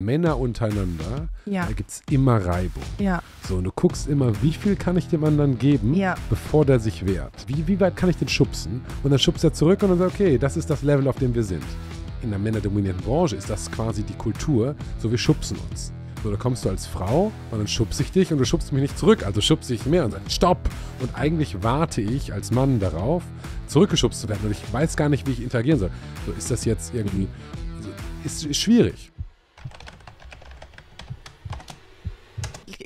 Männer untereinander, ja. da gibt es immer Reibung. Ja. So, und du guckst immer, wie viel kann ich dem anderen geben, ja. bevor der sich wehrt. Wie, wie weit kann ich den schubsen? Und dann schubst er zurück und dann sagt, okay, das ist das Level, auf dem wir sind. In der männerdominierten Branche ist das quasi die Kultur, so wir schubsen uns. So, da kommst du als Frau und dann schubse ich dich und du schubst mich nicht zurück, also schubse ich mehr und sage Stopp! Und eigentlich warte ich als Mann darauf, zurückgeschubst zu werden und ich weiß gar nicht, wie ich interagieren soll. So, ist das jetzt irgendwie, ist, also, ist schwierig.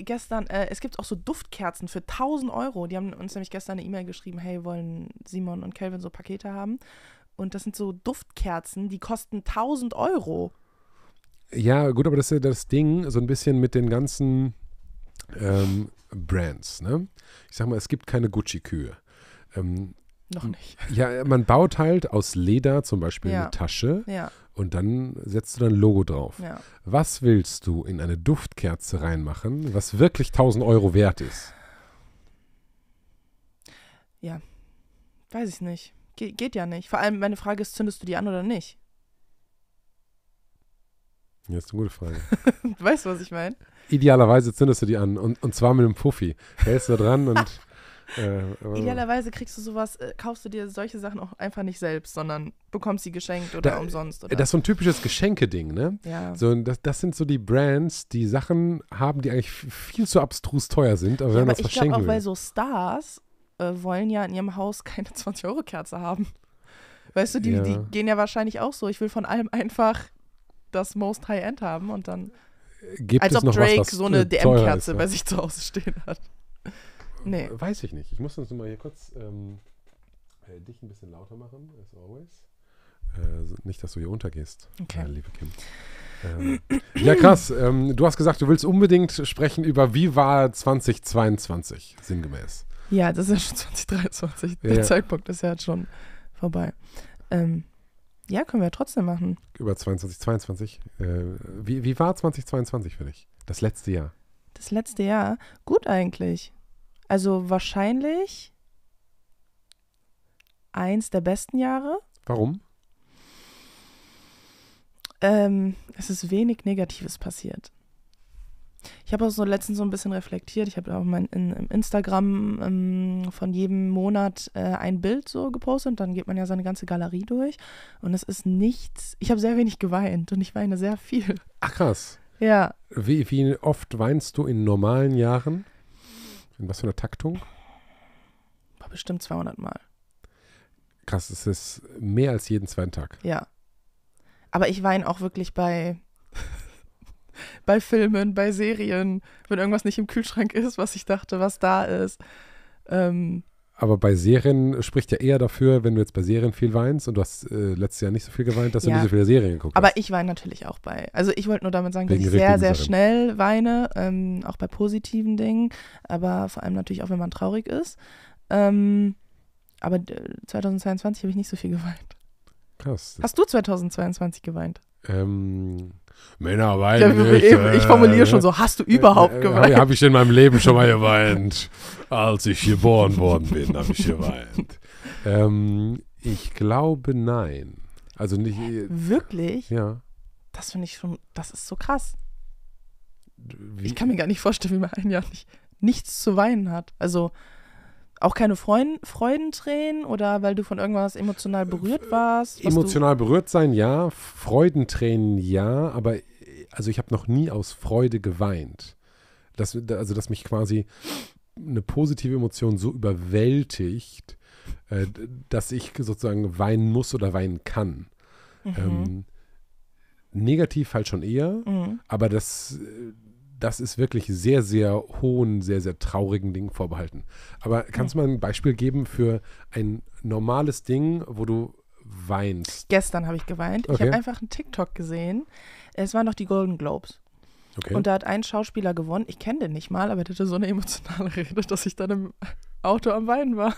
gestern, äh, es gibt auch so Duftkerzen für 1000 Euro. Die haben uns nämlich gestern eine E-Mail geschrieben, hey, wollen Simon und Kelvin so Pakete haben? Und das sind so Duftkerzen, die kosten 1000 Euro. Ja, gut, aber das ist ja das Ding so ein bisschen mit den ganzen ähm, Brands. Ne? Ich sag mal, es gibt keine Gucci-Kühe. Ähm, noch nicht. Ja, man baut halt aus Leder zum Beispiel ja. eine Tasche. Ja. Und dann setzt du dein Logo drauf. Ja. Was willst du in eine Duftkerze reinmachen, was wirklich 1000 Euro wert ist? Ja, weiß ich nicht. Ge geht ja nicht. Vor allem, meine Frage ist, zündest du die an oder nicht? Ja, ist eine gute Frage. weißt du, was ich meine? Idealerweise zündest du die an und, und zwar mit einem Puffi. Hältst du da dran und Ähm, Idealerweise kriegst du sowas, äh, kaufst du dir solche Sachen auch einfach nicht selbst, sondern bekommst sie geschenkt oder da, umsonst. Oder? Äh, das ist so ein typisches geschenke ne? Ja. So, das, das sind so die Brands, die Sachen haben, die eigentlich viel zu abstrus teuer sind, aber ja, wenn man das verschenken Ich glaube auch, weil so Stars äh, wollen ja in ihrem Haus keine 20-Euro-Kerze haben. Weißt du, die, ja. die gehen ja wahrscheinlich auch so. Ich will von allem einfach das Most High-End haben und dann. Äh, gibt als ob Drake was, was so äh, eine DM-Kerze bei sich zu Hause stehen hat. Nee. Weiß ich nicht. Ich muss uns mal hier kurz ähm, äh, dich ein bisschen lauter machen, as always. Äh, nicht, dass du hier untergehst, okay. Äh, liebe Kim. Ähm, ja, krass. Ähm, du hast gesagt, du willst unbedingt sprechen über wie war 2022, sinngemäß. Ja, das ist ja schon 2023. Ja, Der Zeitpunkt ist ja schon vorbei. Ähm, ja, können wir ja trotzdem machen. Über 2022. Äh, wie, wie war 2022 für dich? Das letzte Jahr. Das letzte Jahr? Gut eigentlich. Also wahrscheinlich eins der besten Jahre. Warum? Ähm, es ist wenig Negatives passiert. Ich habe auch so letztens so ein bisschen reflektiert. Ich habe auch mein in, im Instagram ähm, von jedem Monat äh, ein Bild so gepostet und dann geht man ja seine ganze Galerie durch. Und es ist nichts. Ich habe sehr wenig geweint und ich weine sehr viel. Ach krass. Ja. Wie, wie oft weinst du in normalen Jahren? In was für einer Taktung? War bestimmt 200 Mal. Krass, es ist mehr als jeden zweiten Tag. Ja. Aber ich weine auch wirklich bei, bei Filmen, bei Serien, wenn irgendwas nicht im Kühlschrank ist, was ich dachte, was da ist. Ähm, aber bei Serien spricht ja eher dafür, wenn du jetzt bei Serien viel weinst und du hast äh, letztes Jahr nicht so viel geweint, dass ja. du nicht so viele Serien geguckt hast. Aber ich weine natürlich auch bei. Also ich wollte nur damit sagen, Wegen dass ich sehr, sehr Sachen. schnell weine, ähm, auch bei positiven Dingen, aber vor allem natürlich auch, wenn man traurig ist. Ähm, aber 2022 äh, habe ich nicht so viel geweint. Krass. Hast du 2022 geweint? Ähm, Männer weinen ja, nicht. Eben, ich formuliere schon so, äh, hast du überhaupt äh, geweint? Habe ich in meinem Leben schon mal geweint. Als ich geboren worden bin, habe ich geweint. ähm, ich glaube, nein. Also nicht. Äh, Wirklich? Ja. Das finde ich schon, das ist so krass. Wie? Ich kann mir gar nicht vorstellen, wie man ein Jahr nicht, nichts zu weinen hat. Also auch keine Freund Freudentränen oder weil du von irgendwas emotional berührt warst? Emotional berührt sein, ja. Freudentränen, ja. Aber also ich habe noch nie aus Freude geweint. Das, also, dass mich quasi eine positive Emotion so überwältigt, äh, dass ich sozusagen weinen muss oder weinen kann. Mhm. Ähm, negativ halt schon eher, mhm. aber das das ist wirklich sehr, sehr hohen, sehr, sehr traurigen Dingen vorbehalten. Aber kannst du mal ein Beispiel geben für ein normales Ding, wo du weinst? Gestern habe ich geweint. Okay. Ich habe einfach einen TikTok gesehen. Es waren noch die Golden Globes. Okay. Und da hat ein Schauspieler gewonnen. Ich kenne den nicht mal, aber der hatte so eine emotionale Rede, dass ich dann im Auto am Weinen war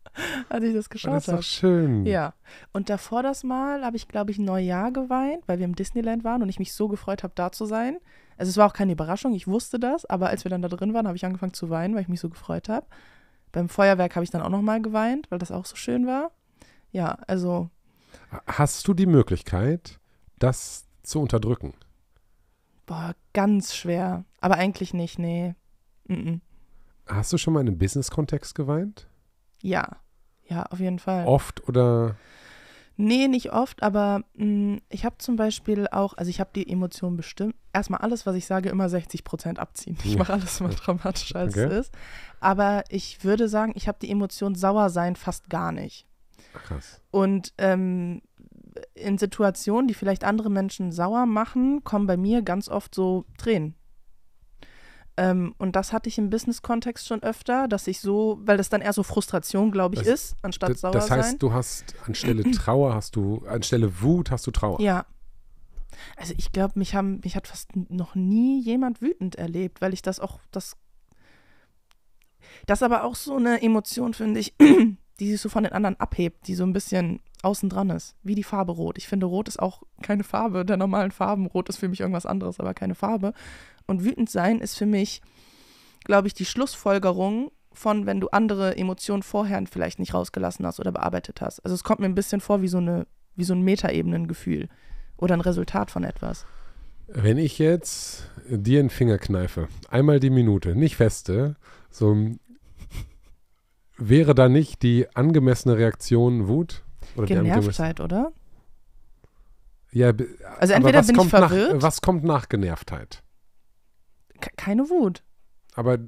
als ich das geschaut habe. Das ist doch hab. schön. Ja. Und davor das Mal habe ich, glaube ich, Neujahr geweint, weil wir im Disneyland waren und ich mich so gefreut habe, da zu sein. Also es war auch keine Überraschung, ich wusste das, aber als wir dann da drin waren, habe ich angefangen zu weinen, weil ich mich so gefreut habe. Beim Feuerwerk habe ich dann auch nochmal geweint, weil das auch so schön war. Ja, also. Hast du die Möglichkeit, das zu unterdrücken? Boah, ganz schwer. Aber eigentlich nicht, nee. Mm -mm. Hast du schon mal in einem Business-Kontext geweint? Ja. Ja, auf jeden Fall. Oft oder? Nee, nicht oft, aber mh, mm, ich habe zum Beispiel auch, also ich habe die Emotion bestimmt, erstmal alles, was ich sage, immer 60 Prozent abziehen. Ich hm. mache alles mal dramatischer, als okay. es ist. Aber ich würde sagen, ich habe die Emotion sauer sein fast gar nicht. Krass. Und ähm, in Situationen, die vielleicht andere Menschen sauer machen, kommen bei mir ganz oft so Tränen. Ähm, und das hatte ich im Business-Kontext schon öfter, dass ich so, weil das dann eher so Frustration, glaube ich, das, ist, anstatt das, sauer Das heißt, sein. du hast anstelle Trauer hast du, anstelle Wut hast du Trauer. Ja. Also ich glaube, mich haben, mich hat fast noch nie jemand wütend erlebt, weil ich das auch, das, das aber auch so eine Emotion, finde ich, die sich so von den anderen abhebt, die so ein bisschen außen dran ist, wie die Farbe Rot. Ich finde, Rot ist auch keine Farbe der normalen Farben. Rot ist für mich irgendwas anderes, aber keine Farbe. Und wütend sein ist für mich, glaube ich, die Schlussfolgerung von, wenn du andere Emotionen vorher vielleicht nicht rausgelassen hast oder bearbeitet hast. Also es kommt mir ein bisschen vor wie so, eine, wie so ein Metaebenengefühl oder ein Resultat von etwas. Wenn ich jetzt dir einen Finger kneife, einmal die Minute, nicht feste, so wäre da nicht die angemessene Reaktion Wut? Oder Genervtheit, oder? Ja, also entweder bin ich verwirrt. Nach, was kommt nach Genervtheit? keine Wut. Aber äh,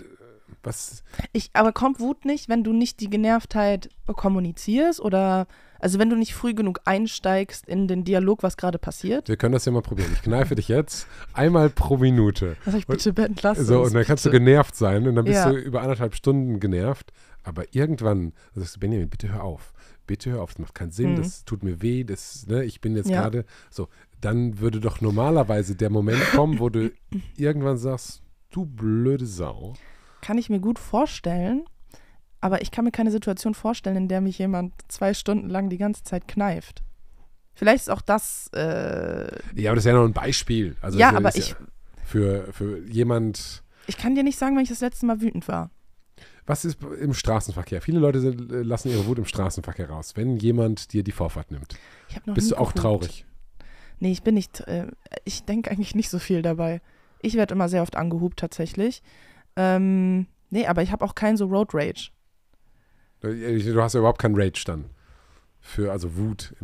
was? Ich, aber kommt Wut nicht, wenn du nicht die Genervtheit kommunizierst oder also wenn du nicht früh genug einsteigst in den Dialog, was gerade passiert? Wir können das ja mal probieren. Ich kneife dich jetzt einmal pro Minute. Also ich bitte, Ben, lass So, und dann bitte. kannst du genervt sein und dann bist ja. du über anderthalb Stunden genervt. Aber irgendwann sagst du, Benjamin, bitte hör auf. Bitte hör auf, das macht keinen Sinn, mhm. das tut mir weh, das, ne, ich bin jetzt ja. gerade so dann würde doch normalerweise der Moment kommen, wo du irgendwann sagst, du blöde Sau. Kann ich mir gut vorstellen, aber ich kann mir keine Situation vorstellen, in der mich jemand zwei Stunden lang die ganze Zeit kneift. Vielleicht ist auch das. Äh ja, aber das ist ja noch ein Beispiel. Also ja, aber ich. Ja für, für jemand. Ich kann dir nicht sagen, wenn ich das letzte Mal wütend war. Was ist im Straßenverkehr? Viele Leute äh, lassen ihre Wut im Straßenverkehr raus. Wenn jemand dir die Vorfahrt nimmt, bist du auch geholt. traurig. Nee, ich bin nicht, äh, ich denke eigentlich nicht so viel dabei. Ich werde immer sehr oft angehupt tatsächlich. Ähm, nee, aber ich habe auch keinen so Road Rage. Äh, du hast ja überhaupt keinen Rage dann. Für, also Wut.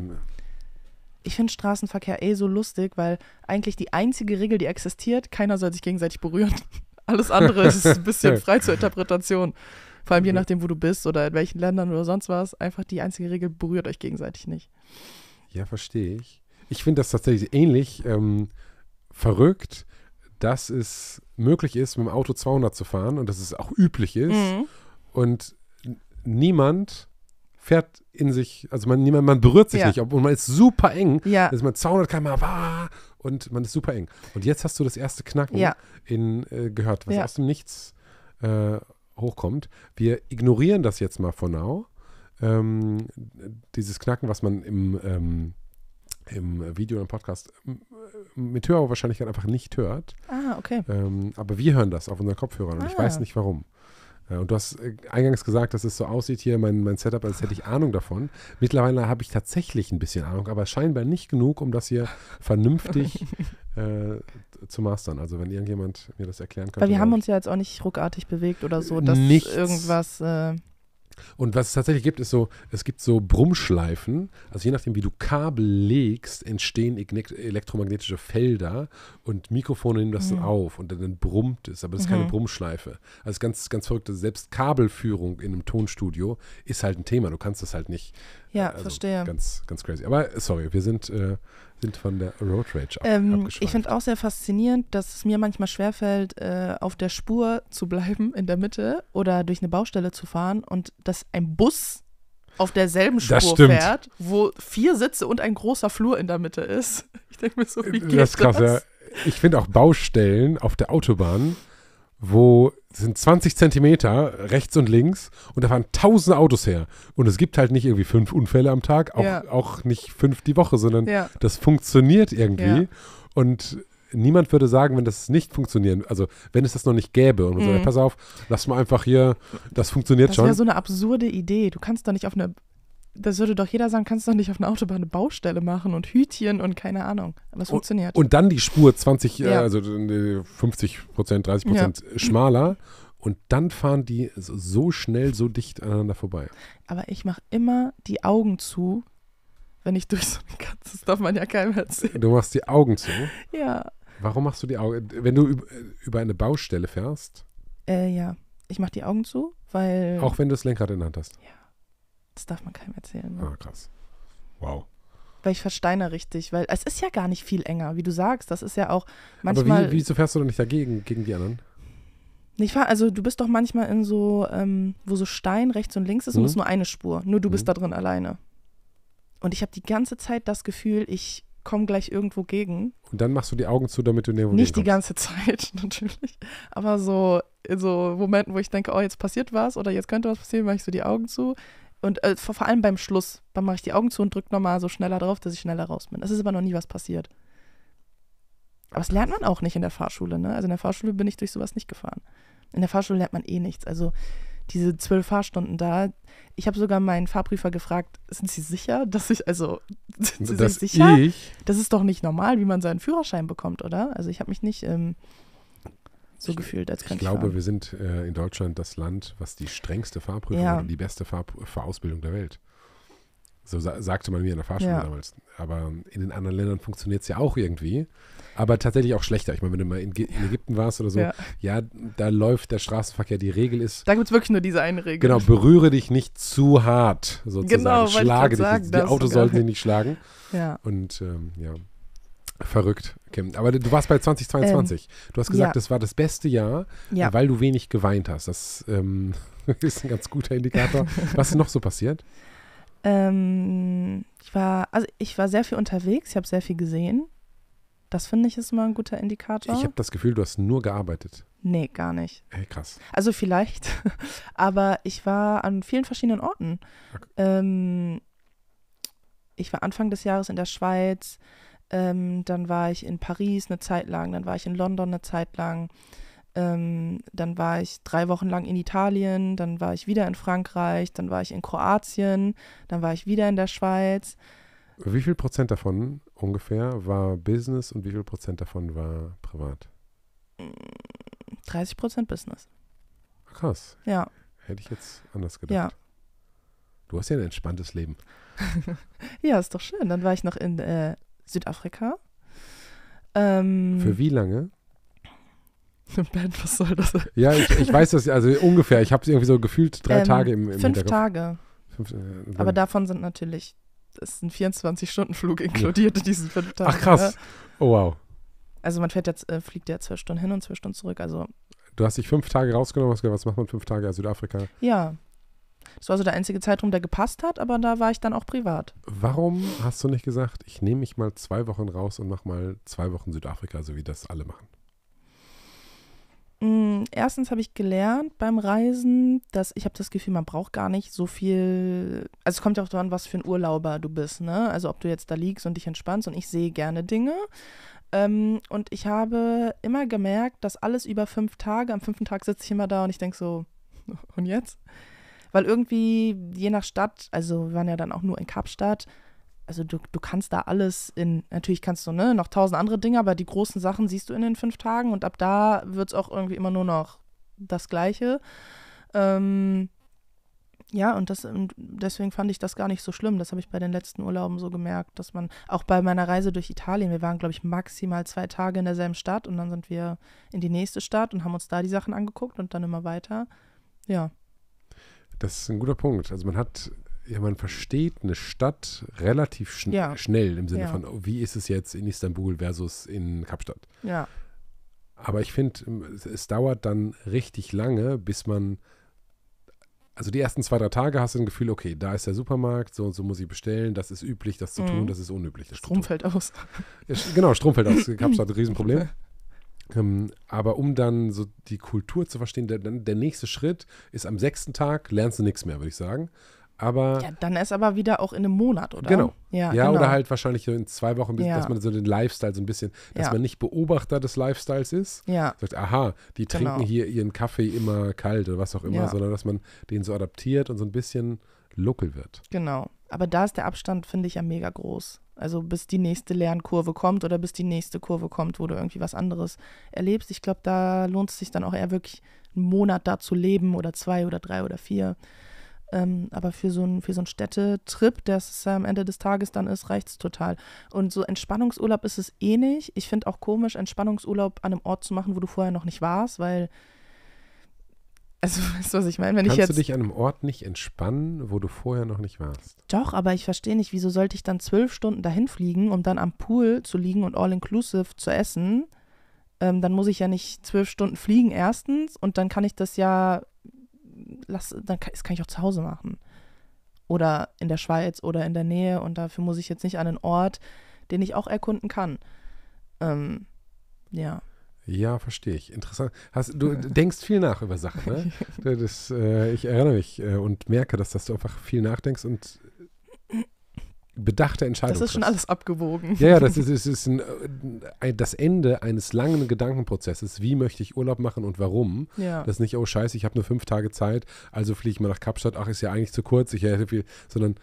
ich finde Straßenverkehr eh so lustig, weil eigentlich die einzige Regel, die existiert, keiner soll sich gegenseitig berühren. Alles andere ist ein bisschen frei zur Interpretation. Vor allem je nachdem, wo du bist oder in welchen Ländern oder sonst was. Einfach die einzige Regel, berührt euch gegenseitig nicht. Ja, verstehe ich ich finde das tatsächlich ähnlich ähm, verrückt, dass es möglich ist, mit dem Auto 200 zu fahren und dass es auch üblich ist. Mhm. Und niemand fährt in sich, also man, niemand, man berührt sich ja. nicht, und man ist super eng. Ja. Also man 200 km/h und man ist super eng. Und jetzt hast du das erste Knacken ja. in, äh, gehört, was ja. aus dem Nichts äh, hochkommt. Wir ignorieren das jetzt mal for now. Ähm, dieses Knacken, was man im ähm, im Video und Podcast äh, mit höherer Wahrscheinlichkeit einfach nicht hört. Ah, okay. Ähm, aber wir hören das auf unseren Kopfhörern ah. und ich weiß ah. nicht warum. Äh, und du hast äh, eingangs gesagt, dass es so aussieht hier, mein, mein Setup, als hätte ich Ahnung davon. Mittlerweile habe ich tatsächlich ein bisschen Ahnung, aber scheinbar nicht genug, um das hier vernünftig äh, zu mastern. Also wenn irgendjemand mir das erklären kann. Weil wir haben uns ja jetzt auch nicht ruckartig bewegt oder so, dass nichts. irgendwas. Äh und was es tatsächlich gibt, ist so, es gibt so Brummschleifen. Also je nachdem, wie du Kabel legst, entstehen elektromagnetische Felder und Mikrofone nehmen das mhm. dann auf und dann, brummt es. Aber das ist mhm. keine Brummschleife. Also ganz, ganz verrückt. Also selbst Kabelführung in einem Tonstudio ist halt ein Thema. Du kannst das halt nicht ja, also verstehe. Ganz, ganz crazy. Aber äh, sorry, wir sind, äh, sind von der Road Rage ab, ähm, Ich finde auch sehr faszinierend, dass es mir manchmal schwerfällt, äh, auf der Spur zu bleiben in der Mitte oder durch eine Baustelle zu fahren und dass ein Bus auf derselben Spur fährt, wo vier Sitze und ein großer Flur in der Mitte ist. Ich denke mir so, wie äh, geht das? Ist krass, das? Ja. Ich finde auch Baustellen auf der Autobahn wo sind 20 Zentimeter rechts und links und da fahren tausende Autos her. Und es gibt halt nicht irgendwie fünf Unfälle am Tag, auch, ja. auch nicht fünf die Woche, sondern ja. das funktioniert irgendwie. Ja. Und niemand würde sagen, wenn das nicht funktionieren, also wenn es das noch nicht gäbe und man mhm. sagt, pass auf, lass mal einfach hier, das funktioniert das schon. Das wäre so eine absurde Idee. Du kannst doch nicht auf eine das würde doch jeder sagen, kannst du doch nicht auf einer Autobahn eine Baustelle machen und Hütchen und keine Ahnung. Aber es funktioniert. Und dann die Spur 20, äh, ja. also 50 äh, Prozent, 30 Prozent ja. schmaler. Und dann fahren die so schnell, so dicht aneinander vorbei. Aber ich mache immer die Augen zu, wenn ich durch so eine Katze, das darf man ja keinem erzählen. Du machst die Augen zu? Ja. Warum machst du die Augen? Wenn du äh, über eine Baustelle fährst? Äh, ja. Ich mache die Augen zu, weil. Auch wenn du das Lenkrad in der Hand hast. Ja. Das darf man keinem erzählen. Ne? Ah, krass. Wow. Weil ich versteine richtig, weil es ist ja gar nicht viel enger, wie du sagst. Das ist ja auch manchmal. Aber wie, wieso fährst du denn nicht dagegen, gegen die anderen? Ich fahr, also du bist doch manchmal in so, ähm, wo so Stein rechts und links ist mhm. und es ist nur eine Spur. Nur du mhm. bist da drin alleine. Und ich habe die ganze Zeit das Gefühl, ich komme gleich irgendwo gegen. Und dann machst du die Augen zu, damit du nirgendwo Nicht die ganze Zeit, natürlich. Aber so in so Momenten, wo ich denke, oh, jetzt passiert was oder jetzt könnte was passieren, mache ich so die Augen zu. Und äh, vor, vor allem beim Schluss, dann mache ich die Augen zu und drücke nochmal so schneller drauf, dass ich schneller raus bin. Es ist aber noch nie was passiert. Aber das lernt man auch nicht in der Fahrschule, ne? Also in der Fahrschule bin ich durch sowas nicht gefahren. In der Fahrschule lernt man eh nichts. Also diese zwölf Fahrstunden da. Ich habe sogar meinen Fahrprüfer gefragt, sind Sie sicher, dass ich, also, sind Sie das sicher? Ich? Das ist doch nicht normal, wie man seinen Führerschein bekommt, oder? Also ich habe mich nicht ähm, so ich, gefühlt, als kann ich glaube, fahren. wir sind äh, in Deutschland das Land, was die strengste Fahrprüfung ja. und die beste Fahrausbildung der Welt. So sa sagte man mir in der Fahrschule ja. damals. Aber in den anderen Ländern funktioniert es ja auch irgendwie. Aber tatsächlich auch schlechter. Ich meine, wenn du mal in, in Ägypten warst oder so, ja. ja. da läuft der Straßenverkehr, die Regel ist. Da gibt es wirklich nur diese eine Regel. Genau, berühre dich nicht zu hart, sozusagen. Genau, Schlage dich. Sagen, die Autos sollten dich nicht schlagen. Ja. Und ähm, ja. Verrückt, Kim. Aber du warst bei 2022. Ähm, du hast gesagt, ja. das war das beste Jahr, ja. weil du wenig geweint hast. Das ähm, ist ein ganz guter Indikator. Was ist noch so passiert? Ähm, ich war, also ich war sehr viel unterwegs, ich habe sehr viel gesehen. Das finde ich ist immer ein guter Indikator. Ich habe das Gefühl, du hast nur gearbeitet. Nee, gar nicht. Hey, krass. Also vielleicht, aber ich war an vielen verschiedenen Orten. Okay. Ähm, ich war Anfang des Jahres in der Schweiz, ähm, dann war ich in Paris eine Zeit lang, dann war ich in London eine Zeit lang, ähm, dann war ich drei Wochen lang in Italien, dann war ich wieder in Frankreich, dann war ich in Kroatien, dann war ich wieder in der Schweiz. Wie viel Prozent davon ungefähr war Business und wie viel Prozent davon war privat? 30 mm, Prozent Business. Krass. Ja. Hätte ich jetzt anders gedacht. Ja. Du hast ja ein entspanntes Leben. ja, ist doch schön. Dann war ich noch in äh, Südafrika. Ähm, Für wie lange? Band, was soll das? Ja, ich, ich weiß das, also ungefähr. Ich habe es irgendwie so gefühlt drei ähm, Tage im, im Fünf Tage. Fünf, äh, Aber davon sind natürlich, das ist ein 24-Stunden-Flug inkludiert ja. in diesen fünf Tagen. Ach krass. Ne? Oh, wow. Also man fährt jetzt, äh, fliegt ja zwei Stunden hin und zwölf Stunden zurück. Also du hast dich fünf Tage rausgenommen, hast gesagt, was macht man fünf Tage in Südafrika? Ja. Das war so der einzige Zeitraum, der gepasst hat, aber da war ich dann auch privat. Warum hast du nicht gesagt, ich nehme mich mal zwei Wochen raus und mache mal zwei Wochen Südafrika, so wie das alle machen? Mm, erstens habe ich gelernt beim Reisen, dass ich habe das Gefühl, man braucht gar nicht so viel. Also es kommt ja auch daran, was für ein Urlauber du bist, ne? Also ob du jetzt da liegst und dich entspannst und ich sehe gerne Dinge. Ähm, und ich habe immer gemerkt, dass alles über fünf Tage, am fünften Tag sitze ich immer da und ich denke so, und jetzt? Weil irgendwie, je nach Stadt, also wir waren ja dann auch nur in Kapstadt, also du, du kannst da alles in, natürlich kannst du ne, noch tausend andere Dinge, aber die großen Sachen siehst du in den fünf Tagen und ab da wird es auch irgendwie immer nur noch das Gleiche. Ähm, ja, und, das, und deswegen fand ich das gar nicht so schlimm. Das habe ich bei den letzten Urlauben so gemerkt, dass man auch bei meiner Reise durch Italien, wir waren, glaube ich, maximal zwei Tage in derselben Stadt und dann sind wir in die nächste Stadt und haben uns da die Sachen angeguckt und dann immer weiter. Ja, das ist ein guter Punkt. Also man hat, ja, man versteht eine Stadt relativ schn ja. schnell im Sinne ja. von, oh, wie ist es jetzt in Istanbul versus in Kapstadt. Ja. Aber ich finde, ähm, es, dauert dann richtig lange, bis man also die ersten zwei, drei Tage hast du ein Gefühl, okay, da ist der Supermarkt, so und so muss ich bestellen, das ist üblich, das zu tun, mhm. das ist unüblich. Das Strom fällt aus. Ja, genau, Strom fällt aus. Kapstadt, Riesenproblem. Ähm, aber um dann so die Kultur zu verstehen, der, der nächste Schritt ist am sechsten Tag, lernst du nichts mehr, würde ich sagen. Aber. Ja, dann ist aber wieder auch in einem Monat, oder? Genau. Ja, ja genau. oder halt wahrscheinlich in zwei Wochen, ja. dass man so den Lifestyle so ein bisschen, dass ja. man nicht Beobachter des Lifestyles ist. Ja. Sagt, aha, die genau. trinken hier ihren Kaffee immer kalt oder was auch immer, sondern dass man den so adaptiert und so ein bisschen local wird. Genau. Aber da ist der Abstand, finde ich, ja mega groß. Also bis die nächste Lernkurve kommt oder bis die nächste Kurve kommt, wo du irgendwie was anderes erlebst. Ich glaube, da lohnt es sich dann auch eher wirklich einen Monat da zu leben oder zwei oder drei oder vier. Ähm, aber für so einen so Städtetrip, der es am Ende des Tages dann ist, reicht es total. Und so Entspannungsurlaub ist es eh nicht. Ich finde auch komisch, Entspannungsurlaub an einem Ort zu machen, wo du vorher noch nicht warst, weil also, weißt du, was ich meine? Wenn Kannst ich jetzt, du dich an einem Ort nicht entspannen, wo du vorher noch nicht warst? Doch, aber ich verstehe nicht, wieso sollte ich dann zwölf Stunden dahin fliegen, um dann am Pool zu liegen und all-inclusive zu essen? Ähm, dann muss ich ja nicht zwölf Stunden fliegen, erstens. Und dann kann ich das ja, lass, dann kann, das kann ich auch zu Hause machen. Oder in der Schweiz oder in der Nähe. Und dafür muss ich jetzt nicht an einen Ort, den ich auch erkunden kann. Ähm, ja. Ja, verstehe ich. Interessant. Hast, du denkst viel nach über Sachen, ne? Das, äh, ich erinnere mich äh, und merke, dass, dass, du einfach viel nachdenkst und bedachte Entscheidungen. Das ist schon alles abgewogen. Ja, ja das ist, ist, ist ein, äh, ein, das Ende eines langen Gedankenprozesses. Wie möchte ich Urlaub machen und warum? Ja. Das ist nicht, oh scheiße, ich habe nur fünf Tage Zeit, also fliege ich mal nach Kapstadt. Ach, ist ja eigentlich zu kurz, ich hätte viel. Sondern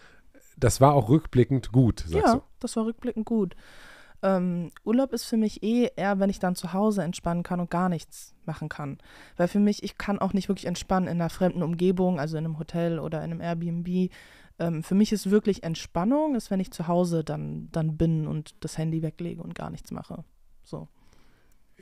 das war auch rückblickend gut, sagst ja, du. Ja, das war rückblickend gut. Ähm, Urlaub ist für mich eh eher, wenn ich dann zu Hause entspannen kann und gar nichts machen kann. Weil für mich, ich kann auch nicht wirklich entspannen in einer fremden Umgebung, also in einem Hotel oder in einem Airbnb. Ähm, für mich ist wirklich Entspannung, ist, wenn ich zu Hause dann, dann bin und das Handy weglege und gar nichts mache. So.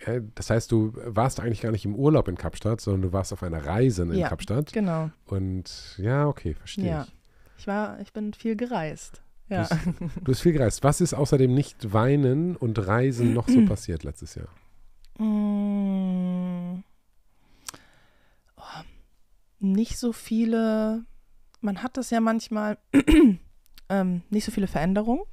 Ja, das heißt, du warst eigentlich gar nicht im Urlaub in Kapstadt, sondern du warst auf einer Reise in ja, Kapstadt. Genau. Und ja, okay, verstehe ja. ich. Ich war, ich bin viel gereist. Ja. Du, hast, du hast viel gereist. Was ist außerdem nicht Weinen und Reisen noch so passiert letztes Jahr? Mm. Oh, nicht so viele, man hat das ja manchmal, ähm, nicht so viele Veränderungen.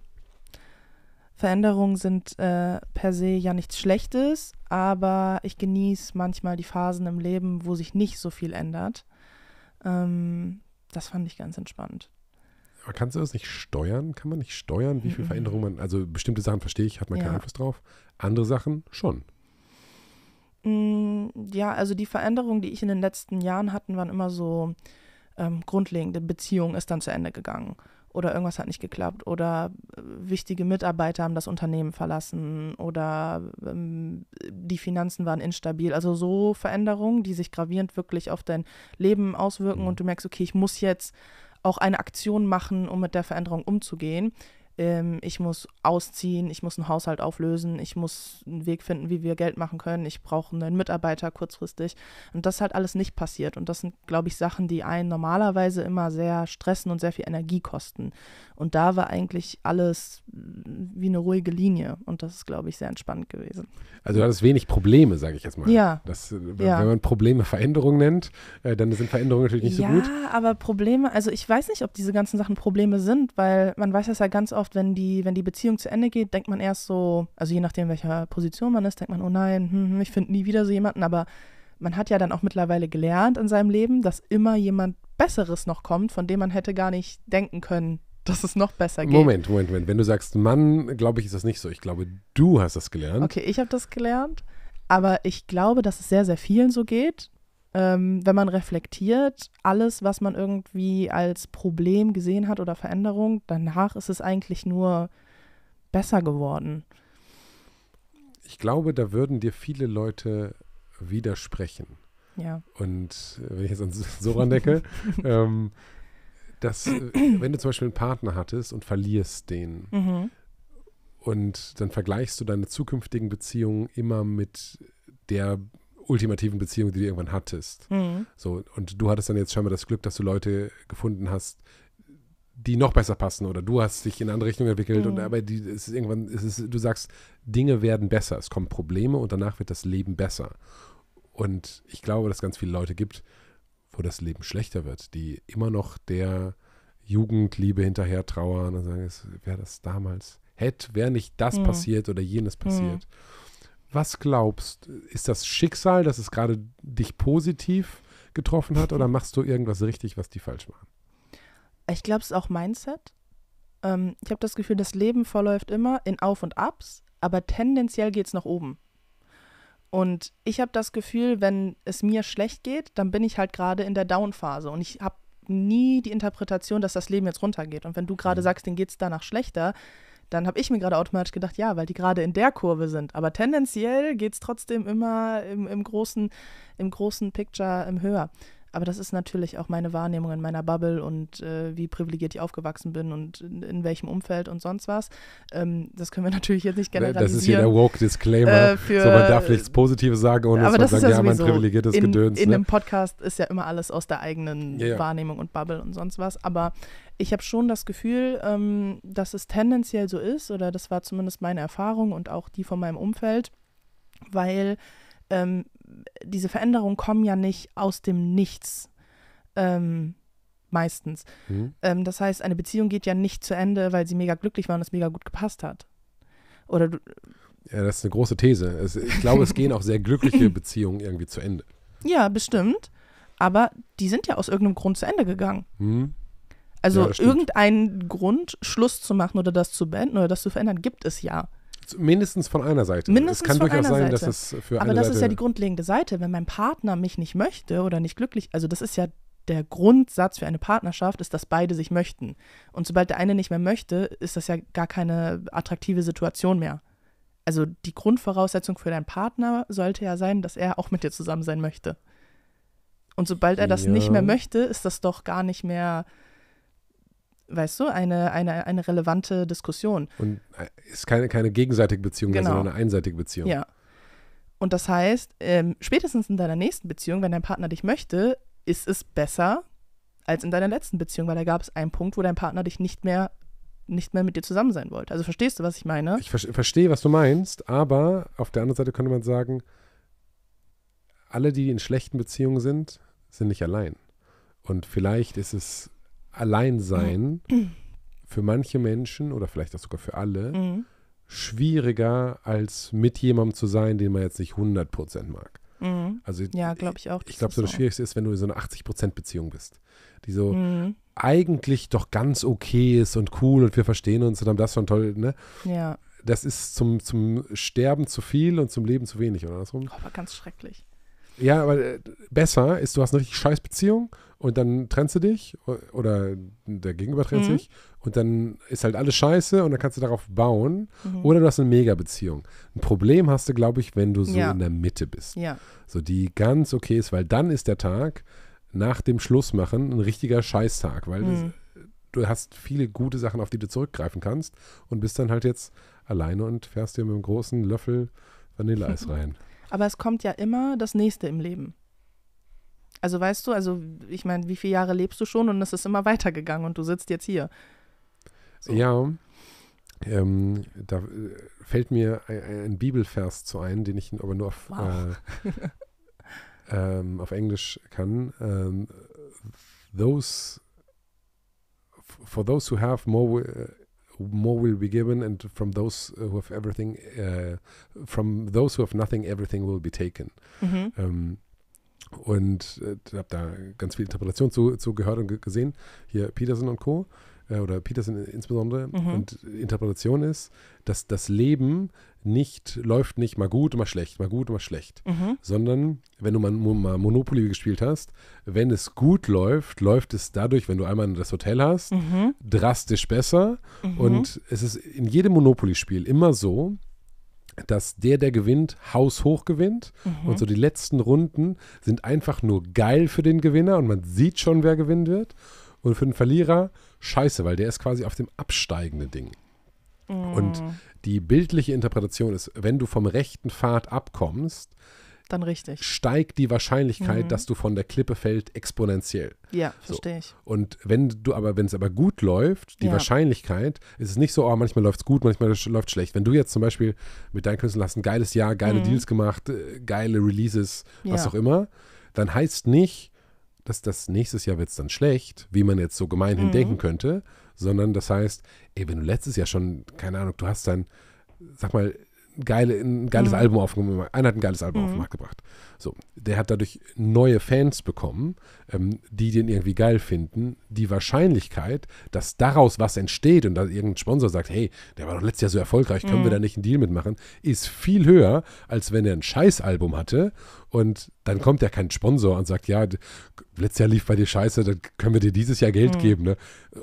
Veränderungen sind äh, per se ja nichts Schlechtes, aber ich genieße manchmal die Phasen im Leben, wo sich nicht so viel ändert. Ähm, das fand ich ganz entspannt kannst du das nicht steuern? Kann man nicht steuern, wie viel mhm. Veränderung man, also bestimmte Sachen verstehe ich, hat man ja. keinen Einfluss drauf, andere Sachen schon. Mm, ja, also die Veränderungen, die ich in den letzten Jahren hatten, waren immer so ähm, grundlegende. Beziehung ist dann zu Ende gegangen oder irgendwas hat nicht geklappt oder äh, wichtige Mitarbeiter haben das Unternehmen verlassen oder ähm, die Finanzen waren instabil. Also so Veränderungen, die sich gravierend wirklich auf dein Leben auswirken mhm. und du merkst, okay, ich muss jetzt auch eine Aktion machen, um mit der Veränderung umzugehen. Ähm, ich muss ausziehen, ich muss einen Haushalt auflösen, ich muss einen Weg finden, wie wir Geld machen können, ich brauche einen Mitarbeiter kurzfristig. Und das halt alles nicht passiert. Und das sind, glaube ich, Sachen, die einen normalerweise immer sehr stressen und sehr viel Energie kosten. Und da war eigentlich alles mm, wie eine ruhige Linie. Und das ist, glaube ich, sehr entspannt gewesen. Also du hattest wenig Probleme, sage ich jetzt mal. Ja. Das, äh, wenn man Probleme Veränderungen nennt, äh, dann sind Veränderungen natürlich nicht ja, so gut. Ja, aber Probleme, also ich weiß nicht, ob diese ganzen Sachen Probleme sind, weil man weiß das ja ganz oft, wenn die, wenn die Beziehung zu Ende geht, denkt man erst so, also je nachdem, welcher Position man ist, denkt man, oh nein, hm, hm ich finde nie wieder so jemanden. Aber man hat ja dann auch mittlerweile gelernt in seinem Leben, dass immer jemand Besseres noch kommt, von dem man hätte gar nicht denken können, dass es noch besser geht. Moment, Moment, Moment. Wenn du sagst Mann, glaube ich, ist das nicht so. Ich glaube, du hast das gelernt. Okay, ich habe das gelernt. Aber ich glaube, dass es sehr, sehr vielen so geht. Ähm, wenn man reflektiert, alles, was man irgendwie als Problem gesehen hat oder Veränderung, danach ist es eigentlich nur besser geworden. Ich glaube, da würden dir viele Leute widersprechen. Ja. Und äh, wenn ich jetzt an Soran denke, ähm, dass, äh, wenn du zum Beispiel einen Partner hattest und verlierst den mhm. und dann vergleichst du deine zukünftigen Beziehungen immer mit der ultimativen Beziehung, die du irgendwann hattest. Mhm. So, und du hattest dann jetzt scheinbar das Glück, dass du Leute gefunden hast, die noch besser passen oder du hast dich in eine andere Richtung entwickelt mhm. und aber die, es ist irgendwann, es ist, du sagst, Dinge werden besser, es kommen Probleme und danach wird das Leben besser. Und ich glaube, dass es ganz viele Leute gibt, wo das Leben schlechter wird, die immer noch der Jugendliebe hinterher trauern und sagen, es wäre das damals, hätte, wäre nicht das mhm. passiert oder jenes hm. passiert. Mhm. Was glaubst, ist das Schicksal, dass es gerade dich positiv getroffen hat oder machst du irgendwas richtig, was die falsch machen? Ich glaube, es ist auch Mindset. Ähm, ich habe das Gefühl, das Leben verläuft immer in Auf und Abs, aber tendenziell geht es nach oben. Und ich habe das Gefühl, wenn es mir schlecht geht, dann bin ich halt gerade in der Down-Phase und ich habe nie die Interpretation, dass das Leben jetzt runtergeht. Und wenn du gerade mhm. sagst, denen geht es danach schlechter, dann habe ich mir gerade automatisch gedacht, ja, weil die gerade in der Kurve sind. Aber tendenziell geht es trotzdem immer im, im, großen, im großen Picture im höher. Aber das ist natürlich auch meine Wahrnehmung in meiner Bubble und äh, wie privilegiert ich aufgewachsen bin und in, in welchem Umfeld und sonst was. Ähm, das können wir natürlich jetzt nicht generalisieren. Das ist hier der Woke-Disclaimer. Äh, für, so, man darf nichts Positives sagen, ohne aber dass man sagt, ja, mein privilegiertes in, Gedöns. In ne? einem Podcast ist ja immer alles aus der eigenen yeah. Wahrnehmung und Bubble und sonst was. Aber ich habe schon das Gefühl, ähm, dass es tendenziell so ist, oder das war zumindest meine Erfahrung und auch die von meinem Umfeld, weil ähm, diese Veränderungen kommen ja nicht aus dem Nichts. Ähm, meistens. Mhm. Ähm, das heißt, eine Beziehung geht ja nicht zu Ende, weil sie mega glücklich war und es mega gut gepasst hat. Oder du. Ja, das ist eine große These. Es, ich glaube, es gehen auch sehr glückliche Beziehungen irgendwie zu Ende. Ja, bestimmt. Aber die sind ja aus irgendeinem Grund zu Ende gegangen. Mhm. Also ja, irgendeinen Grund, Schluss zu machen oder das zu beenden oder das zu verändern, gibt es ja. Mindestens von einer Seite. Mindestens es kann von durchaus einer sein, Seite. dass es für Aber eine das Seite ist ja die grundlegende Seite. Wenn mein Partner mich nicht möchte oder nicht glücklich, also das ist ja der Grundsatz für eine Partnerschaft, ist, dass beide sich möchten. Und sobald der eine nicht mehr möchte, ist das ja gar keine attraktive Situation mehr. Also die Grundvoraussetzung für deinen Partner sollte ja sein, dass er auch mit dir zusammen sein möchte. Und sobald er das ja. nicht mehr möchte, ist das doch gar nicht mehr weißt du, eine, eine, eine relevante Diskussion. Und äh, ist keine, keine gegenseitige Beziehung, genau. sondern eine einseitige Beziehung. Ja. Und das heißt, ähm, spätestens in deiner nächsten Beziehung, wenn dein Partner dich möchte, ist es besser als in deiner letzten Beziehung, weil da gab es einen Punkt, wo dein Partner dich nicht mehr nicht mehr mit dir zusammen sein wollte. Also verstehst du, was ich meine? Ich ver verstehe, was du meinst, aber auf der anderen Seite könnte man sagen, alle, die in schlechten Beziehungen sind, sind nicht allein. Und vielleicht ist es Alleinsein mhm. für manche Menschen oder vielleicht auch sogar für alle mhm. schwieriger, als mit jemandem zu sein, den man jetzt nicht 100% mag. Mhm. Also, ja, glaube ich auch. Ich glaube, so das Schwierigste ist, wenn du in so einer 80%-Beziehung bist, die so mhm. eigentlich doch ganz okay ist und cool und wir verstehen uns und haben das schon toll, ne? Ja. Das ist zum, zum Sterben zu viel und zum Leben zu wenig, oder andersrum? Oh, aber ganz schrecklich. Ja, aber äh, besser ist, du hast eine richtig scheiß Beziehung und dann trennst du dich oder der Gegenüber trennt mhm. sich und dann ist halt alles scheiße und dann kannst du darauf bauen mhm. oder du hast eine Mega-Beziehung. Ein Problem hast du, glaube ich, wenn du so ja. in der Mitte bist. Ja. So die ganz okay ist, weil dann ist der Tag nach dem Schlussmachen ein richtiger Scheißtag, weil mhm. Äh, du, hast viele gute Sachen, auf die du zurückgreifen kannst und bist dann halt jetzt alleine und fährst dir mit einem großen Löffel Vanilleeis rein. Aber es kommt ja immer das nächste im Leben. Also weißt du, also ich meine, wie viele Jahre lebst du schon und es ist immer weitergegangen und du sitzt jetzt hier. So. Ja. Ähm, da äh, fällt mir ein, ein, Bibelvers zu ein, den ich aber nur auf, wow. äh, ähm, auf Englisch kann. Ähm, those for those who have more äh, more will be given, and from those who have everything, uh, from those who have nothing, everything will be taken. Mhm. Ähm, und äh, habe da ganz viel Interpretation zu, zu gehört und gesehen. Hier Peterson und Co. äh, oder Peterson insbesondere, mhm. und Interpretation ist, dass das Leben nicht, läuft nicht mal gut, mal schlecht, mal gut, mal schlecht, mhm. sondern wenn du mal, mal, Monopoly gespielt hast, wenn es gut läuft, läuft es dadurch, wenn du einmal das Hotel hast, mhm. drastisch besser. Mhm. Und es ist in jedem Monopoly-Spiel immer so, dass der, der gewinnt, haushoch gewinnt. Mhm. Und so die letzten Runden sind einfach nur geil für den Gewinner und man sieht schon, wer gewinnen wird. Und für den Verlierer scheiße, weil der ist quasi auf dem absteigenden Ding. Mm. Und die bildliche Interpretation ist, wenn du vom rechten Pfad abkommst, dann richtig. Steigt die Wahrscheinlichkeit, mhm. dass du von der Klippe fällt, exponentiell. Ja, verstehe ich. Und wenn du aber, wenn es aber gut läuft, die ja. Wahrscheinlichkeit, ist es nicht so, oh, manchmal läuft es gut, manchmal läuft es schlecht. Wenn du jetzt zum Beispiel mit deinen Künstlern hast ein geiles Jahr, geile mhm. Deals gemacht, äh, geile Releases, ja. was auch immer, dann heißt nicht, dass das nächstes Jahr wird es dann schlecht, wie man jetzt so gemeinhin mhm. denken könnte, sondern das heißt, ey, wenn du letztes Jahr schon, keine Ahnung, du hast dann, sag mal, geile, ein geiles mhm. Album aufgemacht. Einer hat ein geiles Album mhm. auf den Markt gebracht. So, der hat dadurch neue Fans bekommen, ähm, die den irgendwie geil finden. Die Wahrscheinlichkeit, dass daraus was entsteht und da irgendein Sponsor sagt, hey, der war doch letztes Jahr so erfolgreich, können mhm. wir da nicht einen Deal mitmachen, ist viel höher, als wenn er ein Scheißalbum hatte und dann kommt ja kein Sponsor und sagt, ja, letztes Jahr lief bei dir Scheiße, dann können wir dir dieses Jahr Geld mhm. geben. Ne?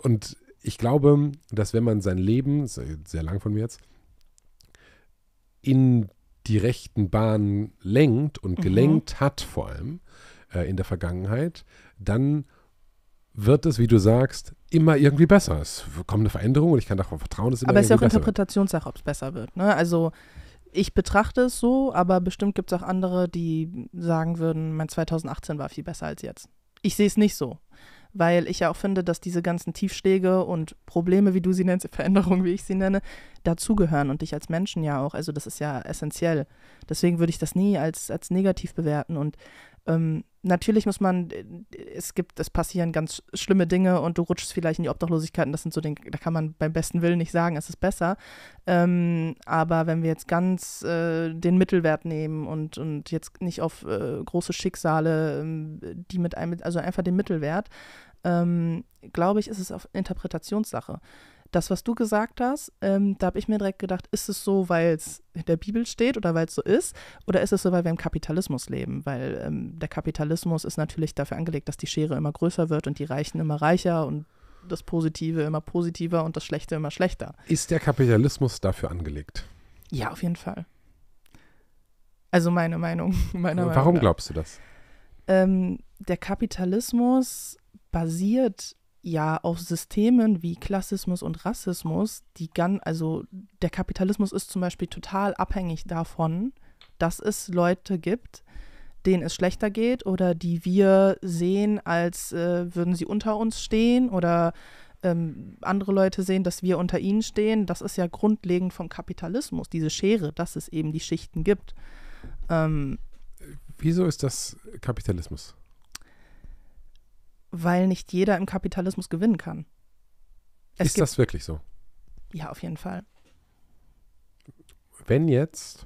Und ich glaube, dass wenn man sein Leben, sehr lang von mir jetzt, in die rechten Bahnen lenkt und mhm. gelenkt mhm. hat, vor allem äh, in der Vergangenheit, dann wird es, wie du sagst, immer irgendwie besser. Es kommt eine Veränderung und ich kann darauf vertrauen, dass es immer Aber es ist ja auch Interpretationssache, ob es besser wird. Ne? Also ich betrachte es so, aber bestimmt gibt es auch andere, die sagen würden, mein 2018 war viel besser als jetzt. Ich sehe es nicht so weil ich ja auch finde, dass diese ganzen Tiefschläge und Probleme, wie du sie nennst, Veränderungen, wie ich sie nenne, dazugehören und dich als Menschen ja auch. Also das ist ja essentiell. Deswegen würde ich das nie als, als negativ bewerten. Und ähm, natürlich muss man, äh, es gibt, es passieren ganz schlimme Dinge und du rutschst vielleicht in die Obdachlosigkeit und das sind so Dinge, da kann man beim besten Willen nicht sagen, es ist besser. Ähm, aber wenn wir jetzt ganz äh, den Mittelwert nehmen und, und jetzt nicht auf äh, große Schicksale, ähm, die mit einem, also einfach den Mittelwert, ähm, glaube ich, ist es auf Interpretationssache das, was du gesagt hast, ähm, da habe ich mir direkt gedacht, ist es so, weil es in der Bibel steht oder weil es so ist? Oder ist es so, weil wir im Kapitalismus leben? Weil ähm, der Kapitalismus ist natürlich dafür angelegt, dass die Schere immer größer wird und die Reichen immer reicher und das Positive immer positiver und das Schlechte immer schlechter. Ist der Kapitalismus dafür angelegt? Ja, auf jeden Fall. Also meine Meinung. Meiner Warum Meinung glaubst du das? Ähm, der Kapitalismus basiert ja auf Systemen wie Klassismus und Rassismus, die ganz, also der Kapitalismus ist zum Beispiel total abhängig davon, dass es Leute gibt, denen es schlechter geht oder die wir sehen, als äh, würden sie unter uns stehen oder ähm, andere Leute sehen, dass wir unter ihnen stehen. Das ist ja grundlegend vom Kapitalismus, diese Schere, dass es eben die Schichten gibt. Ähm, Wieso ist das Kapitalismus? weil nicht jeder im Kapitalismus gewinnen kann. Es ist das wirklich so? Ja, auf jeden Fall. Wenn jetzt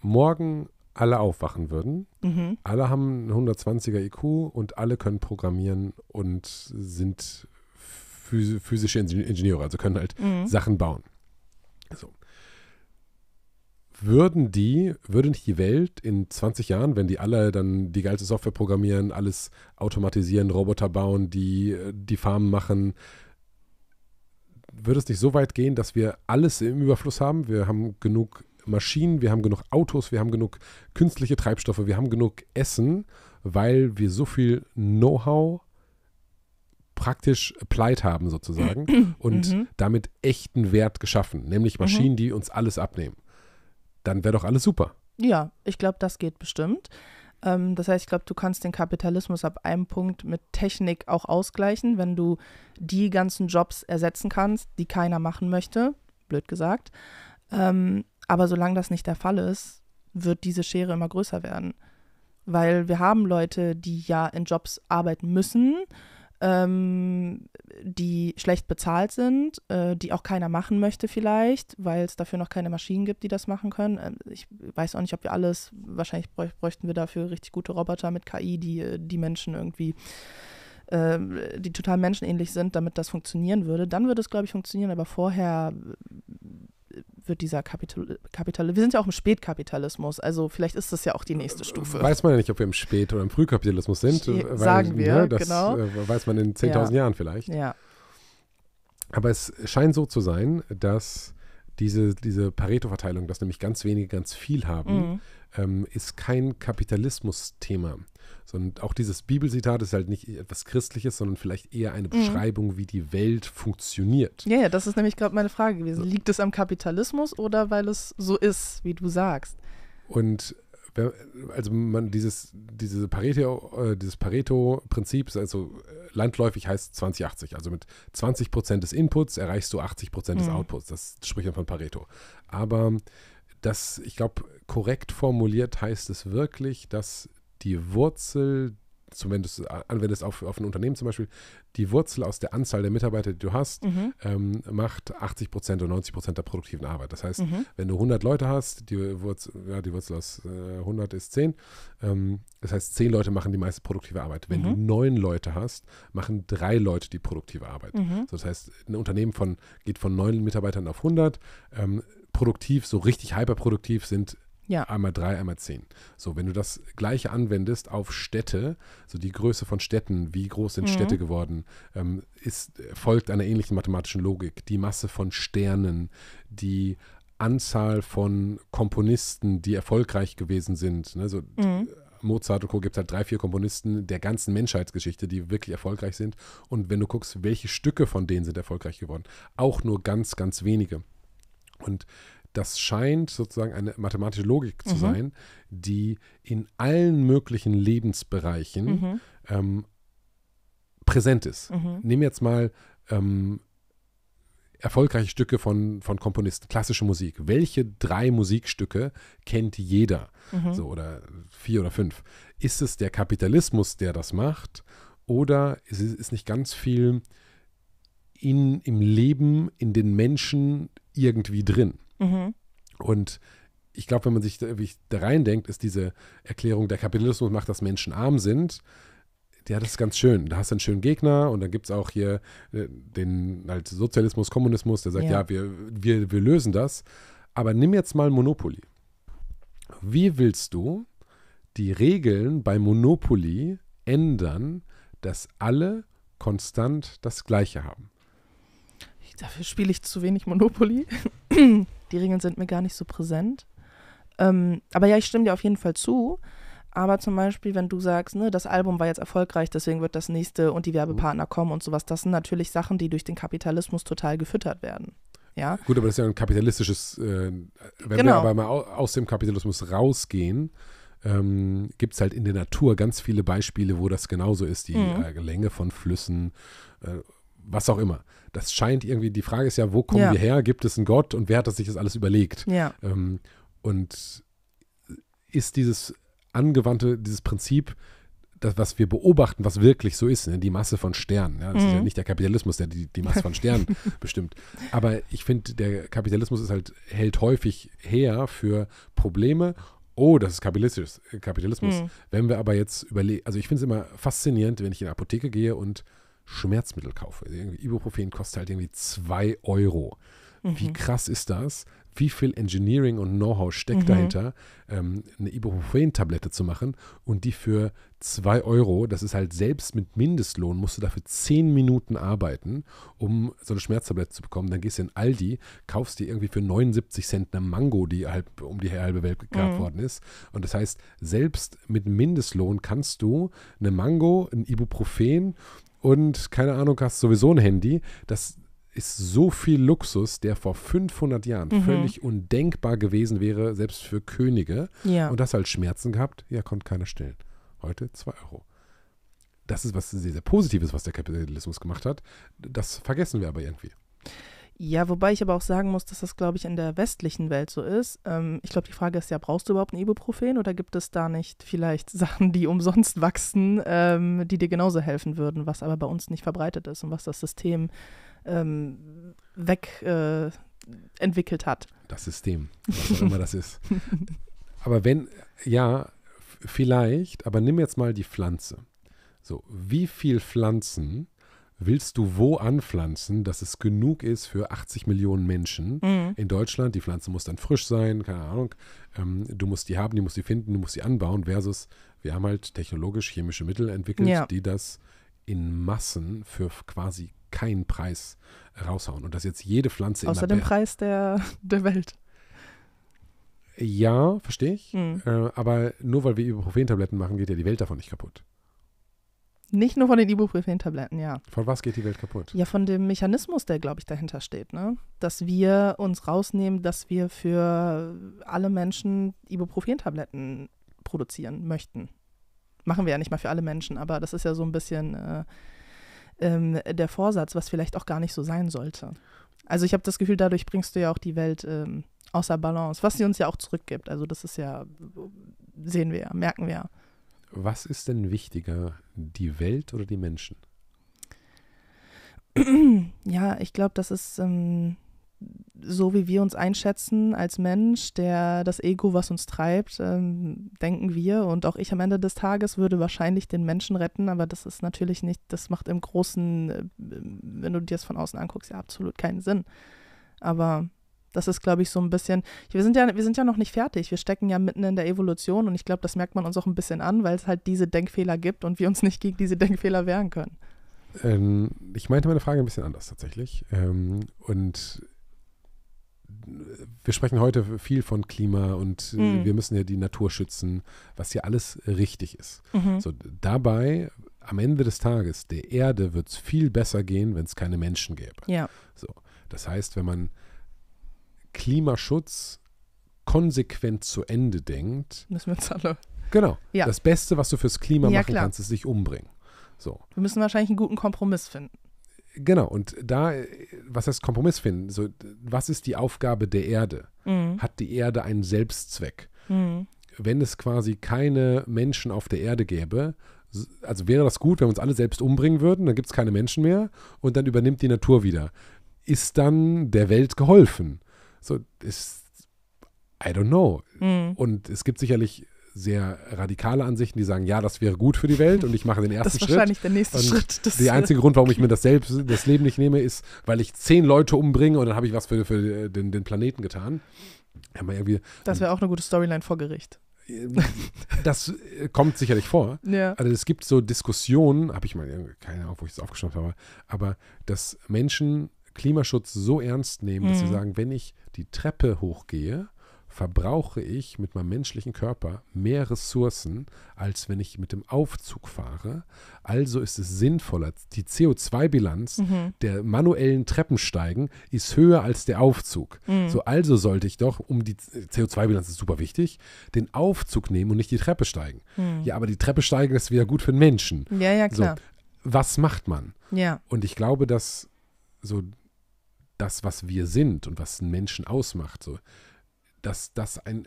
morgen alle aufwachen würden, mhm. alle haben 120er IQ und alle können programmieren und sind physische Ingenieure, also können halt mhm. Sachen bauen. So würden die, würde nicht die Welt in 20 Jahren, wenn die alle dann die geilste Software programmieren, alles automatisieren, Roboter bauen, die die Farmen machen, würde es nicht so weit gehen, dass wir alles im Überfluss haben? Wir haben genug Maschinen, wir haben genug Autos, wir haben genug künstliche Treibstoffe, wir haben genug Essen, weil wir so viel Know-how praktisch applied haben sozusagen und mhm. damit echten Wert geschaffen, nämlich mhm. Maschinen, mhm. die uns alles abnehmen dann wäre doch alles super. Ja, ich glaube, das geht bestimmt. Ähm, das heißt, ich glaube, du kannst den Kapitalismus ab einem Punkt mit Technik auch ausgleichen, wenn du die ganzen Jobs ersetzen kannst, die keiner machen möchte, blöd gesagt. Ähm, aber solange das nicht der Fall ist, wird diese Schere immer größer werden. Weil wir haben Leute, die ja in Jobs arbeiten müssen, ähm, die schlecht bezahlt sind, äh, die auch keiner machen möchte vielleicht, weil es dafür noch keine Maschinen gibt, die das machen können. Ähm, ich weiß auch nicht, ob wir alles, wahrscheinlich bräuch bräuchten wir dafür richtig gute Roboter mit KI, die äh, die Menschen irgendwie ähm, die total menschenähnlich sind, damit das funktionieren würde, dann würde es, glaube ich, funktionieren. Aber vorher wird dieser Kapital, Kapital wir sind ja auch im Spätkapitalismus, also vielleicht ist das ja auch die nächste äh, Stufe. Weiß man ja nicht, ob wir im Spät- oder im Frühkapitalismus sind. Weil, sagen ne, wir, ne, das genau. Äh, weiß man in 10.000 ja. Jahren vielleicht. Ja. Aber es scheint so zu sein, dass diese, diese Pareto-Verteilung, dass nämlich ganz wenige ganz viel haben, mhm ähm, ist kein Kapitalismus-Thema. Sondern auch dieses Bibelzitat ist halt nicht etwas Christliches, sondern vielleicht eher eine mhm. Beschreibung, mhm. wie die Welt funktioniert. Ja, ja, das ist nämlich gerade meine Frage gewesen. Liegt es am Kapitalismus oder weil es so ist, wie du sagst? Und also man dieses, diese Pareto, äh, dieses Pareto-Prinzip, also äh, landläufig heißt 2080. Also mit 20 des Inputs erreichst du 80 Prozent des mhm. Outputs. Das spricht man von Pareto. Aber das, ich glaube, korrekt formuliert heißt es wirklich, dass die Wurzel, zumindest anwendest auf, auf ein Unternehmen zum Beispiel, die Wurzel aus der Anzahl der Mitarbeiter, die du hast, mhm. ähm, macht 80 Prozent oder 90 Prozent der produktiven Arbeit. Das heißt, mhm. wenn du 100 Leute hast, die Wurzel, ja, die Wurzel aus äh, 100 ist 10, ähm, das heißt, 10 Leute machen die meiste produktive Arbeit. Wenn mhm. du 9 Leute hast, machen 3 Leute die produktive Arbeit. Mhm. So, das heißt, ein Unternehmen von, geht von 9 Mitarbeitern auf 100, ähm, produktiv, so richtig hyperproduktiv sind ja. einmal drei, einmal zehn. So, wenn du das Gleiche anwendest auf Städte, so die Größe von Städten, wie groß sind mhm. Städte geworden, ähm, ist, folgt einer ähnlichen mathematischen Logik. Die Masse von Sternen, die Anzahl von Komponisten, die erfolgreich gewesen sind, ne, so mhm. Mozart und Co. gibt es halt drei, vier Komponisten der ganzen Menschheitsgeschichte, die wirklich erfolgreich sind. Und wenn du guckst, welche Stücke von denen sind erfolgreich geworden, auch nur ganz, ganz wenige. Und das scheint sozusagen eine mathematische Logik zu mhm. sein, die in allen möglichen Lebensbereichen mhm. ähm, präsent ist. Mhm. Nehmen jetzt mal ähm, erfolgreiche Stücke von, von Komponisten, klassische Musik. Welche drei Musikstücke kennt jeder? Mhm. So, oder vier oder fünf. Ist es der Kapitalismus, der das macht? Oder ist, ist nicht ganz viel in, im Leben, in den Menschen irgendwie drin. Mhm. Und ich glaube, wenn man sich da, da reindenkt, ist diese Erklärung, der Kapitalismus macht, dass Menschen arm sind. Ja, das ist ganz schön. Da hast du einen schönen Gegner und dann gibt es auch hier äh, den halt Sozialismus, Kommunismus, der sagt, ja, ja wir, wir, wir lösen das. Aber nimm jetzt mal Monopoly. Wie willst du die Regeln bei Monopoly ändern, dass alle konstant das Gleiche haben? Dafür spiele ich zu wenig Monopoly. Die Regeln sind mir gar nicht so präsent. Ähm, aber ja, ich stimme dir auf jeden Fall zu. Aber zum Beispiel, wenn du sagst, ne, das Album war jetzt erfolgreich, deswegen wird das nächste und die Werbepartner kommen und sowas, das sind natürlich Sachen, die durch den Kapitalismus total gefüttert werden. Ja? Gut, aber das ist ja ein kapitalistisches, äh, wenn genau. wir aber mal aus dem Kapitalismus rausgehen, ähm, gibt es halt in der Natur ganz viele Beispiele, wo das genauso ist. Die mhm. äh, Länge von Flüssen, äh, was auch immer. Das scheint irgendwie, die Frage ist ja, wo kommen ja. wir her? Gibt es einen Gott und wer hat das sich das alles überlegt? Ja. Ähm, und ist dieses angewandte, dieses Prinzip, das, was wir beobachten, was wirklich so ist, ne? die Masse von Sternen. Ja? Das mhm. ist ja mhm. nicht der Kapitalismus, der die, die Masse von Sternen bestimmt. Aber ich finde, der Kapitalismus ist halt, hält häufig her für Probleme oh, das ist Kapitalismus. Kapitalismus. Mhm. Wenn wir aber jetzt überlegen, also ich finde es immer faszinierend, wenn ich in eine Apotheke gehe und Schmerzmittel kaufe. Ibuprofen kostet halt irgendwie 2 Euro. Mhm. Wie krass ist das? Wie viel Engineering und Know-how steckt mhm. dahinter, ähm, eine Ibuprofen-Tablette zu machen und die für 2 Euro, das ist halt selbst mit Mindestlohn, musst du dafür 10 Minuten arbeiten, um so eine Schmerztablette zu bekommen. Dann gehst du in Aldi, kaufst dir irgendwie für 79 Cent eine Mango, die halb, um die halbe Welt gekarrt mhm. worden ist. Und das heißt, selbst mit Mindestlohn kannst du eine Mango, ein Ibuprofen und keine Ahnung, hast sowieso ein Handy. Das ist so viel Luxus, der vor 500 Jahren mhm. völlig undenkbar gewesen wäre, selbst für Könige. Ja. Und das halt Schmerzen gehabt, ja, konnte keiner stellen. Heute 2 Euro. Das ist was sehr, sehr Positives, was der Kapitalismus gemacht hat. Das vergessen wir aber irgendwie. Ja, wobei ich aber auch sagen muss, dass das, glaube ich, in der westlichen Welt so ist. Ähm, ich glaube, die Frage ist ja, brauchst du überhaupt ein Ibuprofen oder gibt es da nicht vielleicht Sachen, die umsonst wachsen, ähm, die dir genauso helfen würden, was aber bei uns nicht verbreitet ist und was das System ähm, weg äh, hat? Das System, was auch immer das ist. Aber wenn, ja, vielleicht, aber nimm jetzt mal die Pflanze. So, wie viel Pflanzen willst du wo anpflanzen, dass es genug ist für 80 Millionen Menschen mhm. in Deutschland? Die Pflanze muss dann frisch sein, keine Ahnung. Ähm, du musst die haben, du musst die finden, du musst die anbauen, versus wir haben halt technologisch chemische Mittel entwickelt, ja. die das in Massen für quasi keinen Preis raushauen. Und dass jetzt jede Pflanze. Außer dem Be Preis der, der Welt. Ja, verstehe ich. Mhm. Äh, aber nur weil wir Ibuprofen-Tabletten machen, geht ja die Welt davon nicht kaputt. Nicht nur von den Ibuprofen-Tabletten, ja. Von was geht die Welt kaputt? Ja, von dem Mechanismus, der, glaube ich, dahinter steht. Ne? Dass wir uns rausnehmen, dass wir für alle Menschen Ibuprofen-Tabletten produzieren möchten. Machen wir ja nicht mal für alle Menschen, aber das ist ja so ein bisschen äh, ähm, der Vorsatz, was vielleicht auch gar nicht so sein sollte. Also ich habe das Gefühl, dadurch bringst du ja auch die Welt ähm, außer Balance, was sie uns ja auch zurückgibt. Also das ist ja, sehen wir ja, merken wir ja. Was ist denn wichtiger, die Welt oder die Menschen? Ja, ich glaube, das ist ähm, so, wie wir uns einschätzen als Mensch, der das Ego, was uns treibt, ähm, denken wir. Und auch ich am Ende des Tages würde wahrscheinlich den Menschen retten, aber das ist natürlich nicht, das macht im Großen, äh, wenn du dir das von außen anguckst, ja absolut keinen Sinn. Aber das ist, glaube ich, so ein bisschen. Wir sind ja, wir sind ja noch nicht fertig. Wir stecken ja mitten in der Evolution und ich glaube, das merkt man uns auch ein bisschen an, weil es halt diese Denkfehler gibt und wir uns nicht gegen diese Denkfehler wehren können. Ähm, ich meinte meine Frage ein bisschen anders tatsächlich. Ähm, und wir sprechen heute viel von Klima und äh, mhm. wir müssen ja die Natur schützen, was ja alles richtig ist. Mhm. So, dabei, am Ende des Tages, der Erde wird es viel besser gehen, wenn es keine Menschen gäbe. Ja. So, das heißt, wenn man Klimaschutz konsequent zu Ende denkt. Müssen wir uns alle. Genau. Ja. Das Beste, was du fürs Klima ja, machen klar. kannst, ist dich umbringen. So. Wir müssen wahrscheinlich einen guten Kompromiss finden. Genau, und da, was heißt Kompromiss finden? So, was ist die Aufgabe der Erde? Mhm. Hat die Erde einen Selbstzweck? Mhm. Wenn es quasi keine Menschen auf der Erde gäbe, also wäre das gut, wenn wir uns alle selbst umbringen würden, dann gibt es keine Menschen mehr und dann übernimmt die Natur wieder. Ist dann der Welt geholfen? So, ist, I don't know. Mhm. Und es gibt sicherlich sehr radikale Ansichten, die sagen, ja, das wäre gut für die Welt und ich mache den ersten Schritt. Das ist Schritt. wahrscheinlich der nächste und Schritt. Das der einzige Grund, warum ich mir das selbst, das Leben nicht nehme, ist, weil ich zehn Leute umbringe und dann habe ich was für, für den, den Planeten getan. Ja, irgendwie, das wäre auch eine gute Storyline vor Gericht. Das äh, kommt sicherlich vor. Ja. Also es gibt so Diskussionen, habe ich mal keine Ahnung, wo ich es aufgeschnappt habe, aber dass Menschen Klimaschutz so ernst nehmen, dass mhm. sie sagen, wenn ich die Treppe hochgehe, verbrauche ich mit meinem menschlichen Körper mehr Ressourcen, als wenn ich mit dem Aufzug fahre. Also ist es sinnvoller. Die CO2-Bilanz mhm. der manuellen Treppensteigen ist höher als der Aufzug. Mhm. So, also sollte ich doch, um die CO2-Bilanz ist super wichtig, den Aufzug nehmen und nicht die Treppe steigen. Mhm. Ja, aber die Treppe steigen ist wieder gut für den Menschen. Ja, ja, klar. So, was macht man? Ja. Und ich glaube, dass so das, was wir sind und was einen Menschen ausmacht, so, dass das ein,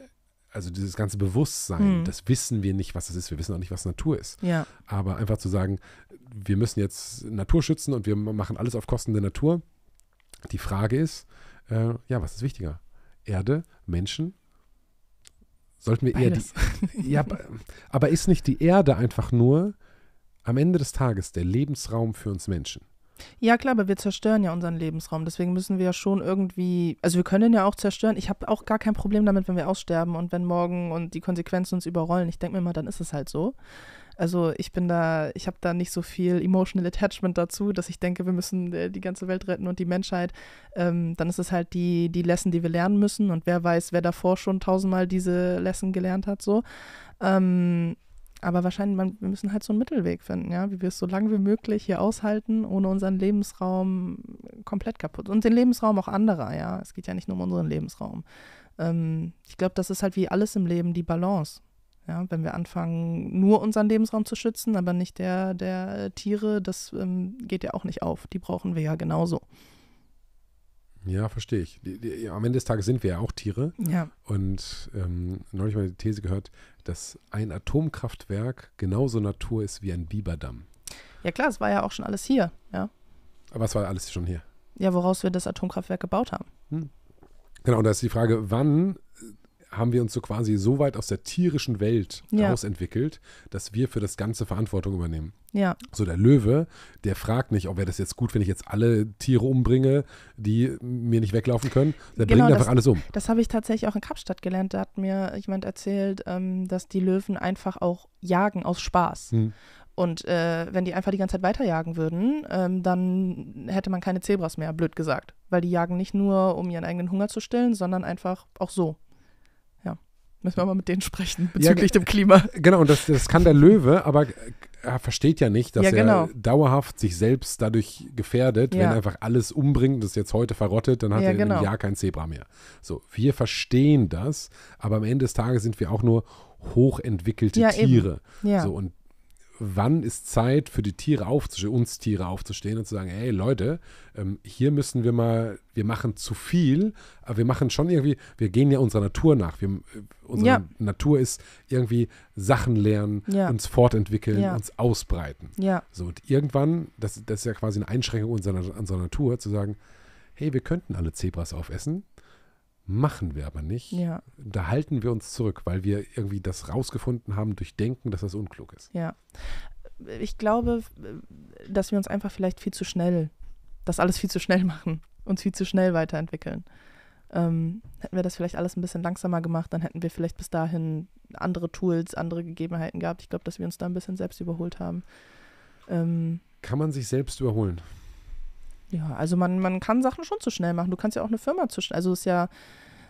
also dieses ganze Bewusstsein, mhm. das wissen wir nicht, was es ist. Wir wissen auch nicht, was Natur ist. Ja. Aber einfach zu sagen, wir müssen jetzt Natur schützen und wir machen alles auf Kosten der Natur. Die Frage ist, äh, ja, was ist wichtiger? Erde, Menschen? Sollten wir eher die. ja, aber ist nicht die Erde einfach nur am Ende des Tages der Lebensraum für uns Menschen? Ja, klar, aber wir zerstören ja unseren Lebensraum. Deswegen müssen wir ja schon irgendwie, also wir können ja auch zerstören. Ich habe auch gar kein Problem damit, wenn wir aussterben und wenn morgen und die Konsequenzen uns überrollen. Ich denke mir mal, dann ist es halt so. Also ich bin da, ich habe da nicht so viel emotional attachment dazu, dass ich denke, wir müssen äh, die ganze Welt retten und die Menschheit. Ähm, dann ist es halt die, die Lesson, die wir lernen müssen. Und wer weiß, wer davor schon tausendmal diese Lesson gelernt hat, so. Ähm, aber wahrscheinlich, man, wir müssen halt so einen Mittelweg finden, ja, wie wir es so lange wie möglich hier aushalten, ohne unseren Lebensraum komplett kaputt. Und den Lebensraum auch anderer, ja. Es geht ja nicht nur um unseren Lebensraum. Ähm, ich glaube, das ist halt wie alles im Leben die Balance. Ja, wenn wir anfangen, nur unseren Lebensraum zu schützen, aber nicht der der Tiere, das ähm, geht ja auch nicht auf. Die brauchen wir ja genauso. Ja, verstehe ich. Die, die, am Ende des Tages sind wir ja auch Tiere. Ja. Und ähm, neulich mal die These gehört, dass ein Atomkraftwerk genauso Natur ist wie ein Biberdamm. Ja klar, es war ja auch schon alles hier, ja. Aber es war alles schon hier. Ja, woraus wir das Atomkraftwerk gebaut haben. Hm. Genau, und da ist die Frage, wann haben wir uns so quasi so weit aus der tierischen Welt ja. rausentwickelt, dass wir für das Ganze Verantwortung übernehmen. Ja. So der Löwe, der fragt nicht, ob wäre das jetzt gut, wenn ich jetzt alle Tiere umbringe, die mir nicht weglaufen können. Der genau, bringt das, einfach alles um. Das habe ich tatsächlich auch in Kapstadt gelernt. Da hat mir jemand erzählt, ähm, dass die Löwen einfach auch jagen aus Spaß. Hm. Und äh, wenn die einfach die ganze Zeit weiterjagen würden, ähm, dann hätte man keine Zebras mehr, blöd gesagt. Weil die jagen nicht nur, um ihren eigenen Hunger zu stillen, sondern einfach auch so. Müssen wir mal mit denen sprechen bezüglich ja, dem Klima. Genau, und das, das kann der Löwe, aber äh, er versteht ja nicht, dass ja, genau. er dauerhaft sich selbst dadurch gefährdet, ja. wenn einfach alles umbringt und es jetzt heute verrottet, dann hat er genau. in Jahr kein Zebra mehr. So, wir verstehen das, aber am Ende des Tages sind wir auch nur hochentwickelte Tiere. So, und wann ist Zeit für die Tiere aufzustehen, uns Tiere aufzustehen und zu sagen, hey Leute, ähm, hier müssen wir mal, wir machen zu viel, aber wir machen schon irgendwie, wir gehen ja unserer Natur nach. Wir, äh, unsere ja. Natur ist irgendwie Sachen lernen, ja. uns fortentwickeln, ja. uns ausbreiten. So, und irgendwann, das, das ist ja quasi eine Einschränkung unserer, unserer Natur, zu sagen, hey, wir könnten alle Zebras aufessen, machen wir aber nicht. Ja. Da halten wir uns zurück, weil wir irgendwie das rausgefunden haben durch Denken, dass das unklug ist. Ja. Ich glaube, dass wir uns einfach vielleicht viel zu schnell, das alles viel zu schnell machen, uns viel zu schnell weiterentwickeln. Ähm, hätten wir das vielleicht alles ein bisschen langsamer gemacht, dann hätten wir vielleicht bis dahin andere Tools, andere Gegebenheiten gehabt. Ich glaube, dass wir uns da ein bisschen selbst überholt haben. Ähm, Kann man sich selbst überholen? Ja, also man, man kann Sachen schon zu schnell machen. Du kannst ja auch eine Firma zu schnell. Also es ist ja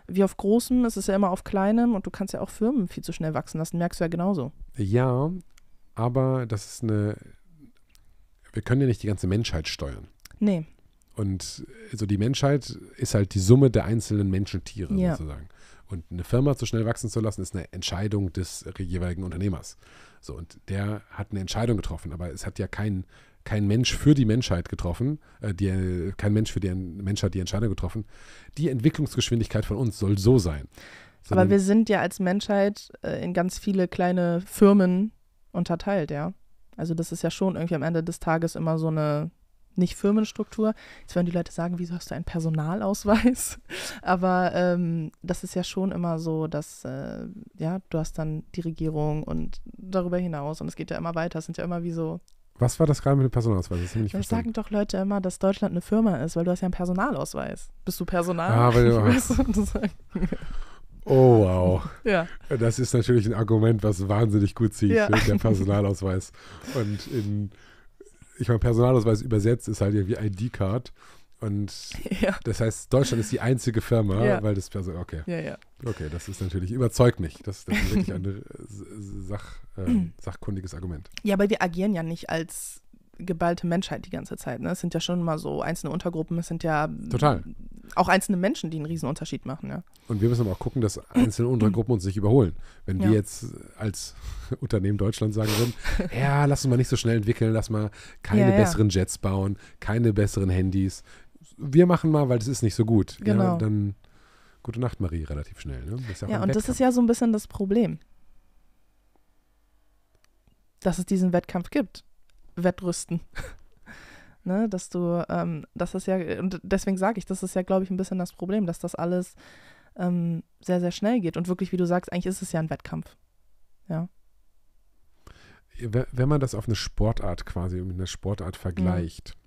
wie auf Großem, es ist ja immer auf Kleinem und du kannst ja auch Firmen viel zu schnell wachsen lassen. Merkst du ja genauso. Ja, aber das ist eine. Wir können ja nicht die ganze Menschheit steuern. Nee. Und also die Menschheit ist halt die Summe der einzelnen Menschentiere ja. sozusagen. Und eine Firma zu schnell wachsen zu lassen, ist eine Entscheidung des jeweiligen Unternehmers. So, und der hat eine Entscheidung getroffen, aber es hat ja keinen kein Mensch für die Menschheit getroffen, äh, die, kein Mensch für die Menschheit die Entscheidung getroffen. Die Entwicklungsgeschwindigkeit von uns soll so sein. Sondern Aber wir sind ja als Menschheit äh, in ganz viele kleine Firmen unterteilt, ja. Also das ist ja schon irgendwie am Ende des Tages immer so eine nicht Firmenstruktur. Jetzt werden die Leute sagen, wieso hast du einen Personalausweis? Aber ähm, das ist ja schon immer so, dass äh, ja, du hast dann die Regierung und darüber hinaus und es geht ja immer weiter. Es sind ja immer wie so was war das gerade mit dem Personalausweis? Das das sagen doch Leute immer, dass Deutschland eine Firma ist, weil du hast ja einen Personalausweis. Bist du Personal? Ah, weil du weißt, ah. Oh, wow. Ja. Das ist natürlich ein Argument, was wahnsinnig gut zieht, ja. Ne, der Personalausweis. Und in, ich meine, Personalausweis übersetzt ist halt irgendwie ID-Card. Und ja. das heißt, Deutschland ist die einzige Firma, ja. weil das also okay. Ja, ja. okay, das ist natürlich überzeugt mich. Das, das ist wirklich ein äh, sach, äh, sachkundiges Argument. Ja, aber wir agieren ja nicht als geballte Menschheit die ganze Zeit. Ne? Es sind ja schon mal so einzelne Untergruppen, es sind ja Total. auch einzelne Menschen, die einen riesen Unterschied machen. Ja. Und wir müssen aber auch gucken, dass einzelne Untergruppen uns nicht überholen. Wenn ja. wir jetzt als Unternehmen Deutschland sagen würden, ja, lass uns mal nicht so schnell entwickeln, lass mal keine ja, besseren Jets bauen, keine besseren Handys, wir machen mal, weil das ist nicht so gut. Genau. Ja, dann gute Nacht, Marie, relativ schnell. Ne? Ja, ja und Wettkampf. das ist ja so ein bisschen das Problem, dass es diesen Wettkampf gibt. Wettrüsten. ne, dass du, ähm, das ist ja, und deswegen sage ich, das ist ja, glaube ich, ein bisschen das Problem, dass das alles ähm, sehr, sehr schnell geht. Und wirklich, wie du sagst, eigentlich ist es ja ein Wettkampf. Ja wenn man das auf eine Sportart quasi mit einer Sportart vergleicht,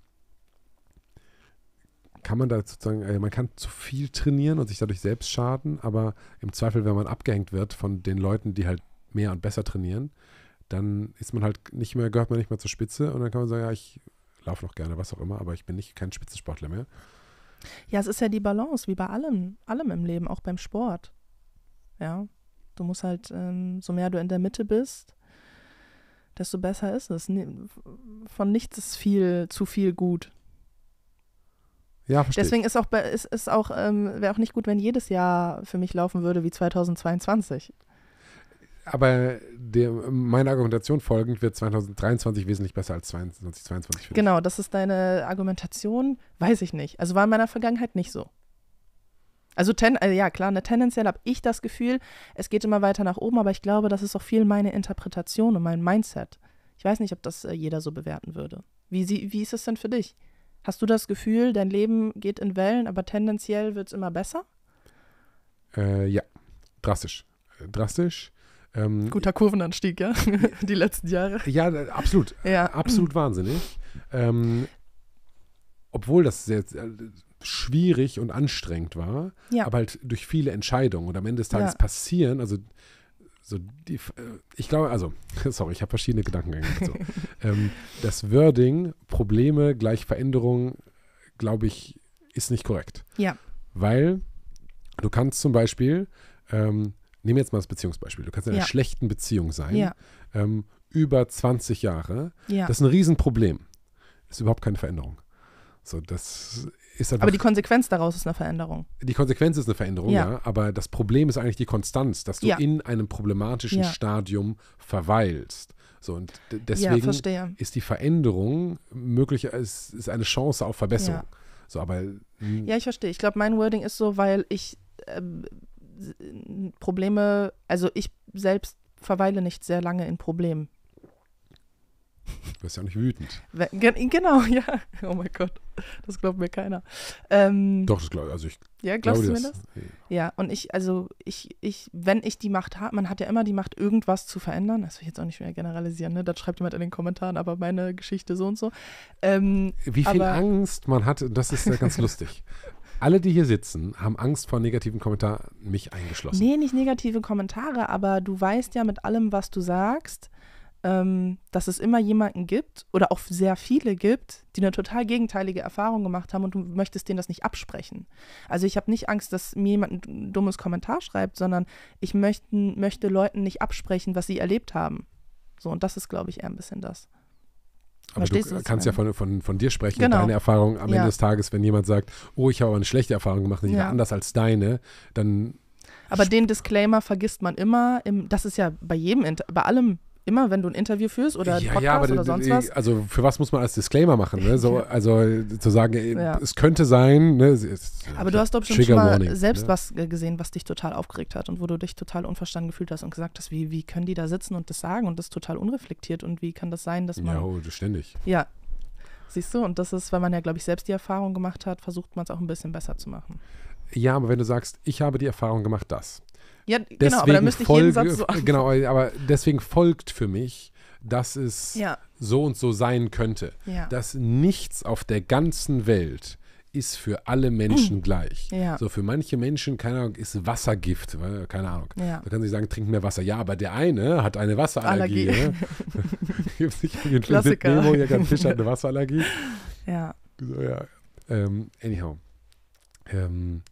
kann man da sozusagen, äh, man kann zu viel trainieren und sich dadurch selbst schaden, aber im Zweifel, wenn man abgehängt wird von den Leuten, die halt mehr und besser trainieren, dann ist man halt nicht mehr, gehört man nicht mehr zur Spitze und dann kann man sagen, ja, ich laufe noch gerne, was auch immer, aber ich bin nicht kein Spitzensportler mehr. Ja, es ist ja die Balance, wie bei allem, allem im Leben, auch beim Sport. Ja. Du musst halt, ähm, so mehr du in der Mitte bist, desto besser ist es. Von nichts ist viel zu viel gut. Ja, verstehe. Deswegen ist auch, ist, ist auch ähm, wäre auch nicht gut, wenn jedes Jahr für mich laufen würde wie 2022. Aber der, meiner Argumentation folgend wird 2023 wesentlich besser als 2022. Genau, das ist deine Argumentation, weiß ich nicht. Also war in meiner Vergangenheit nicht so. Also, ten, also ja, klar, ne, tendenziell habe ich das Gefühl, es geht immer weiter nach oben, aber ich glaube, das ist auch viel meine Interpretation und mein Mindset. Ich weiß nicht, ob das äh, jeder so bewerten würde. Wie, wie ist es denn für dich? Hast du das Gefühl, dein Leben geht in Wellen, aber tendenziell wird es immer besser? Äh, ja, drastisch. Äh, drastisch. Ähm, Guter Kurvenanstieg, ja, die letzten Jahre. Ja, äh, absolut. Ja. Äh, absolut wahnsinnig. Ähm, obwohl das sehr, schwierig und anstrengend war, ja. aber halt durch viele Entscheidungen und am Ende des Tages ja. passieren, also so die, äh, ich glaube, also, sorry, ich habe verschiedene Gedankengänge. So. ähm, das Wording, Probleme gleich Veränderung, glaube ich, ist nicht korrekt. Ja. Weil du kannst zum Beispiel, ähm, nehmen jetzt mal das Beziehungsbeispiel, du kannst in ja. einer schlechten Beziehung sein, ja. ähm, über 20 Jahre. Ja. Das ist ein Riesenproblem. Das ist überhaupt keine Veränderung. So, das ist Aber die Konsequenz daraus ist eine Veränderung. Die Konsequenz ist eine Veränderung, ja. ja aber das Problem ist eigentlich die Konstanz, dass du ja. in einem problematischen Stadium verweilst. So, und deswegen ist die Veränderung möglich, es ist eine Chance auf Verbesserung. So, aber. Hm. Ja, ich verstehe. Ich glaube, mein Wording ist so, weil ich äh, Probleme, also ich selbst verweile nicht sehr lange in Problemen. Du bist ja auch nicht wütend. Genau, ja. Oh mein Gott, das glaubt mir keiner. Ähm, Doch, das glaube also ich. Ja, glaubst glaub du mir das? das? Ja, und ich, also ich, ich, wenn ich die Macht habe, man hat ja immer die Macht, irgendwas zu verändern. Das will ich jetzt auch nicht mehr generalisieren, ne? Das schreibt jemand in den Kommentaren, aber meine Geschichte so und so. Ähm, Wie viel aber, Angst man hat, das ist ja ganz lustig. Alle, die hier sitzen, haben Angst vor negativen Kommentaren, mich eingeschlossen. Nee, nicht negative Kommentare, aber du weißt ja mit allem, was du sagst, ähm, dass es immer jemanden gibt oder auch sehr viele gibt, die eine total gegenteilige Erfahrung gemacht haben und du möchtest denen das nicht absprechen. Also ich habe nicht Angst, dass mir jemand ein dummes Kommentar schreibt, sondern ich möchten, möchte Leuten nicht absprechen, was sie erlebt haben. So, und das ist, glaube ich, eher ein bisschen das. Aber Verstehst du kannst ja von, von, von dir sprechen, genau. deine Erfahrung am ja. Ende des Tages, wenn jemand sagt, oh, ich habe eine schlechte Erfahrung gemacht, die ja. war anders als deine, dann. Aber den Disclaimer vergisst man immer. Im, das ist ja bei jedem, bei allem immer, wenn du ein Interview führst oder ja, Podcast ja, aber, oder sonst was. Also für was muss man als Disclaimer machen? Ne? So, also äh, zu sagen, äh, ja. es könnte sein. Ne? Es, aber du hast doch schon mal selbst ne? was gesehen, was dich total aufgeregt hat und wo du dich total unverstanden gefühlt hast und gesagt hast, wie, wie können die da sitzen und das sagen und das total unreflektiert und wie kann das sein, dass man. Ja, oh, ständig. Ja. Siehst du, und das ist, weil man ja, glaube ich, selbst die Erfahrung gemacht hat, versucht man es auch ein bisschen besser zu machen. Ja, aber wenn du sagst, ich habe die Erfahrung gemacht, das, ja, genau, aber da müsste ich folge, jeden Satz so anfangen. Genau, aber deswegen folgt für mich, dass es ja. so und so sein könnte. Ja. Dass nichts auf der ganzen Welt ist für alle Menschen mhm. gleich. Ja. So für manche Menschen, keine Ahnung, ist Wassergift, keine Ahnung. Ja. Da kann sich sagen, trink mehr Wasser. Ja, aber der eine hat eine Wasserallergie. Allergie. Gibt sicher den Klassiker. Nemo, ja, ganz Fisch hat eine Wasserallergie. Ja. So, ja. Ähm, anyhow. Ähm,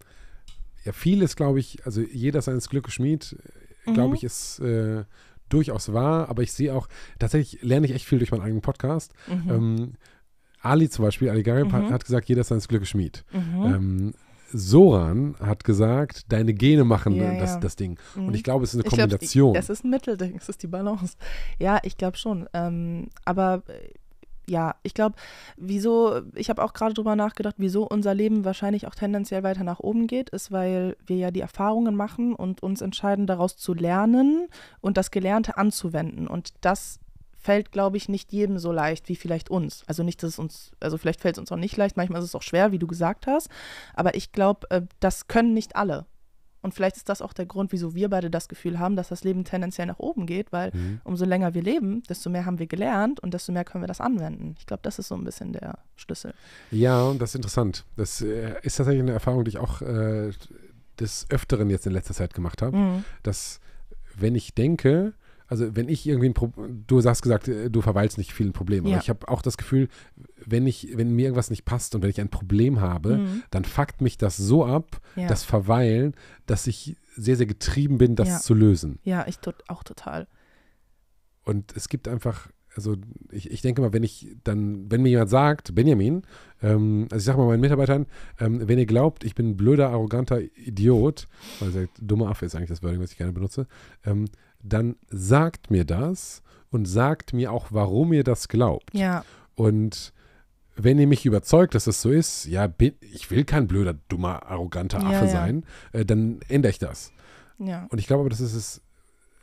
ja, viel glaube ich, also jeder seines Glückes Schmied, äh, glaube mhm. ich, ist äh, durchaus wahr, aber ich sehe auch, tatsächlich lerne ich echt viel durch meinen eigenen Podcast. Mhm. Ähm, Ali zum Beispiel, Ali Garib, mhm. hat gesagt, jeder seines Glückes Schmied. Mhm. Ähm, Soran hat gesagt, deine Gene machen ja, das, ja. das Ding. Mhm. Und ich glaube, es ist eine Kombination. Glaub, es ist ein Mittelding, es ist die Balance. Ja, ich glaube schon. Ähm, aber äh, ja, ich glaube, wieso, ich habe auch gerade drüber nachgedacht, wieso unser Leben wahrscheinlich auch tendenziell weiter nach oben geht, ist, weil wir ja die Erfahrungen machen und uns entscheiden, daraus zu lernen und das Gelernte anzuwenden. Und das fällt, glaube ich, nicht jedem so leicht wie vielleicht uns. Also nicht, dass es uns, also vielleicht fällt es uns auch nicht leicht, manchmal ist es auch schwer, wie du gesagt hast, aber ich glaube, äh, das können nicht alle. Und vielleicht ist das auch der Grund, wieso wir beide das Gefühl haben, dass das Leben tendenziell nach oben geht, weil mhm. umso länger wir leben, desto mehr haben wir gelernt und desto mehr können wir das anwenden. Ich glaube, das ist so ein bisschen der Schlüssel. Ja, das ist interessant. Das äh, ist tatsächlich eine Erfahrung, die ich auch äh, des Öfteren jetzt in letzter Zeit gemacht habe, mhm. dass wenn ich denke, also wenn ich irgendwie ein Problem, du hast gesagt, äh, du verweilst nicht vielen Problemen, ja. aber ich habe auch das Gefühl, wenn ich, wenn mir irgendwas nicht passt und wenn ich ein Problem habe, mhm. dann fuckt mich das so ab, ja. das Verweilen, dass ich sehr, sehr getrieben bin, das ja. zu lösen. Ja, ich tut auch total. Und es gibt einfach, also ich, ich denke mal, wenn ich dann, wenn mir jemand sagt, Benjamin, ähm, also ich sage mal meinen Mitarbeitern, ähm, wenn ihr glaubt, ich bin ein blöder, arroganter Idiot, weil sagt, dummer Affe ist eigentlich das Wording, was ich gerne benutze, ähm, dann sagt mir das und sagt mir auch, warum ihr das glaubt. Ja. Und wenn ihr mich überzeugt, dass das so ist, ja, bin, ich will kein blöder, dummer, arroganter Affe ja, ja. sein, äh, dann ändere ich das. Ja. Und ich glaube aber, das ist es.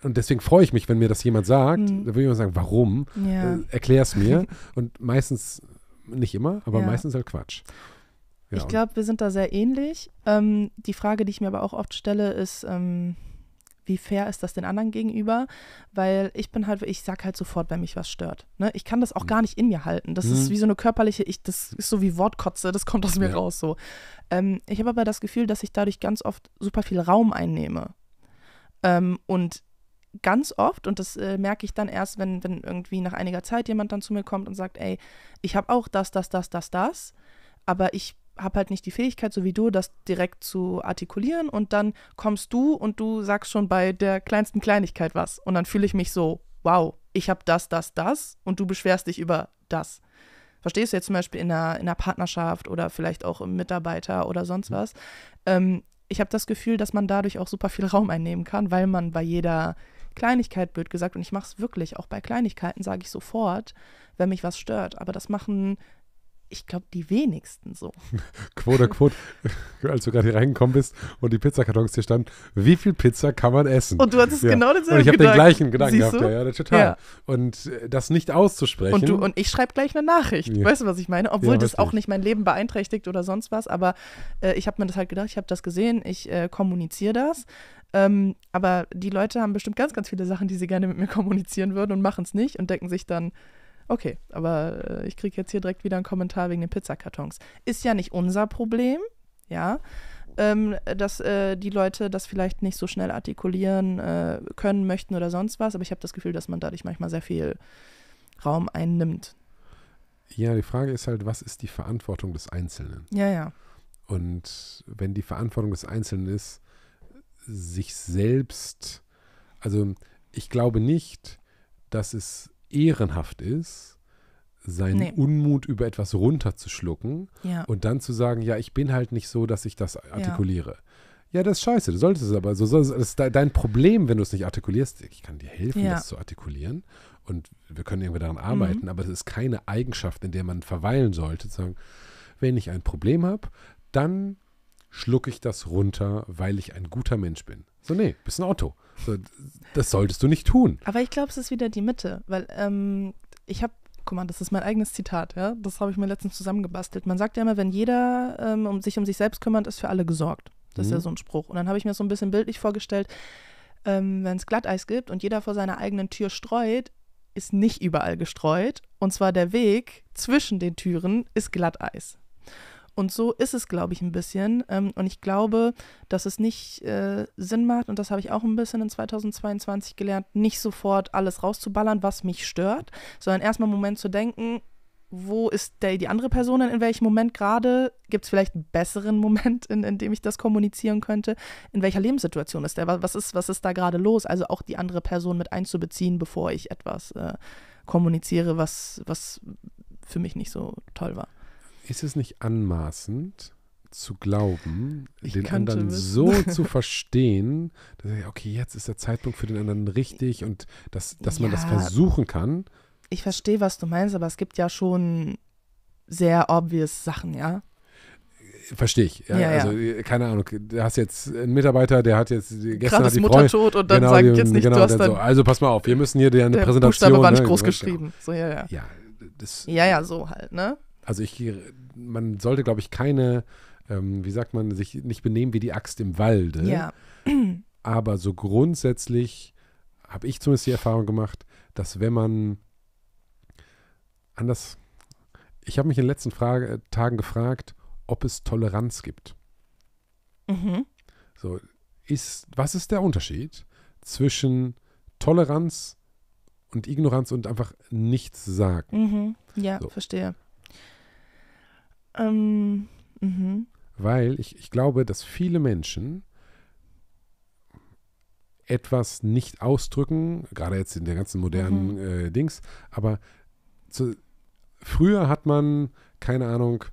Und deswegen freue ich mich, wenn mir das jemand sagt. Mhm. Da würde ich immer sagen, warum? Ja. Äh, Erklär es mir. und meistens, nicht immer, aber meistens halt Quatsch. ich glaube, wir sind da sehr ähnlich. Ähm, die Frage, die ich mir aber auch oft stelle, ist, ähm, wie fair ist das den anderen gegenüber? Weil ich bin halt, ich sag halt sofort, wenn mich was stört. Ne? Ich kann das auch mhm. gar nicht in mir halten. Das mhm. ist wie so eine körperliche, ich, das ist so wie Wortkotze, das kommt aus mir ja. raus so. Ähm, ich habe aber das Gefühl, dass ich dadurch ganz oft super viel Raum einnehme. Ähm, und ganz oft, und das äh, merke ich dann erst, wenn, wenn irgendwie nach einiger Zeit jemand dann zu mir kommt und sagt, ey, ich habe auch das, das, das, das, das, aber ich habe halt nicht die Fähigkeit, so wie du, das direkt zu artikulieren und dann kommst du und du sagst schon bei der kleinsten Kleinigkeit was und dann fühle ich mich so, wow, ich habe das, das, das und du beschwerst dich über das. Verstehst du jetzt zum Beispiel in einer, in einer Partnerschaft oder vielleicht auch im Mitarbeiter oder sonst mhm. was? Ähm, ich habe das Gefühl, dass man dadurch auch super viel Raum einnehmen kann, weil man bei jeder Kleinigkeit, blöd gesagt, und ich mache es wirklich, auch bei Kleinigkeiten sage ich sofort, wenn mich was stört. Aber das machen ich glaube, die wenigsten so. Quote, quote, als du gerade hier reingekommen bist und die Pizzakartons hier standen, wie viel Pizza kann man essen? Und du hattest ja. genau denselben Und ich habe den gleichen Gedanken Siehst gehabt, ja, ja, total. Ja. Und äh, das nicht auszusprechen. Und, du, und ich schreibe gleich eine Nachricht, ja. weißt du, was ich meine? Obwohl das auch nicht mein Leben beeinträchtigt oder sonst was, aber äh, ich habe mir das halt gedacht, ich habe das gesehen, ich äh, kommuniziere das. Ähm, aber die Leute haben bestimmt ganz, ganz viele Sachen, die sie gerne mit mir kommunizieren würden und machen es nicht und denken sich dann, Okay, aber äh, ich kriege jetzt hier direkt wieder einen Kommentar wegen den Pizzakartons. Ist ja nicht unser Problem, ja, ähm, dass äh, die Leute das vielleicht nicht so schnell artikulieren äh, können, möchten oder sonst was, aber ich habe das Gefühl, dass man dadurch manchmal sehr viel Raum einnimmt. Ja, die Frage ist halt, was ist die Verantwortung des Einzelnen? Ja, ja. Und wenn die Verantwortung des Einzelnen ist, sich selbst, also ich glaube nicht, dass es ehrenhaft ist, seinen nee. Unmut über etwas runterzuschlucken ja. und dann zu sagen, ja, ich bin halt nicht so, dass ich das artikuliere. Ja. Ja, das ist scheiße. Du solltest es aber so. Das ist dein Problem, wenn du es nicht artikulierst. Ich kann dir helfen, ja. das zu artikulieren. Und wir können irgendwie daran arbeiten. Mhm. Aber es ist keine Eigenschaft, in der man verweilen sollte. Zu sagen, wenn ich ein Problem habe, dann schlucke ich das runter, weil ich ein guter Mensch bin. So, nee, bist ein Otto. So, das solltest du nicht tun. Aber ich glaube, es ist wieder die Mitte, weil ähm, ich habe, guck mal, das ist mein eigenes Zitat, ja. Das habe ich mir letztens zusammengebastelt. Man sagt ja immer, wenn jeder ähm, um sich um sich selbst kümmert, ist für alle gesorgt. Das mhm. ist ja mhm. so ein Spruch. Und dann habe ich mir so ein bisschen bildlich vorgestellt, ähm, wenn es Glatteis gibt und jeder vor seiner eigenen Tür streut, ist nicht überall gestreut. Und zwar der Weg zwischen den Türen ist Glatteis. Und so ist es, glaube ich, ein bisschen. Ähm, und ich glaube, dass es nicht äh, Sinn macht, und das habe ich auch ein bisschen in 2022 gelernt, nicht sofort alles rauszuballern, was mich stört, sondern erstmal einen Moment zu denken, wo ist der, die andere Person in welchem Moment gerade? Gibt es vielleicht einen besseren Moment, in, in dem ich das kommunizieren könnte? In welcher Lebenssituation ist der? Was ist, was ist da gerade los? Also auch die andere Person mit einzubeziehen, bevor ich etwas äh, kommuniziere, was, was für mich nicht so toll war. Ist es nicht anmaßend zu glauben, ich den anderen wissen. so zu verstehen, dass ich, okay, jetzt ist der Zeitpunkt für den anderen richtig und dass, dass man das versuchen kann? Ich verstehe, was du meinst, aber es gibt ja schon sehr obvious Sachen, ja? Verstehe ich. Ja, ja, also, ja. keine Ahnung. Du hast jetzt einen Mitarbeiter, der hat jetzt gestern Gerade hat die Mutter tot und dann genau, sagt jetzt nicht, genau, du hast dann so, Also pass mal auf, wir müssen hier eine der Präsentation. Buchstabe war ne, nicht ne, groß geschrieben. So, ja, ja. ja, das, ja, ja, so halt, ne? Also ich, man sollte, glaube ich, keine, ähm, wie sagt man, sich nicht benehmen wie die Axt im Walde. Ja. Aber so grundsätzlich habe ich zumindest die Erfahrung gemacht, dass wenn man anders, ich habe mich in den letzten Frage, äh, Tagen gefragt, ob es Toleranz gibt. Mhm. So, ist, was ist der Unterschied zwischen Toleranz und Ignoranz und einfach nichts sagen? Mhm. Ja, so. verstehe. Ähm, mhm. Weil ich, ich glaube, dass viele Menschen etwas nicht ausdrücken, gerade jetzt in der ganzen modernen mhm. äh, Dings, aber zu, früher hat man, keine Ahnung,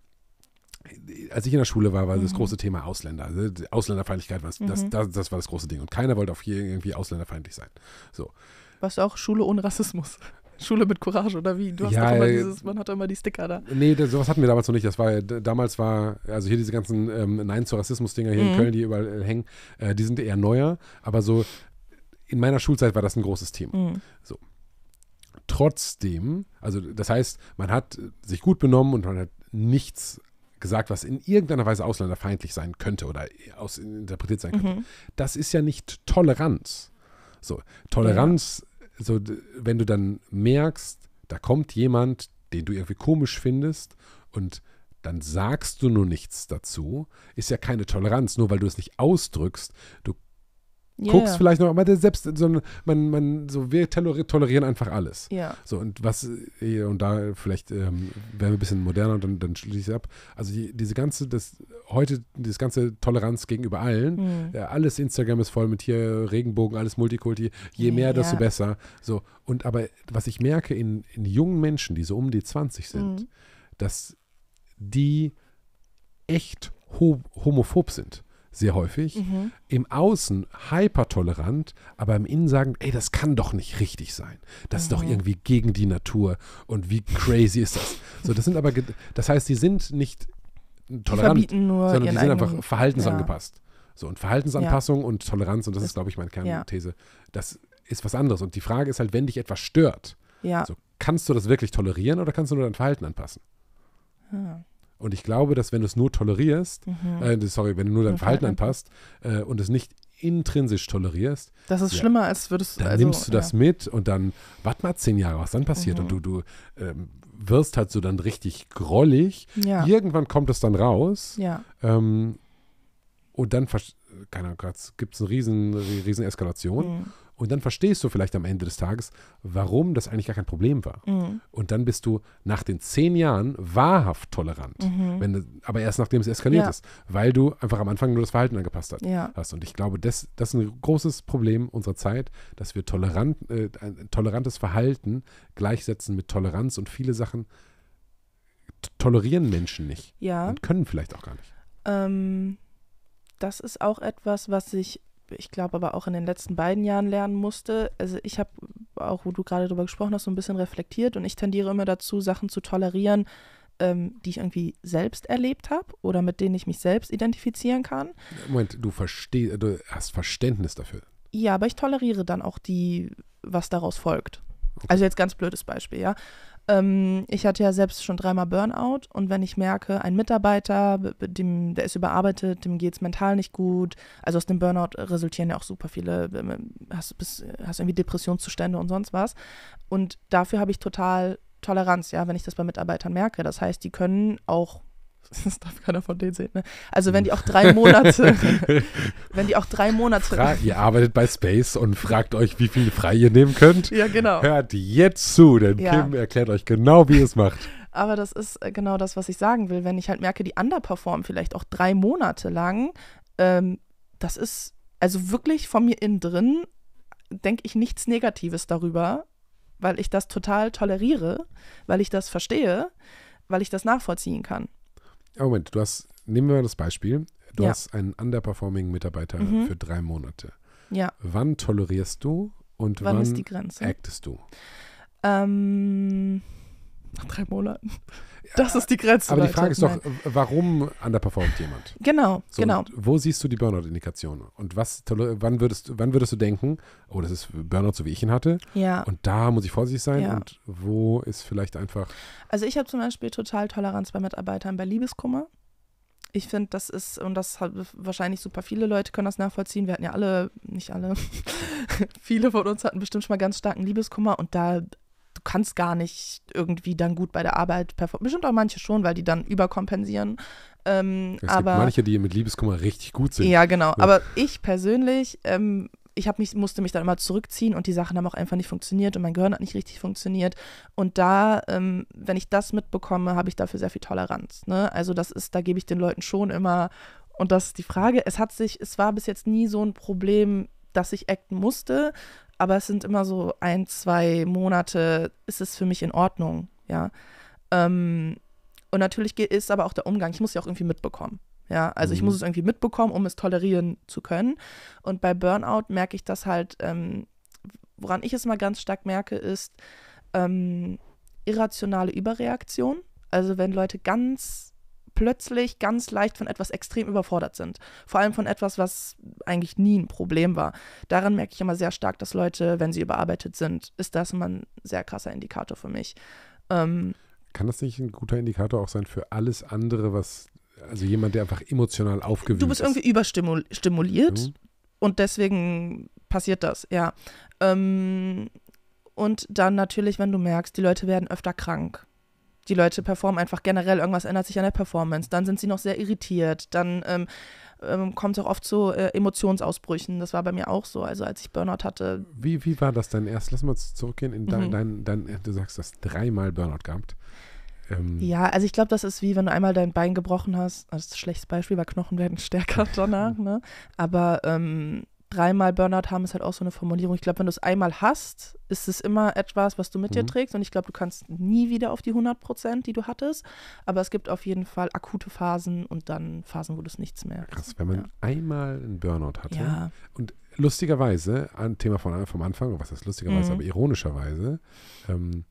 als ich in der Schule war, war das mhm. große Thema Ausländer. Also Ausländerfeindlichkeit war das, mhm. das, das, das, war das große Ding. Und keiner wollte auf jeden irgendwie ausländerfeindlich sein. So. Was auch Schule ohne Rassismus. Schule mit Courage oder wie? Du hast ja, immer äh, dieses, man hat immer die Sticker da. Nee, das, sowas hatten wir damals noch nicht. Das war, äh, damals war, also hier diese ganzen ähm, Nein zu Rassismus-Dinger hier mhm. in Köln, die überall äh, hängen, äh, die sind eher neuer, aber so in meiner Schulzeit war das ein großes Thema. Mhm. So. Trotzdem, also das heißt, man hat sich gut benommen und man hat nichts gesagt, was in irgendeiner Weise ausländerfeindlich sein könnte oder äh, aus, interpretiert sein könnte. Mhm. Das ist ja nicht Toleranz. So, Toleranz ja so, wenn du dann merkst, da kommt jemand, den du irgendwie komisch findest und dann sagst du nur nichts dazu, ist ja keine Toleranz, nur weil du es nicht ausdrückst. Du Yeah. Koks vielleicht noch, aber selbst so man, man, so wir tolerieren einfach alles. Ja. So und was eh, und da vielleicht ähm, werden wir ein bisschen moderner und dann, dann schließe ich ab. Also die, diese ganze, das heute dieses ganze Toleranz gegenüber allen, mhm. ja, alles Instagram ist voll mit hier Regenbogen, alles Multikulti. Je mehr, ja. desto besser. So und aber was ich merke in, in jungen Menschen, die so um die 20 sind, mhm. dass die echt ho homophob sind sehr häufig. Mhm. Im Außen hypertolerant, aber im Innen sagen, ey, das kann doch nicht richtig sein. Das mhm. ist doch mhm. irgendwie gegen die Natur und wie crazy ist das? So, das sind aber, das heißt, die sind nicht tolerant, die sondern die sind einfach verhaltensangepasst. Ja. So, und Verhaltensanpassung ja. und Toleranz, und das, das ist, glaube ich, meine Kernthese, ja. das ist was anderes. Und die Frage ist halt, wenn dich etwas stört, ja. so, kannst du das wirklich tolerieren oder kannst du nur dein Verhalten anpassen? Ja. Ah. Und ich glaube, dass wenn du es nur tolerierst, mhm. äh, sorry, wenn du nur dein Verhalten anpasst äh, und es nicht intrinsisch tolerierst. Das ist ja, schlimmer, als würdest du. Dann also, nimmst du das ja. mit und dann warte mal zehn Jahre, was dann passiert. Mhm. Und du, du ähm, wirst halt so dann richtig grollig. Ja. Irgendwann kommt es dann raus. Ähm, und dann, keine Ahnung, gibt es eine riesen, riesen Eskalation. Mhm. Und dann verstehst du vielleicht am Ende des Tages, warum das eigentlich gar kein Problem war. Mhm. Und dann bist du nach den zehn Jahren wahrhaft tolerant. Mhm. Wenn, aber erst nachdem es eskaliert ja. ist, weil du einfach am Anfang nur das Verhalten angepasst hast. Ja. Und ich glaube, das, das ist ein großes Problem unserer Zeit, dass wir tolerant, äh, tolerantes Verhalten gleichsetzen mit Toleranz und viele Sachen tolerieren Menschen nicht. Ja. Und können vielleicht auch gar nicht. Ähm, das ist auch etwas, was ich ich glaube, aber auch in den letzten beiden Jahren lernen musste. Also ich habe auch, wo du gerade drüber gesprochen hast, so ein bisschen reflektiert und ich tendiere immer dazu, Sachen zu tolerieren, ähm, die ich irgendwie selbst erlebt habe oder mit denen ich mich selbst identifizieren kann. Moment, du, versteh, du hast Verständnis dafür. Ja, aber ich toleriere dann auch die, was daraus folgt. Okay. Also jetzt ganz blödes Beispiel, ja. Ähm, ich hatte ja selbst schon dreimal Burnout und wenn ich merke, ein Mitarbeiter, dem, der ist überarbeitet, dem geht es mental nicht gut, also aus dem Burnout resultieren ja auch super viele, äh, hast, bist, hast irgendwie Depressionszustände und sonst was. Und dafür habe ich total Toleranz, ja, wenn ich das bei Mitarbeitern merke. Das heißt, die können auch das darf keiner von denen sehen. Ne? Also wenn die auch drei Monate, wenn die auch drei Monate. Fra ihr arbeitet bei Space und fragt euch, wie viel frei ihr nehmen könnt. Ja, genau. Hört jetzt zu, denn ja. Kim erklärt euch genau, wie ihr es macht. Aber das ist äh, genau das, was ich sagen will. Wenn ich halt merke, die underperformen vielleicht auch drei Monate lang, ähm, das ist also wirklich von mir innen drin denke ich nichts Negatives darüber, weil ich das total toleriere, weil ich das verstehe, weil ich das nachvollziehen kann. Oh, Moment, du hast, nehmen wir mal das Beispiel, du ja. hast einen underperforming Mitarbeiter mhm. für drei Monate. Ja. Wann tolerierst du und wann, wann actest du? Ähm nach drei Monaten. Das ist die Grenze. Aber die Frage ist doch, Nein. warum underperformt jemand? Genau, so, genau. Wo siehst du die Burnout-Indikation? Und was, wann würdest, wann würdest du denken, oh, das ist Burnout, so wie ich ihn hatte? Ja. Und da muss ich vorsichtig sein. Ja. Und wo ist vielleicht einfach. Also, ich habe zum Beispiel total Toleranz bei Mitarbeitern bei Liebeskummer. Ich finde, das ist, und das hat wahrscheinlich super viele Leute können das nachvollziehen. Wir hatten ja alle, nicht alle, viele von uns hatten bestimmt schon mal ganz starken Liebeskummer und da kannst gar nicht irgendwie dann gut bei der Arbeit performen. Bestimmt auch manche schon, weil die dann überkompensieren. Ähm, es aber, gibt manche, die mit Liebeskummer richtig gut sind. Ja, genau. Ja. Aber ich persönlich, ähm, ich mich, musste mich dann immer zurückziehen und die Sachen haben auch einfach nicht funktioniert und mein Gehirn hat nicht richtig funktioniert. Und da, ähm, wenn ich das mitbekomme, habe ich dafür sehr viel Toleranz. Ne? Also das ist, da gebe ich den Leuten schon immer. Und das ist die Frage. Es hat sich, es war bis jetzt nie so ein Problem, dass ich acten musste aber es sind immer so ein, zwei Monate, ist es für mich in Ordnung, ja. Ähm, und natürlich ist aber auch der Umgang, ich muss ja auch irgendwie mitbekommen. Ja, also mhm. ich muss mhm. es irgendwie mitbekommen, um es tolerieren zu können. Und bei Burnout merke ich das halt, ähm, woran ich es mal ganz stark merke, ist ähm, irrationale Überreaktion. Also wenn Leute ganz plötzlich ganz leicht von etwas extrem überfordert sind. Vor allem von etwas, was eigentlich nie ein Problem war. Daran merke ich immer sehr stark, dass Leute, wenn sie überarbeitet sind, ist das immer ein sehr krasser Indikator für mich. Ähm, Kann das nicht ein guter Indikator auch sein für alles andere, was, also jemand, der einfach emotional aufgewühlt ist? Du bist ist. irgendwie überstimuliert mhm. und deswegen passiert das, ja. Ähm, und dann natürlich, wenn du merkst, die Leute werden öfter krank die Leute performen einfach generell, irgendwas ändert sich an der Performance, dann sind sie noch sehr irritiert, dann ähm, ähm, kommt es auch oft zu äh, Emotionsausbrüchen. Das war bei mir auch so, also als ich Burnout hatte. Wie, wie war das denn erst? Lass mal zurückgehen in dein, mhm. dein, dein äh, du sagst, du hast dreimal Burnout gehabt. Ähm. Ja, also ich glaube, das ist wie wenn du einmal dein Bein gebrochen hast. Das ist ein schlechtes Beispiel, weil Knochen werden stärker danach. ne? Aber ähm, dreimal Burnout haben ist halt auch so eine Formulierung. Ich glaube, wenn du es einmal hast, ist es immer etwas, was du mit mhm. dir trägst. Und ich glaube, du kannst nie wieder auf die 100 Prozent, die du hattest. Aber es gibt auf jeden Fall akute Phasen und dann Phasen, wo du es nichts merkst. Krass, wenn man ja. einmal einen Burnout hatte. Ja. Und lustigerweise, ein Thema von, vom Anfang, was heißt lustigerweise, mhm. aber ironischerweise, ähm,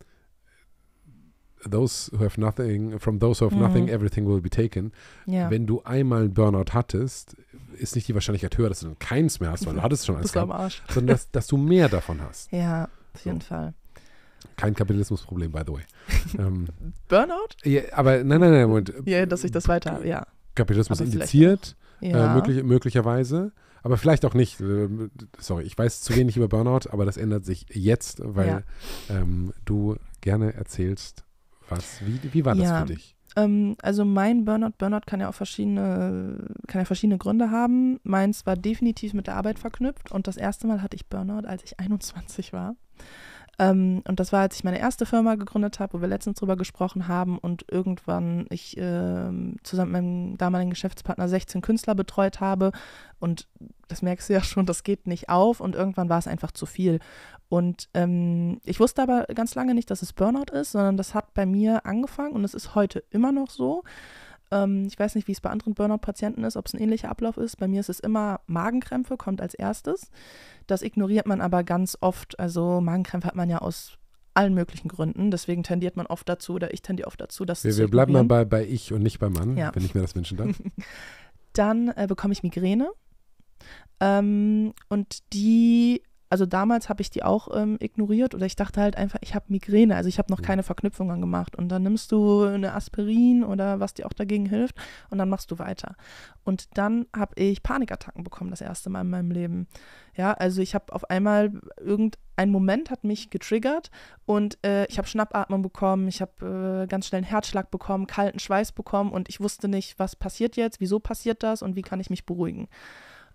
those who have nothing, from those who have mhm. nothing, everything will be taken. Ja. Wenn du einmal einen Burnout hattest, ist nicht die Wahrscheinlichkeit höher, dass du dann keins mehr hast, weil du hattest schon alles. Kein, Arsch. Sondern dass, dass, du mehr davon hast. Ja, auf jeden Fall. Kein Kapitalismusproblem, by the way. ähm, Burnout? Ja, aber nein, nein, nein, Moment. Ja, dass ich das weiter, ja. Kapitalismus aber indiziert, äh, ja. äh, möglich, möglicherweise. Aber vielleicht auch nicht. Äh, sorry, ich weiß zu wenig über Burnout, aber das ändert sich jetzt, weil ja. ähm, du gerne erzählst, was? Wie, wie war das ja, für dich? Ähm, also mein Burnout, Burnout kann ja auch verschiedene, kann ja verschiedene Gründe haben. Meins war definitiv mit der Arbeit verknüpft und das erste Mal hatte ich Burnout, als ich 21 war. Ähm, und das war, als ich meine erste Firma gegründet habe, wo wir letztens drüber gesprochen haben und irgendwann ich äh, zusammen mit meinem damaligen Geschäftspartner 16 Künstler betreut habe. Und das merkst du ja schon, das geht nicht auf und irgendwann war es einfach zu viel. Und ähm, ich wusste aber ganz lange nicht, dass es Burnout ist, sondern das hat bei mir angefangen und es ist heute immer noch so. Ähm, ich weiß nicht, wie es bei anderen Burnout-Patienten ist, ob es ein ähnlicher Ablauf ist. Bei mir ist es immer Magenkrämpfe, kommt als erstes. Das ignoriert man aber ganz oft. Also Magenkrämpfe hat man ja aus allen möglichen Gründen. Deswegen tendiert man oft dazu, oder ich tendiere oft dazu, dass wir, wir bleiben mal bei, bei ich und nicht beim Mann, ja. wenn ich mir das wünschen darf. Dann äh, bekomme ich Migräne. Ähm, und die also damals habe ich die auch ähm, ignoriert oder ich dachte halt einfach, ich habe Migräne, also ich habe noch mhm. keine Verknüpfungen gemacht. Und dann nimmst du eine Aspirin oder was dir auch dagegen hilft und dann machst du weiter. Und dann habe ich Panikattacken bekommen, das erste Mal in meinem Leben. Ja, also ich habe auf einmal irgendein Moment hat mich getriggert und äh, ich habe Schnappatmung bekommen, ich habe äh, ganz schnell einen Herzschlag bekommen, kalten Schweiß bekommen und ich wusste nicht, was passiert jetzt, wieso passiert das und wie kann ich mich beruhigen.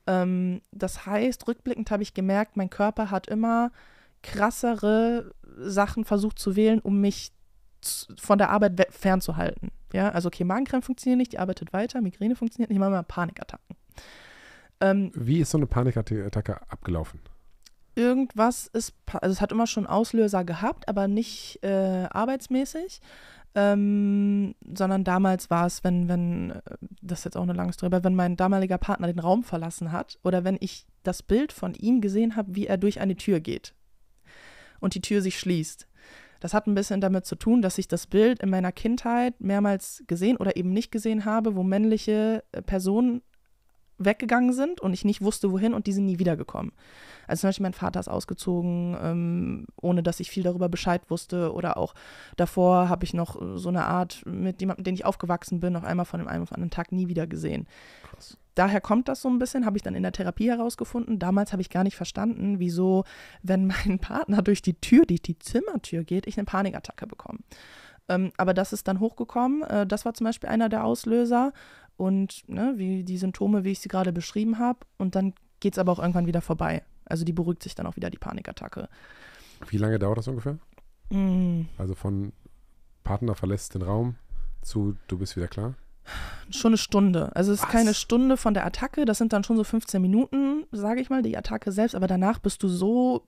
Ähm, das heißt, rückblickend habe ich gemerkt, mein Körper hat immer krassere Sachen versucht zu wählen, um mich von der Arbeit fernzuhalten. Ja, also okay, Magenkrämpfe funktionieren nicht, die arbeitet weiter, Migräne funktioniert nicht, manchmal Panikattacken. Ähm, Wie ist so eine Panikattacke abgelaufen? Irgendwas ist, also es hat immer schon Auslöser gehabt, aber nicht äh, arbeitsmäßig. Ähm, sondern damals war es, wenn, wenn, äh, das ist jetzt auch eine lange Story, aber wenn mein damaliger Partner den Raum verlassen hat oder wenn ich das Bild von ihm gesehen habe, wie er durch eine Tür geht und die Tür sich schließt. Das hat ein bisschen damit zu tun, dass ich das Bild in meiner Kindheit mehrmals gesehen oder eben nicht gesehen habe, wo männliche äh, Personen weggegangen sind und ich nicht wusste, wohin und die sind nie wiedergekommen. Also zum Beispiel mein Vater ist ausgezogen, ähm, ohne dass ich viel darüber Bescheid wusste oder auch davor habe ich noch äh, so eine Art, mit jemandem, den ich aufgewachsen bin, noch einmal von dem einen auf den anderen Tag nie wieder gesehen. Krass. Daher kommt das so ein bisschen, habe ich dann in der Therapie herausgefunden. Damals habe ich gar nicht verstanden, wieso, wenn mein Partner durch die Tür, durch die Zimmertür geht, ich eine Panikattacke bekomme. Ähm, aber das ist dann hochgekommen. Äh, das war zum Beispiel einer der Auslöser und ne, wie die Symptome, wie ich sie gerade beschrieben habe. Und dann geht es aber auch irgendwann wieder vorbei. Also die beruhigt sich dann auch wieder, die Panikattacke. Wie lange dauert das ungefähr? Mm. Also von Partner verlässt den Raum zu du bist wieder klar? Schon eine Stunde. Also es ist Was? keine Stunde von der Attacke, das sind dann schon so 15 Minuten, sage ich mal, die Attacke selbst, aber danach bist du so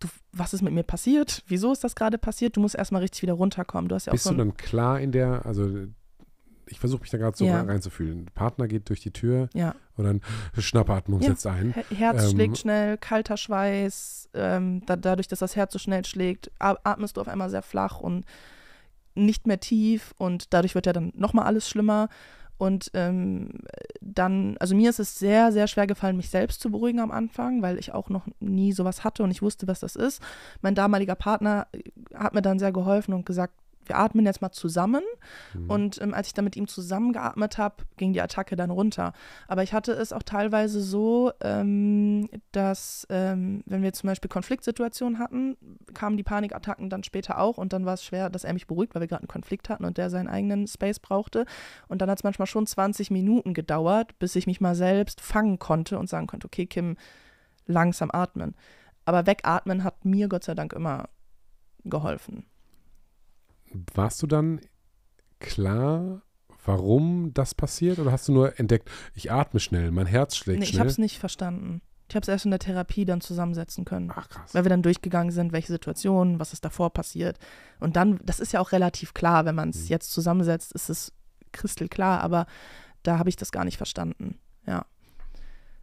Du, was ist mit mir passiert? Wieso ist das gerade passiert? Du musst erstmal richtig wieder runterkommen. Du hast ja Bist so du dann klar in der, also ich versuche mich da gerade so ja. reinzufühlen. Partner geht durch die Tür ja. und dann Schnappatmung ja. setzt ein. Herz ähm, schlägt schnell, kalter Schweiß, ähm, da, dadurch, dass das Herz so schnell schlägt, atmest du auf einmal sehr flach und nicht mehr tief und dadurch wird ja dann nochmal alles schlimmer. Und ähm, dann, also mir ist es sehr, sehr schwer gefallen, mich selbst zu beruhigen am Anfang, weil ich auch noch nie sowas hatte und ich wusste, was das ist. Mein damaliger Partner äh, hat mir dann sehr geholfen und gesagt, wir atmen jetzt mal zusammen. Mhm. Und ähm, als ich dann mit ihm zusammengeatmet habe, ging die Attacke dann runter. Aber ich hatte es auch teilweise so, ähm, dass ähm, wenn wir zum Beispiel Konfliktsituationen hatten, kamen die Panikattacken dann später auch und dann war es schwer, dass er mich beruhigt, weil wir gerade einen Konflikt hatten und der seinen eigenen Space brauchte. Und dann hat es manchmal schon 20 Minuten gedauert, bis ich mich mal selbst fangen konnte und sagen konnte, okay, Kim, langsam atmen. Aber wegatmen hat mir Gott sei Dank immer geholfen warst du dann klar, warum das passiert? Oder hast du nur entdeckt, ich atme schnell, mein Herz schlägt nee, schnell? Ich habe es nicht verstanden. Ich habe es erst in der Therapie dann zusammensetzen können. Ach, krass. Weil wir dann durchgegangen sind, welche Situationen, was ist davor passiert. Und dann, das ist ja auch relativ klar, wenn man es mhm. jetzt zusammensetzt, ist es kristallklar, aber da habe ich das gar nicht verstanden. Ja.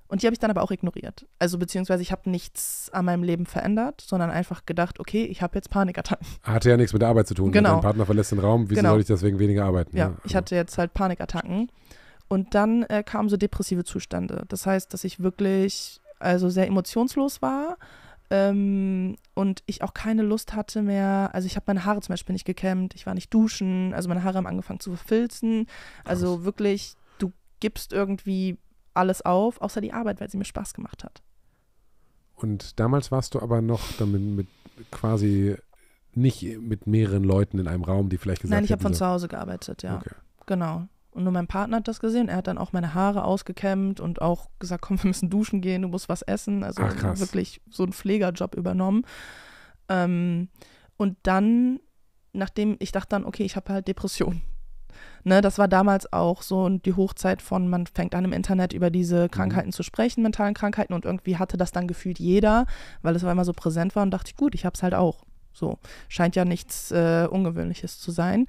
Und die habe ich dann aber auch ignoriert. Also beziehungsweise ich habe nichts an meinem Leben verändert, sondern einfach gedacht, okay, ich habe jetzt Panikattacken. Hatte ja nichts mit der Arbeit zu tun. Genau. Mein Partner verlässt den Raum, wieso genau. soll ich deswegen weniger arbeiten? Ja, ja, ich also. hatte jetzt halt Panikattacken. Und dann äh, kamen so depressive Zustände. Das heißt, dass ich wirklich also sehr emotionslos war ähm, und ich auch keine Lust hatte mehr. Also ich habe meine Haare zum Beispiel nicht gekämmt, ich war nicht duschen, also meine Haare haben angefangen zu verfilzen. Also Krass. wirklich, du gibst irgendwie alles auf, außer die Arbeit, weil sie mir Spaß gemacht hat. Und damals warst du aber noch damit mit quasi nicht mit mehreren Leuten in einem Raum, die vielleicht gesagt haben. Nein, ich habe von so, zu Hause gearbeitet, ja. Okay. Genau. Und nur mein Partner hat das gesehen. Er hat dann auch meine Haare ausgekämmt und auch gesagt, komm, wir müssen duschen gehen, du musst was essen. Also Ach, wirklich so einen Pflegerjob übernommen. Ähm, und dann, nachdem ich dachte dann, okay, ich habe halt Depressionen. Ne, das war damals auch so die Hochzeit von, man fängt an im Internet über diese mhm. Krankheiten mhm. zu sprechen, mentalen Krankheiten und irgendwie hatte das dann gefühlt jeder, weil es war immer so präsent war und dachte ich, gut, ich habe es halt auch. So, scheint ja nichts äh, Ungewöhnliches zu sein.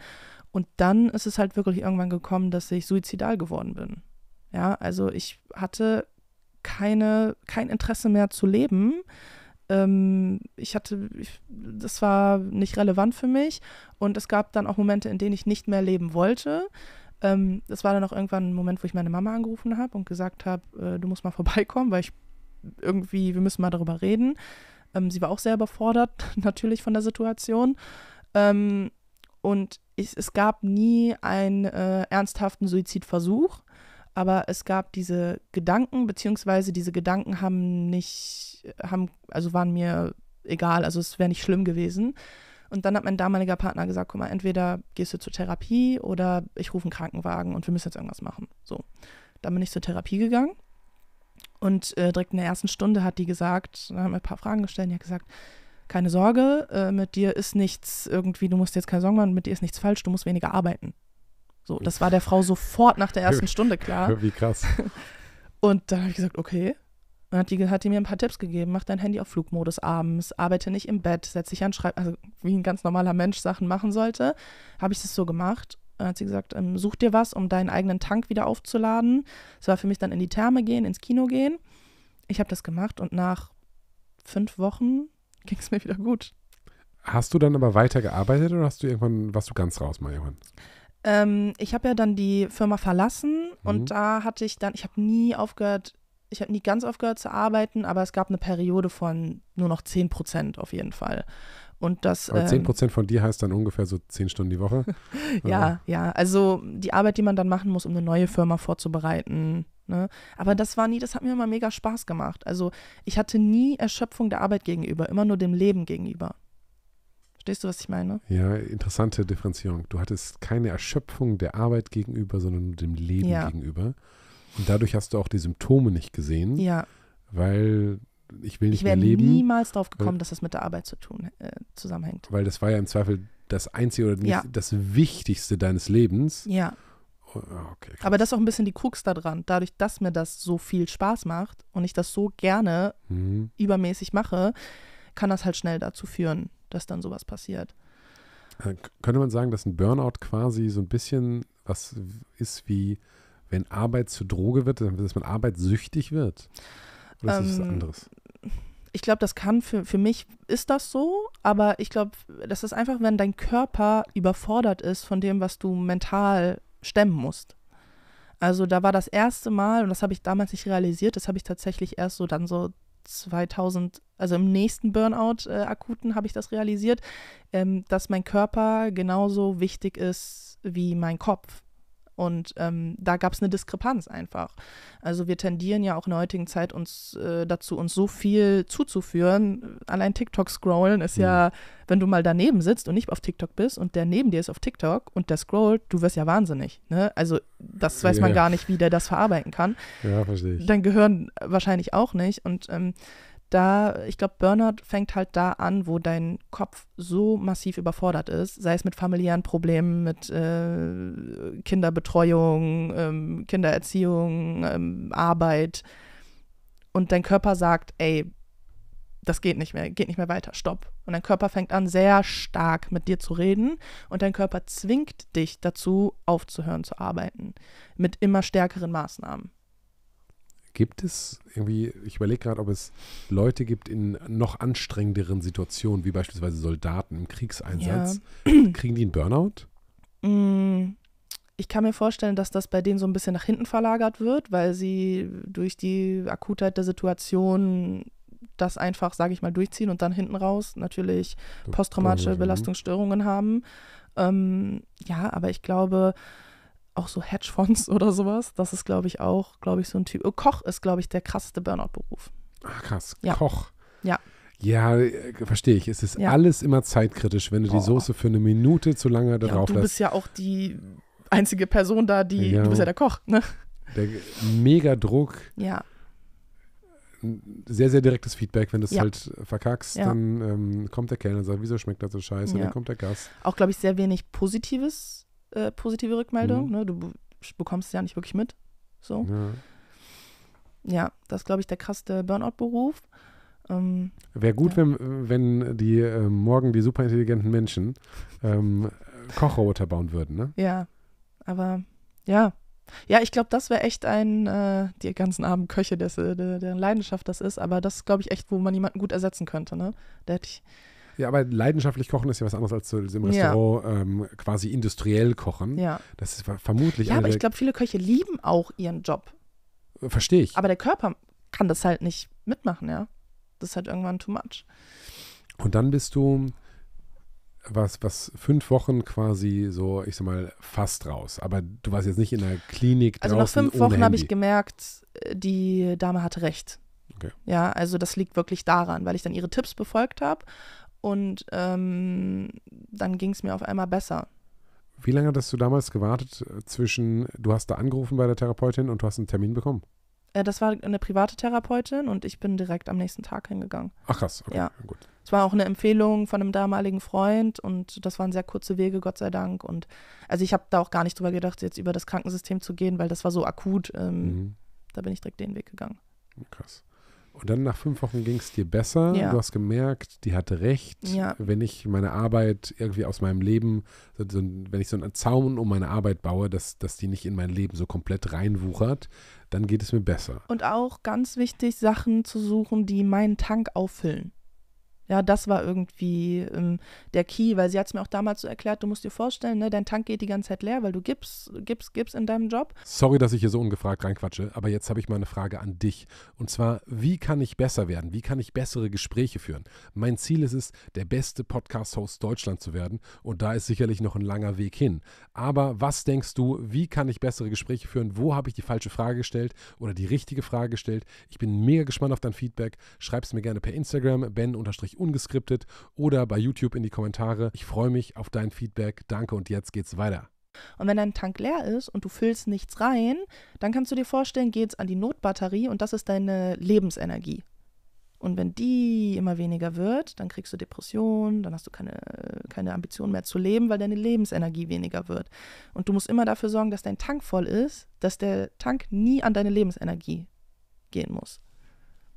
Und dann ist es halt wirklich irgendwann gekommen, dass ich suizidal geworden bin. Ja, also ich hatte keine, kein Interesse mehr zu leben ähm, ich hatte, ich, das war nicht relevant für mich und es gab dann auch Momente, in denen ich nicht mehr leben wollte. Ähm, das war dann auch irgendwann ein Moment, wo ich meine Mama angerufen habe und gesagt habe, äh, du musst mal vorbeikommen, weil ich irgendwie, wir müssen mal darüber reden. Ähm, sie war auch sehr überfordert natürlich von der Situation. Ähm, und ich, es gab nie einen äh, ernsthaften Suizidversuch aber es gab diese Gedanken, beziehungsweise diese Gedanken haben nicht, haben, also waren mir egal, also es wäre nicht schlimm gewesen. Und dann hat mein damaliger Partner gesagt, guck mal, entweder gehst du zur Therapie oder ich rufe einen Krankenwagen und wir müssen jetzt irgendwas machen. So, dann bin ich zur Therapie gegangen und äh, direkt in der ersten Stunde hat die gesagt, dann haben wir ein paar Fragen gestellt, die hat gesagt, keine Sorge, äh, mit dir ist nichts irgendwie, du musst jetzt keine Sorgen machen, mit dir ist nichts falsch, du musst weniger arbeiten. So, das war der Frau sofort nach der ersten Stunde klar. Wie krass. Und dann habe ich gesagt, okay. Dann hat die, hat die mir ein paar Tipps gegeben. Mach dein Handy auf Flugmodus abends, arbeite nicht im Bett, setz dich an Schreibtisch, also wie ein ganz normaler Mensch Sachen machen sollte. Habe ich das so gemacht. Dann hat sie gesagt, ähm, such dir was, um deinen eigenen Tank wieder aufzuladen. Das war für mich dann in die Therme gehen, ins Kino gehen. Ich habe das gemacht und nach fünf Wochen ging es mir wieder gut. Hast du dann aber weitergearbeitet oder hast du irgendwann, warst du ganz raus mal irgendwann? Ähm, ich habe ja dann die Firma verlassen und mhm. da hatte ich dann, ich habe nie aufgehört, ich habe nie ganz aufgehört zu arbeiten, aber es gab eine Periode von nur noch 10 Prozent auf jeden Fall. Und das, aber 10 ähm, Prozent ähm, von dir heißt dann ungefähr so 10 Stunden die Woche? ja, ja. Also die Arbeit, die man dann machen muss, um eine neue Firma vorzubereiten. Ne? Aber das war nie, das hat mir immer mega Spaß gemacht. Also ich hatte nie Erschöpfung der Arbeit gegenüber, immer nur dem Leben gegenüber. Verstehst du, was ich meine? Ja, interessante Differenzierung. Du hattest keine Erschöpfung der Arbeit gegenüber, sondern nur dem Leben ja. gegenüber. Und dadurch hast du auch die Symptome nicht gesehen. Ja. Weil ich will nicht ich mehr leben. Ich wäre niemals drauf gekommen, weil, dass das mit der Arbeit zu tun äh, zusammenhängt. Weil das war ja im Zweifel das einzige oder ja. das Wichtigste deines Lebens. Ja. Oh, ah, okay, Aber das ist auch ein bisschen die Krux daran. Dadurch, dass mir das so viel Spaß macht und ich das so gerne mhm. übermäßig mache, kann das halt schnell dazu führen, dass dann sowas passiert. Äh, könnte man sagen, dass ein Burnout quasi so ein bisschen was ist wie, wenn Arbeit zu Droge wird, dass man arbeitssüchtig wird? Oder ist ähm, das was ähm, anderes? Ich glaube, das kann, für, für mich ist das so, aber ich glaube, das ist einfach, wenn dein Körper überfordert ist von dem, was du mental stemmen musst. Also da war das erste Mal, und das habe ich damals nicht realisiert, das habe ich tatsächlich erst so dann so 2000, also im nächsten Burnout äh, akuten habe ich das realisiert, ähm, dass mein Körper genauso wichtig ist wie mein Kopf. Und ähm, da gab es eine Diskrepanz einfach. Also wir tendieren ja auch in der heutigen Zeit uns äh, dazu, uns so viel zuzuführen. Allein TikTok scrollen ist mhm. ja, wenn du mal daneben sitzt und nicht auf TikTok bist und der neben dir ist auf TikTok und der scrollt, du wirst ja wahnsinnig. Ne? Also das weiß yeah. man gar nicht, wie der das verarbeiten kann. Ja, verstehe ich. Dein Gehirn wahrscheinlich auch nicht. Und ähm, da, ich glaube, Burnout fängt halt da an, wo dein Kopf so massiv überfordert ist, sei es mit familiären Problemen, mit äh, Kinderbetreuung, ähm, Kindererziehung, ähm, Arbeit. Und dein Körper sagt, ey, das geht nicht mehr, geht nicht mehr weiter, stopp. Und dein Körper fängt an, sehr stark mit dir zu reden und dein Körper zwingt dich dazu, aufzuhören zu arbeiten, mit immer stärkeren Maßnahmen. Gibt es irgendwie, ich überlege gerade, ob es Leute gibt in noch anstrengenderen Situationen, wie beispielsweise Soldaten im Kriegseinsatz, ja. kriegen die einen Burnout? Mm, ich kann mir vorstellen, dass das bei denen so ein bisschen nach hinten verlagert wird, weil sie durch die Akutheit der Situation das einfach, sage ich mal, durchziehen und dann hinten raus natürlich posttraumatische mhm. Belastungsstörungen haben. Ähm, ja, aber ich glaube, auch so Hedgefonds oder sowas. Das ist, glaube ich, auch, glaube ich, so ein Typ. Oh, Koch ist, glaube ich, der krasseste Burnout-Beruf. Ach, krass. Ja. Koch. Ja. Ja, äh, verstehe ich. Es ist ja. alles immer zeitkritisch, wenn du Boah. die oh. Soße für eine Minute zu lange da ja, drauf lässt. Du bist ja auch die einzige Person da, die. Ja. Du bist ja der Koch, ne? Der mega Druck. Ja. Sehr, sehr direktes Feedback, wenn du es halt äh, verkackst, dann ähm, kommt der Kellner und sagt, wieso schmeckt das so scheiße? Dann kommt der Gast. Auch, glaube ich, sehr wenig Positives äh, positive Rückmeldung. Mhm. Ne? Du bekommst es ja nicht wirklich mit. So. Ja, ja das ist, glaube ich, der krasse Burnout-Beruf. Ähm, Wäre gut, ja. wenn, wenn die äh, morgen die superintelligenten Menschen ähm, Kochroboter bauen würden, ne? Ja, aber ja, ja, ich glaube, das wäre echt ein, äh, die ganzen armen Köche, des, äh, der, deren Leidenschaft das ist, aber das ist, glaube ich, echt, wo man jemanden gut ersetzen könnte, ne? Da hätte ich, ja, aber leidenschaftlich kochen ist ja was anderes als so im Restaurant ja. ähm, quasi industriell kochen. Ja. Das ist vermutlich. Ja, aber ich glaube, viele Köche lieben auch ihren Job. Verstehe ich. Aber der Körper kann das halt nicht mitmachen, ja. Das ist halt irgendwann too much. Und dann bist du was, was fünf Wochen quasi so, ich sag mal, fast raus. Aber du warst jetzt nicht in der Klinik. Also nach fünf Wochen habe ich gemerkt, äh, die Dame hatte recht. Okay. Ja, also das liegt wirklich daran, weil ich dann ihre Tipps befolgt habe und ähm, dann ging es mir auf einmal besser. Wie lange hattest du damals gewartet äh, zwischen, du hast da angerufen bei der Therapeutin und du hast einen Termin bekommen? Äh, das war eine private Therapeutin und ich bin direkt am nächsten Tag hingegangen. Ach krass, okay, ja. gut. Es war auch eine Empfehlung von einem damaligen Freund und das waren sehr kurze Wege, Gott sei Dank. Und also ich habe da auch gar nicht drüber gedacht, jetzt über das Krankensystem zu gehen, weil das war so akut. Ähm, mhm. Da bin ich direkt den Weg gegangen. Krass. Und dann nach fünf Wochen ging es dir besser. Ja. Du hast gemerkt, die hatte recht. Ja. Wenn ich meine Arbeit irgendwie aus meinem Leben, so, wenn ich so einen Zaun um meine Arbeit baue, dass, dass die nicht in mein Leben so komplett reinwuchert, dann geht es mir besser. Und auch ganz wichtig, Sachen zu suchen, die meinen Tank auffüllen. Ja, das war irgendwie ähm, der Key, weil sie hat es mir auch damals so erklärt, du musst dir vorstellen, ne, dein Tank geht die ganze Zeit leer, weil du gibst, gibst, gibst in deinem Job. Sorry, dass ich hier so ungefragt reinquatsche, aber jetzt habe ich mal eine Frage an dich. Und zwar, wie kann ich besser werden? Wie kann ich bessere Gespräche führen? Mein Ziel ist es, der beste Podcast-Host Deutschlands zu werden und da ist sicherlich noch ein langer Weg hin. Aber was denkst du, wie kann ich bessere Gespräche führen? Wo habe ich die falsche Frage gestellt oder die richtige Frage gestellt? Ich bin mega gespannt auf dein Feedback. Schreib es mir gerne per Instagram, ben ungeskriptet oder bei YouTube in die Kommentare. Ich freue mich auf dein Feedback. Danke und jetzt geht's weiter. Und wenn dein Tank leer ist und du füllst nichts rein, dann kannst du dir vorstellen, geht's an die Notbatterie und das ist deine Lebensenergie. Und wenn die immer weniger wird, dann kriegst du Depressionen, dann hast du keine, keine Ambition mehr zu leben, weil deine Lebensenergie weniger wird. Und du musst immer dafür sorgen, dass dein Tank voll ist, dass der Tank nie an deine Lebensenergie gehen muss.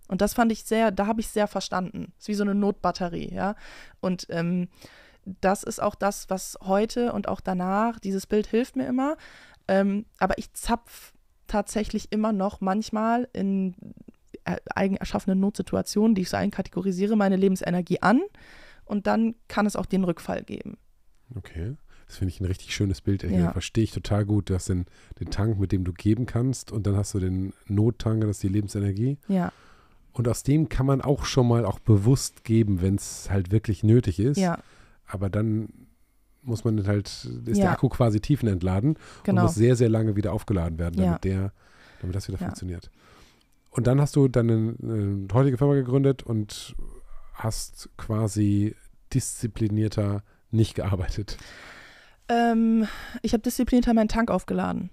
Und das fand ich sehr, da habe ich sehr verstanden. Ist wie so eine Notbatterie, ja. Und ähm, das ist auch das, was heute und auch danach, dieses Bild hilft mir immer. Ähm, aber ich zapf tatsächlich immer noch manchmal in äh, eigen erschaffenen Notsituationen, die ich so einkategorisiere, meine Lebensenergie an. Und dann kann es auch den Rückfall geben. Okay. Das finde ich ein richtig schönes Bild. Ja. Verstehe ich total gut. Du hast den, den Tank, mit dem du geben kannst. Und dann hast du den Nottank, das ist die Lebensenergie. Ja. Und aus dem kann man auch schon mal auch bewusst geben, wenn es halt wirklich nötig ist. Ja. Aber dann muss man halt, ist ja. der Akku quasi tiefenentladen genau. und muss sehr, sehr lange wieder aufgeladen werden, damit ja. der, damit das wieder ja. funktioniert. Und dann hast du deine äh, heutige Firma gegründet und hast quasi disziplinierter nicht gearbeitet. Ähm, ich habe disziplinierter meinen Tank aufgeladen.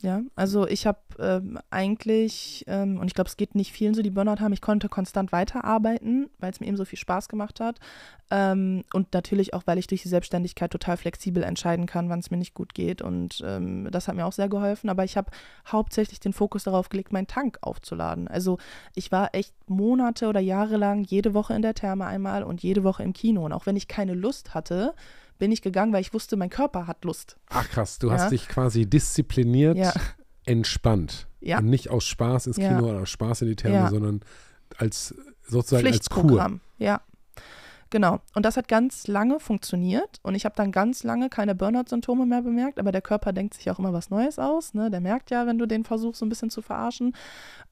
Ja, also ich habe ähm, eigentlich, ähm, und ich glaube, es geht nicht vielen so, die Burnout haben, ich konnte konstant weiterarbeiten, weil es mir eben so viel Spaß gemacht hat. Ähm, und natürlich auch, weil ich durch die Selbstständigkeit total flexibel entscheiden kann, wann es mir nicht gut geht. Und ähm, das hat mir auch sehr geholfen. Aber ich habe hauptsächlich den Fokus darauf gelegt, meinen Tank aufzuladen. Also ich war echt Monate oder Jahre lang jede Woche in der Therme einmal und jede Woche im Kino. Und auch wenn ich keine Lust hatte, bin ich gegangen, weil ich wusste, mein Körper hat Lust. Ach krass, du ja. hast dich quasi diszipliniert, ja. entspannt. Ja. Und nicht aus Spaß ins Kino oder aus Spaß in die Therme, sondern als sozusagen als Kur. Ja. Genau. Und das hat ganz lange funktioniert und ich habe dann ganz lange keine Burnout-Symptome mehr bemerkt, aber der Körper denkt sich auch immer was Neues aus. Ne? Der merkt ja, wenn du den versuchst, so ein bisschen zu verarschen.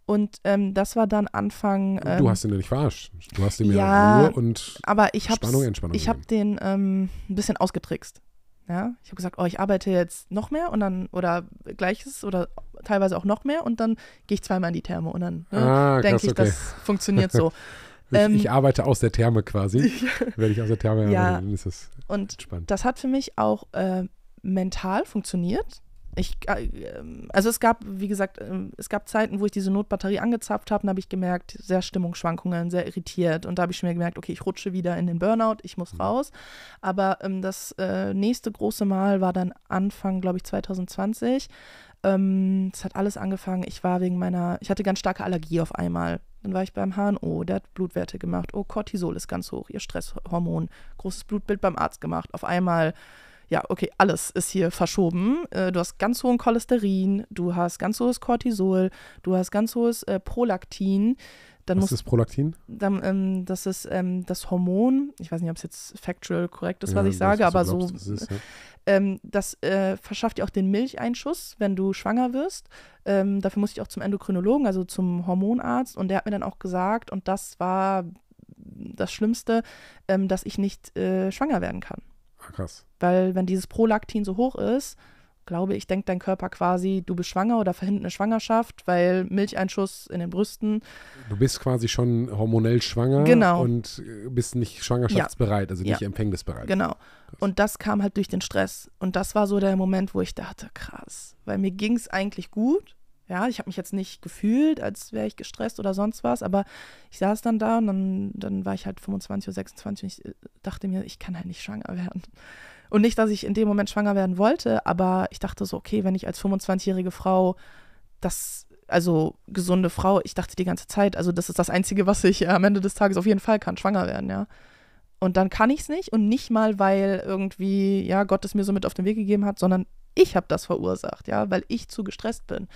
Und ähm, das war dann Anfang. Ähm, du hast ihn ja nicht verarscht. Du hast ihn ja, ja Ruhe und aber ich Spannung, Entspannung. Ich habe den ähm, ein bisschen ausgetrickst. Ja, ich habe gesagt, oh, ich arbeite jetzt noch mehr und dann oder gleiches oder teilweise auch noch mehr und dann gehe ich zweimal in die Therme und dann ne, ah, denke ich, okay. das funktioniert so. Ich, ähm, ich, arbeite aus der Therme quasi. Ja. Werde ich aus der Therme ja. dann ist das Und entspannt. das hat für mich auch äh, mental funktioniert. Ich, äh, ähm, also es gab, wie gesagt, äh, es gab Zeiten, wo ich diese Notbatterie angezapft habe und habe ich gemerkt, sehr Stimmungsschwankungen, sehr irritiert. Und da habe ich schon mir gemerkt, okay, ich rutsche wieder in den Burnout, ich muss mhm. raus. Aber ähm, das äh, nächste große Mal war dann Anfang, glaube ich, 2020. Ähm, es ähm, hat alles angefangen. Ich war wegen meiner, ich hatte ganz starke Allergie auf einmal dann war ich beim HNO, der hat Blutwerte gemacht. Oh, Cortisol ist ganz hoch, ihr Stresshormon. Großes Blutbild beim Arzt gemacht. Auf einmal, ja, okay, alles ist hier verschoben. Äh, du hast ganz hohen Cholesterin, du hast ganz hohes Cortisol, du hast ganz hohes äh, Prolaktin. Dann Was muss, ist Prolaktin? Dann, ähm, das ist ähm, das Hormon, ich weiß nicht, ob es jetzt factual korrekt ist, ja, was ich sage, aber glaubst, so, das, ist, ja. ähm, das äh, verschafft dir auch den Milcheinschuss, wenn du schwanger wirst. Ähm, dafür musste ich auch zum Endokrinologen, also zum Hormonarzt und der hat mir dann auch gesagt, und das war das Schlimmste, ähm, dass ich nicht äh, schwanger werden kann. Ah, krass. Weil wenn dieses Prolaktin so hoch ist, glaube ich, denkt dein Körper quasi, du bist schwanger oder verhindert eine Schwangerschaft, weil Milcheinschuss in den Brüsten. Du bist quasi schon hormonell schwanger genau. und äh, bist nicht schwangerschaftsbereit, ja. also nicht ja. empfängnisbereit. Genau. Und das kam halt durch den Stress. Und das war so der Moment, wo ich dachte, krass, weil mir ging es eigentlich gut. Ja, ich habe mich jetzt nicht gefühlt, als wäre ich gestresst oder sonst was, aber ich saß dann da und dann, dann war ich halt 25 oder 26 und ich äh, dachte mir, ich kann halt nicht schwanger werden. Und nicht, dass ich in dem Moment schwanger werden wollte, aber ich dachte so, okay, wenn ich als 25-jährige Frau das, also gesunde Frau, ich dachte die ganze Zeit, also das ist das Einzige, was ich äh, am Ende des Tages auf jeden Fall kann, schwanger werden, ja. Und dann kann ich es nicht und nicht mal, weil irgendwie, ja, Gott es mir so mit auf den Weg gegeben hat, sondern ich habe das verursacht, ja, weil ich zu gestresst bin.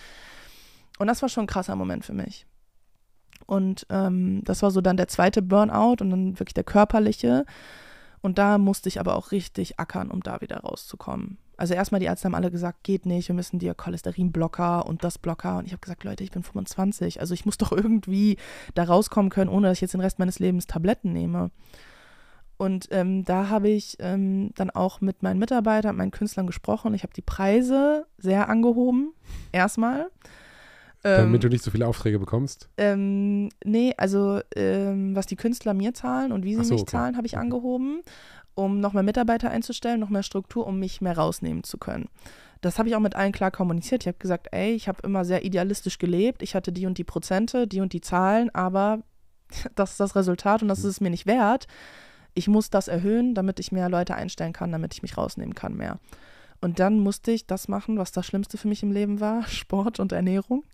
Und das war schon ein krasser Moment für mich. Und ähm, das war so dann der zweite Burnout und dann wirklich der körperliche. Und da musste ich aber auch richtig ackern, um da wieder rauszukommen. Also erstmal die Ärzte haben alle gesagt, geht nicht, wir müssen dir Cholesterinblocker und das Blocker. Und ich habe gesagt, Leute, ich bin 25, also ich muss doch irgendwie da rauskommen können, ohne dass ich jetzt den Rest meines Lebens Tabletten nehme. Und ähm, da habe ich ähm, dann auch mit meinen Mitarbeitern, meinen Künstlern gesprochen. Ich habe die Preise sehr angehoben, erstmal. Damit ähm, du nicht so viele Aufträge bekommst? Ähm, nee, also ähm, was die Künstler mir zahlen und wie sie so, mich okay. zahlen, habe ich okay. Mhm. angehoben, um noch mehr Mitarbeiter einzustellen, noch mehr Struktur, um mich mehr rausnehmen zu können. Das habe ich auch mit allen klar kommuniziert. Ich habe gesagt, ey, ich habe immer sehr idealistisch gelebt, ich hatte die und die Prozente, die und die Zahlen, aber das ist das Resultat und das mhm. ist es mir nicht wert. Ich muss das erhöhen, damit ich mehr Leute einstellen kann, damit ich mich rausnehmen kann mehr. Und dann musste ich das machen, was das Schlimmste für mich im Leben war, Sport und Ernährung.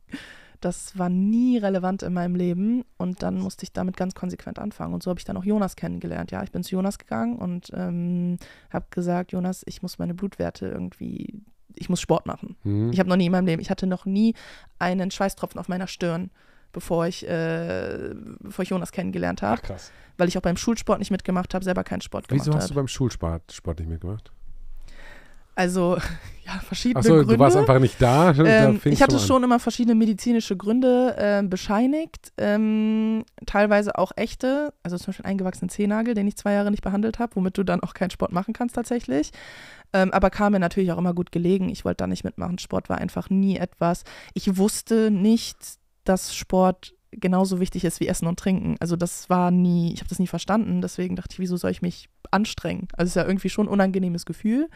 Das war nie relevant in meinem Leben und dann musste ich damit ganz konsequent anfangen. Und so habe ich dann auch Jonas kennengelernt. Ja, ich bin zu Jonas gegangen und ähm, habe gesagt, Jonas, ich muss meine Blutwerte irgendwie, ich muss Sport machen. Mhm. Ich habe noch nie in meinem Leben, ich hatte noch nie einen Schweißtropfen auf meiner Stirn bevor ich, äh, bevor ich Jonas kennengelernt habe. Ach Krass. Weil ich auch beim Schulsport nicht mitgemacht habe, selber keinen Sport gemacht habe. Wieso hast hab. du beim Schulsport Sport nicht mitgemacht? Also ja, verschiedene Ach so, Gründe. du warst einfach nicht da. Ne? Ähm, da ich hatte schon, immer verschiedene medizinische Gründe äh, bescheinigt, ähm, teilweise auch echte, also zum Beispiel eingewachsenen Zehennagel, den ich zwei Jahre nicht behandelt habe, womit du dann auch keinen Sport machen kannst tatsächlich. Ähm, aber kam mir natürlich auch immer gut gelegen. Ich wollte da nicht mitmachen. Sport war einfach nie etwas. Ich wusste nicht, dass Sport genauso wichtig ist wie Essen und Trinken. Also das war nie, ich habe das nie verstanden. Deswegen dachte ich, wieso soll ich mich anstrengen? Also es ist ja irgendwie schon ein unangenehmes Gefühl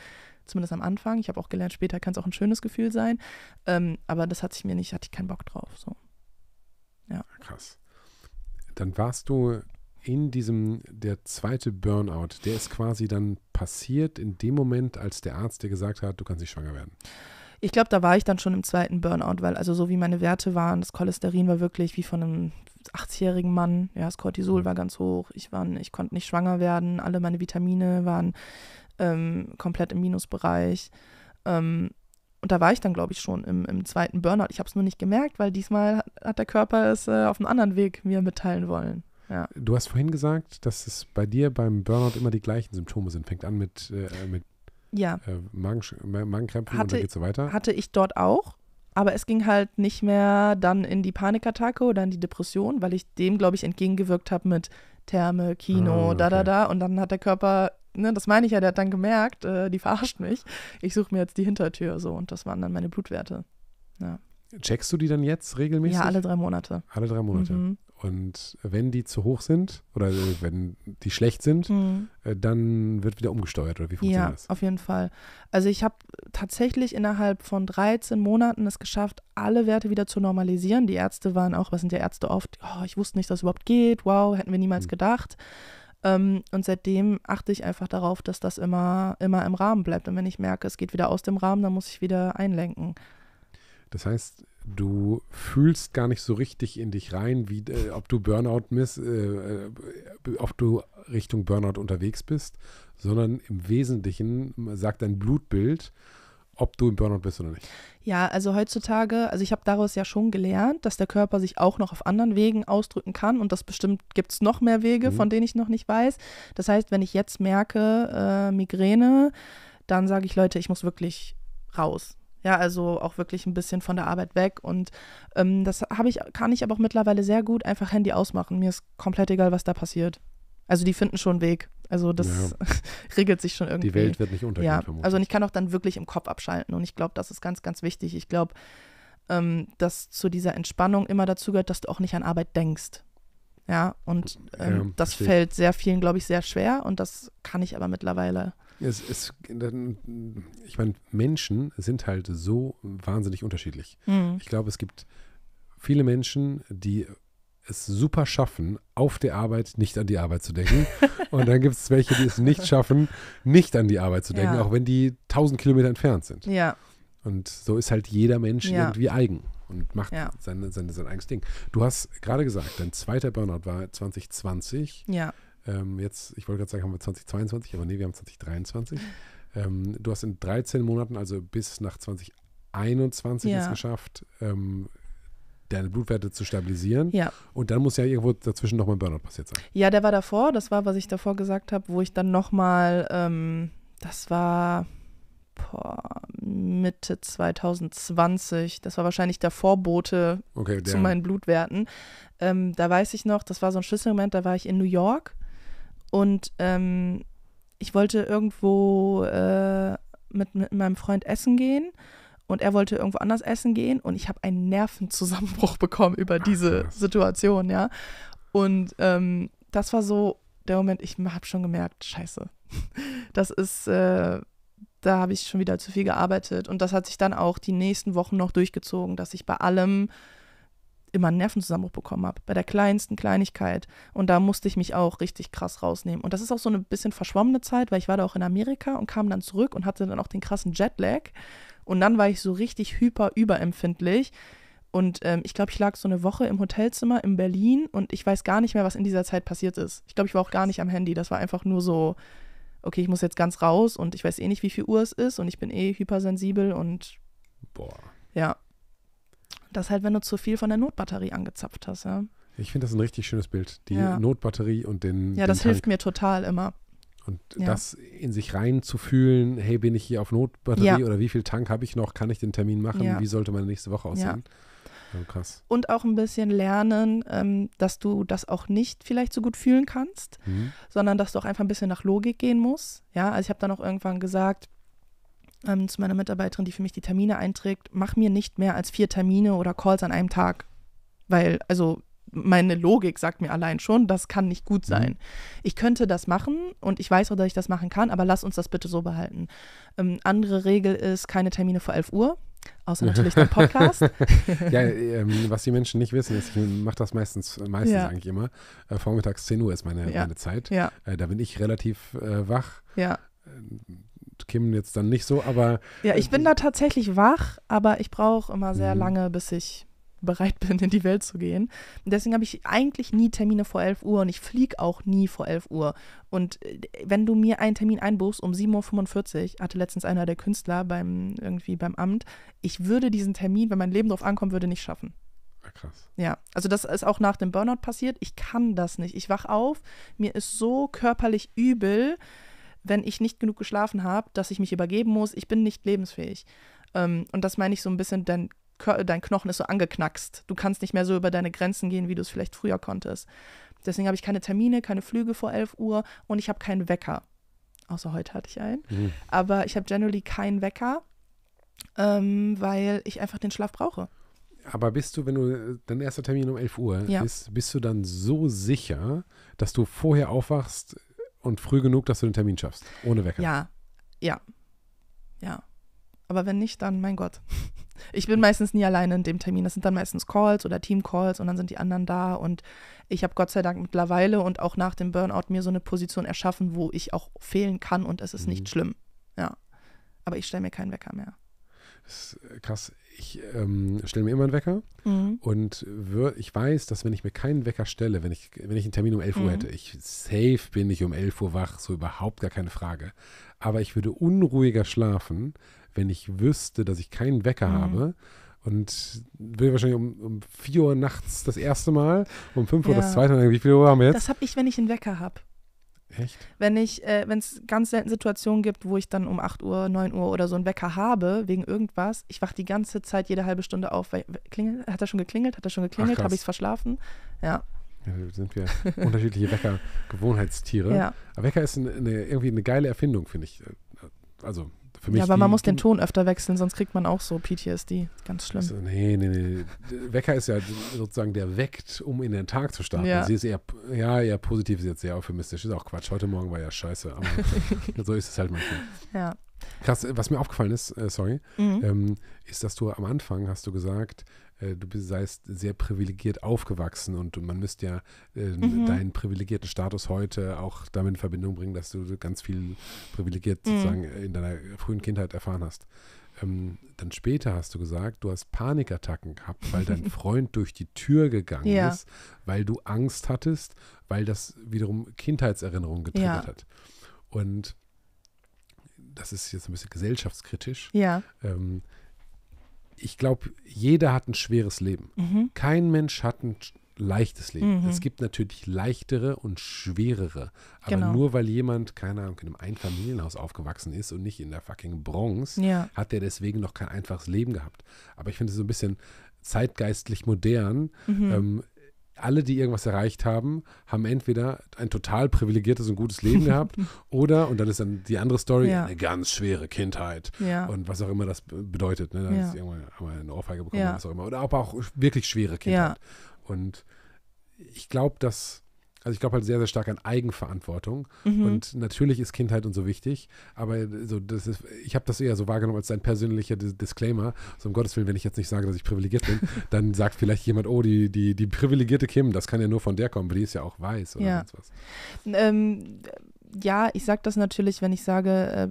zumindest am Anfang. Ich habe auch gelernt, später kann es auch ein schönes Gefühl sein. Ähm, aber das hatte ich mir nicht, hatte ich keinen Bock drauf. So. Ja. Krass. Dann warst du in diesem, der zweite Burnout, der ist quasi dann passiert in dem Moment, als der Arzt dir gesagt hat, du kannst nicht schwanger werden. Ich glaube, da war ich dann schon im zweiten Burnout, weil also so wie meine Werte waren, das Cholesterin war wirklich wie von einem 80-jährigen Mann, ja, das Cortisol mhm. war ganz hoch, ich, war, ich konnte nicht schwanger werden, alle meine Vitamine waren ähm, komplett im Minusbereich. Ähm, und da war ich dann, glaube ich, schon im, im zweiten Burnout. Ich habe es nur nicht gemerkt, weil diesmal hat, hat der Körper es äh, auf einem anderen Weg mir mitteilen wollen. Ja. Du hast vorhin gesagt, dass es bei dir beim Burnout immer die gleichen Symptome sind. Fängt an mit, äh, mit ja. äh, Magen, Magenkrämpfen hatte, und dann geht so weiter. Hatte ich dort auch, aber es ging halt nicht mehr dann in die Panikattacke oder in die Depression, weil ich dem, glaube ich, entgegengewirkt habe mit Therme, Kino, ah, okay. da, da, da. Und dann hat der Körper, ne, das meine ich ja, der hat dann gemerkt, äh, die verarscht mich. Ich suche mir jetzt die Hintertür so. Und das waren dann meine Blutwerte. Ja. Checkst du die dann jetzt regelmäßig? Ja, alle drei Monate. Alle drei Monate. Mhm. Und wenn die zu hoch sind oder äh, wenn die schlecht sind, mhm. Äh, dann wird wieder umgesteuert oder wie funktioniert ja, das? Ja, auf jeden Fall. Also ich habe tatsächlich innerhalb von 13 Monaten es geschafft, alle Werte wieder zu normalisieren. Die Ärzte waren auch, was sind ja Ärzte oft, oh, ich wusste nicht, dass es überhaupt geht, wow, hätten wir niemals mhm. gedacht. Ähm, und seitdem achte ich einfach darauf, dass das immer, immer im Rahmen bleibt. Und wenn ich merke, es geht wieder aus dem Rahmen, dann muss ich wieder einlenken. Das heißt, du fühlst gar nicht so richtig in dich rein, wie, äh, ob du Burnout miss, äh, äh, ob du Richtung Burnout unterwegs bist, sondern im Wesentlichen sagt dein Blutbild, ob du im Burnout bist oder nicht. Ja, also heutzutage, also ich habe daraus ja schon gelernt, dass der Körper sich auch noch auf anderen Wegen ausdrücken kann und das bestimmt gibt es noch mehr Wege, mhm. von denen ich noch nicht weiß. Das heißt, wenn ich jetzt merke, äh, Migräne, dann sage ich, Leute, ich muss wirklich raus. Ja, also auch wirklich ein bisschen von der Arbeit weg. Und ähm, das habe ich, kann ich aber auch mittlerweile sehr gut einfach Handy ausmachen. Mir ist komplett egal, was da passiert. Also die finden schon einen Weg. Also das ja. regelt sich schon irgendwie. Die Welt wird nicht untergehen. Ja, vermutlich. also und ich kann auch dann wirklich im Kopf abschalten. Und ich glaube, das ist ganz, ganz wichtig. Ich glaube, ähm, dass zu dieser Entspannung immer dazu gehört, dass du auch nicht an Arbeit denkst. Ja, und ähm, ja, das verstehe. fällt sehr vielen, glaube ich, sehr schwer. Und das kann ich aber mittlerweile es, es, ich meine, Menschen sind halt so wahnsinnig unterschiedlich. Mhm. Ich glaube, es gibt viele Menschen, die es super schaffen, auf der Arbeit nicht an die Arbeit zu denken. Und dann gibt es welche, die es nicht schaffen, nicht an die Arbeit zu denken, ja. auch wenn die 1000 Kilometer entfernt sind. Ja. Und so ist halt jeder Mensch ja. irgendwie eigen und macht ja. seine, seine, sein eigenes Ding. Du hast gerade gesagt, dein zweiter Burnout war 2020. Ja. Ähm, jetzt, ich wollte gerade sagen, haben wir 2022, aber nee, wir haben 2023. ähm, du hast in 13 Monaten, also bis nach 2021 ja. es geschafft, ähm, deine Blutwerte zu stabilisieren. Ja. Und dann muss ja irgendwo dazwischen nochmal ein Burnout passiert sein. Ja, der war davor. Das war, was ich davor gesagt habe, wo ich dann nochmal, ähm, das war boah, Mitte 2020. Das war wahrscheinlich der Vorbote okay, zu meinen Blutwerten. Ähm, da weiß ich noch, das war so ein Schlüsselmoment, da war ich in New York und ähm, ich wollte irgendwo äh, mit, mit meinem Freund essen gehen und er wollte irgendwo anders essen gehen und ich habe einen Nervenzusammenbruch bekommen über diese Situation, ja. Und ähm, das war so der Moment, ich habe schon gemerkt, scheiße, das ist, äh, da habe ich schon wieder zu viel gearbeitet und das hat sich dann auch die nächsten Wochen noch durchgezogen, dass ich bei allem immer einen Nervenzusammenbruch bekommen habe, bei der kleinsten Kleinigkeit. Und da musste ich mich auch richtig krass rausnehmen. Und das ist auch so eine bisschen verschwommene Zeit, weil ich war da auch in Amerika und kam dann zurück und hatte dann auch den krassen Jetlag. Und dann war ich so richtig hyper überempfindlich. Und ähm, ich glaube, ich lag so eine Woche im Hotelzimmer in Berlin und ich weiß gar nicht mehr, was in dieser Zeit passiert ist. Ich glaube, ich war auch gar nicht am Handy. Das war einfach nur so, okay, ich muss jetzt ganz raus und ich weiß eh nicht, wie viel Uhr es ist und ich bin eh hypersensibel und. Boah. Ja, das halt, wenn du zu viel von der Notbatterie angezapft hast, ja. Ich finde das ein richtig schönes Bild. Die ja. Notbatterie und den. Ja, den das Tank. hilft mir total immer. Und ja. das in sich reinzufühlen, hey, bin ich hier auf Notbatterie ja. oder wie viel Tank habe ich noch, kann ich den Termin machen, ja. wie sollte meine nächste Woche aussehen? Also krass. Und auch ein bisschen lernen, ähm, dass du das auch nicht vielleicht so gut fühlen kannst, mhm. sondern dass du auch einfach ein bisschen nach Logik gehen musst. Ja, also ich habe dann auch irgendwann gesagt, ähm, zu meiner Mitarbeiterin, die für mich die Termine einträgt, mach mir nicht mehr als vier Termine oder Calls an einem Tag. Weil, also meine Logik sagt mir allein schon, das kann nicht gut mhm. sein. Ich könnte das machen und ich weiß auch, dass ich das machen kann, aber lass uns das bitte so behalten. Ähm, andere Regel ist keine Termine vor 11 Uhr. Außer natürlich der Podcast. ja, ähm, was die Menschen nicht wissen, ist, ich mache das meistens, meistens ja. eigentlich immer. Äh, vormittags 10 Uhr ist meine, ja. meine Zeit. Ja. Äh, da bin ich relativ äh, wach. Ja ähm, Kim jetzt dann nicht so, aber. Ja, ich bin da tatsächlich wach, aber ich brauche immer sehr mhm. lange, bis ich bereit bin, in die Welt zu gehen. deswegen habe ich eigentlich nie Termine vor 11 Uhr und ich fliege auch nie vor 11 Uhr. Und äh, wenn du mir einen Termin einbuchst um 7.45 Uhr, hatte letztens einer der Künstler beim, irgendwie beim Amt, ich würde diesen Termin, wenn mein Leben drauf ankommt, würde, nicht schaffen. Ah, krass. Ja, also das ist auch nach dem Burnout passiert. Ich kann das nicht. Ich wach auf, mir ist so körperlich übel, wenn ich nicht genug geschlafen habe, dass ich mich übergeben muss, ich bin nicht lebensfähig. Ähm, und das meine ich so ein bisschen, dein, dein Knochen ist so angeknackst. Du kannst nicht mehr so über deine Grenzen gehen, wie du es vielleicht früher konntest. Deswegen habe ich keine Termine, keine Flüge vor 11 Uhr und ich habe keinen Wecker. Außer heute hatte ich einen. Mhm. Aber ich habe generally keinen Wecker, ähm, weil ich einfach den Schlaf brauche. Aber bist du, wenn du dein erster Termin um 11 Uhr ja. ist, bist du dann so sicher, dass du vorher aufwachst, und früh genug, dass du den Termin schaffst, ohne Wecker. Ja, ja, ja. Aber wenn nicht, dann mein Gott. Ich bin meistens nie alleine in dem Termin. Das sind dann meistens Calls oder Team-Calls und dann sind die anderen da. Und ich habe Gott sei Dank mittlerweile und auch nach dem Burnout mir so eine Position erschaffen, wo ich auch fehlen kann und es ist mhm. nicht schlimm. Ja. Aber ich stelle mir keinen Wecker mehr. Das ist äh, krass ich ähm, stelle mir immer einen Wecker mhm. und wür, ich weiß, dass wenn ich mir keinen Wecker stelle, wenn ich, wenn ich einen Termin um 11 mhm. Uhr hätte, ich safe bin ich um 11 Uhr wach, so überhaupt gar keine Frage. Aber ich würde unruhiger schlafen, wenn ich wüsste, dass ich keinen Wecker mhm. habe und will wahrscheinlich um, um 4 Uhr nachts das erste Mal, um 5 Uhr ja. das zweite Mal. Wie viel Uhr haben wir jetzt? Das habe ich, wenn ich einen Wecker habe. Echt? Wenn ich, äh, wenn es ganz selten Situationen gibt, wo ich dann um 8 Uhr, 9 Uhr oder so einen Wecker habe, wegen irgendwas, ich wache die ganze Zeit jede halbe Stunde auf, weil klingel, hat er schon geklingelt, hat er schon geklingelt, habe ich es verschlafen? Ja. ja. Sind wir unterschiedliche Wecker-Gewohnheitstiere. Ja. Aber Wecker ist eine, eine, irgendwie eine geile Erfindung, finde ich. Also für mich ja, aber man muss den Ton öfter wechseln, sonst kriegt man auch so PTSD. Ganz schlimm. Also, nee, nee, nee. Wecker ist ja sozusagen, der weckt, um in den Tag zu starten. Ja. Sie ist eher, ja, eher positiv, ist jetzt sehr euphemistisch. Ist auch Quatsch. Heute Morgen war ja scheiße. Aber so ist es halt manchmal. Ja. Krass, was mir aufgefallen ist, äh, sorry, mhm. ähm, ist, dass du am Anfang hast du gesagt, äh, du seist sehr privilegiert aufgewachsen und man müsste ja äh, mhm. deinen privilegierten Status heute auch damit in Verbindung bringen, dass du ganz viel privilegiert mhm. in deiner frühen Kindheit erfahren hast. Ähm, dann später hast du gesagt, du hast Panikattacken gehabt, weil dein Freund durch die Tür gegangen ja. ist, weil du Angst hattest, weil das wiederum Kindheitserinnerungen getriggert ja. hat. Und das ist jetzt ein bisschen gesellschaftskritisch. Ja. Ähm, ich glaube, jeder hat ein schweres Leben. Mhm. Kein Mensch hat ein leichtes Leben. Mhm. Es gibt natürlich leichtere und schwerere. Aber genau. nur weil jemand, keine Ahnung, in einem Einfamilienhaus aufgewachsen ist und nicht in der fucking Bronx, ja. hat der deswegen noch kein einfaches Leben gehabt. Aber ich finde es so ein bisschen zeitgeistlich modern. Mhm. Ähm, alle, die irgendwas erreicht haben, haben entweder ein total privilegiertes und gutes Leben gehabt oder, und dann ist dann die andere Story, ja. eine ganz schwere Kindheit ja. und was auch immer das bedeutet. Ne? Dann ja. ist irgendwann eine Ohrfeige bekommen, was auch immer. Oder aber auch wirklich schwere Kindheit. Und ich glaube, dass also ich glaube halt sehr, sehr stark an Eigenverantwortung. Mhm. Und natürlich ist Kindheit und so wichtig, aber so, das ist, ich habe das eher so wahrgenommen als dein persönlicher Disclaimer. So um Gottes Willen, wenn ich jetzt nicht sage, dass ich privilegiert bin, dann sagt vielleicht jemand, oh, die, die, die privilegierte Kim, das kann ja nur von der kommen, weil die ist ja auch weiß oder ja. sonst was. Ähm, ja, ich sage das natürlich, wenn ich sage, äh,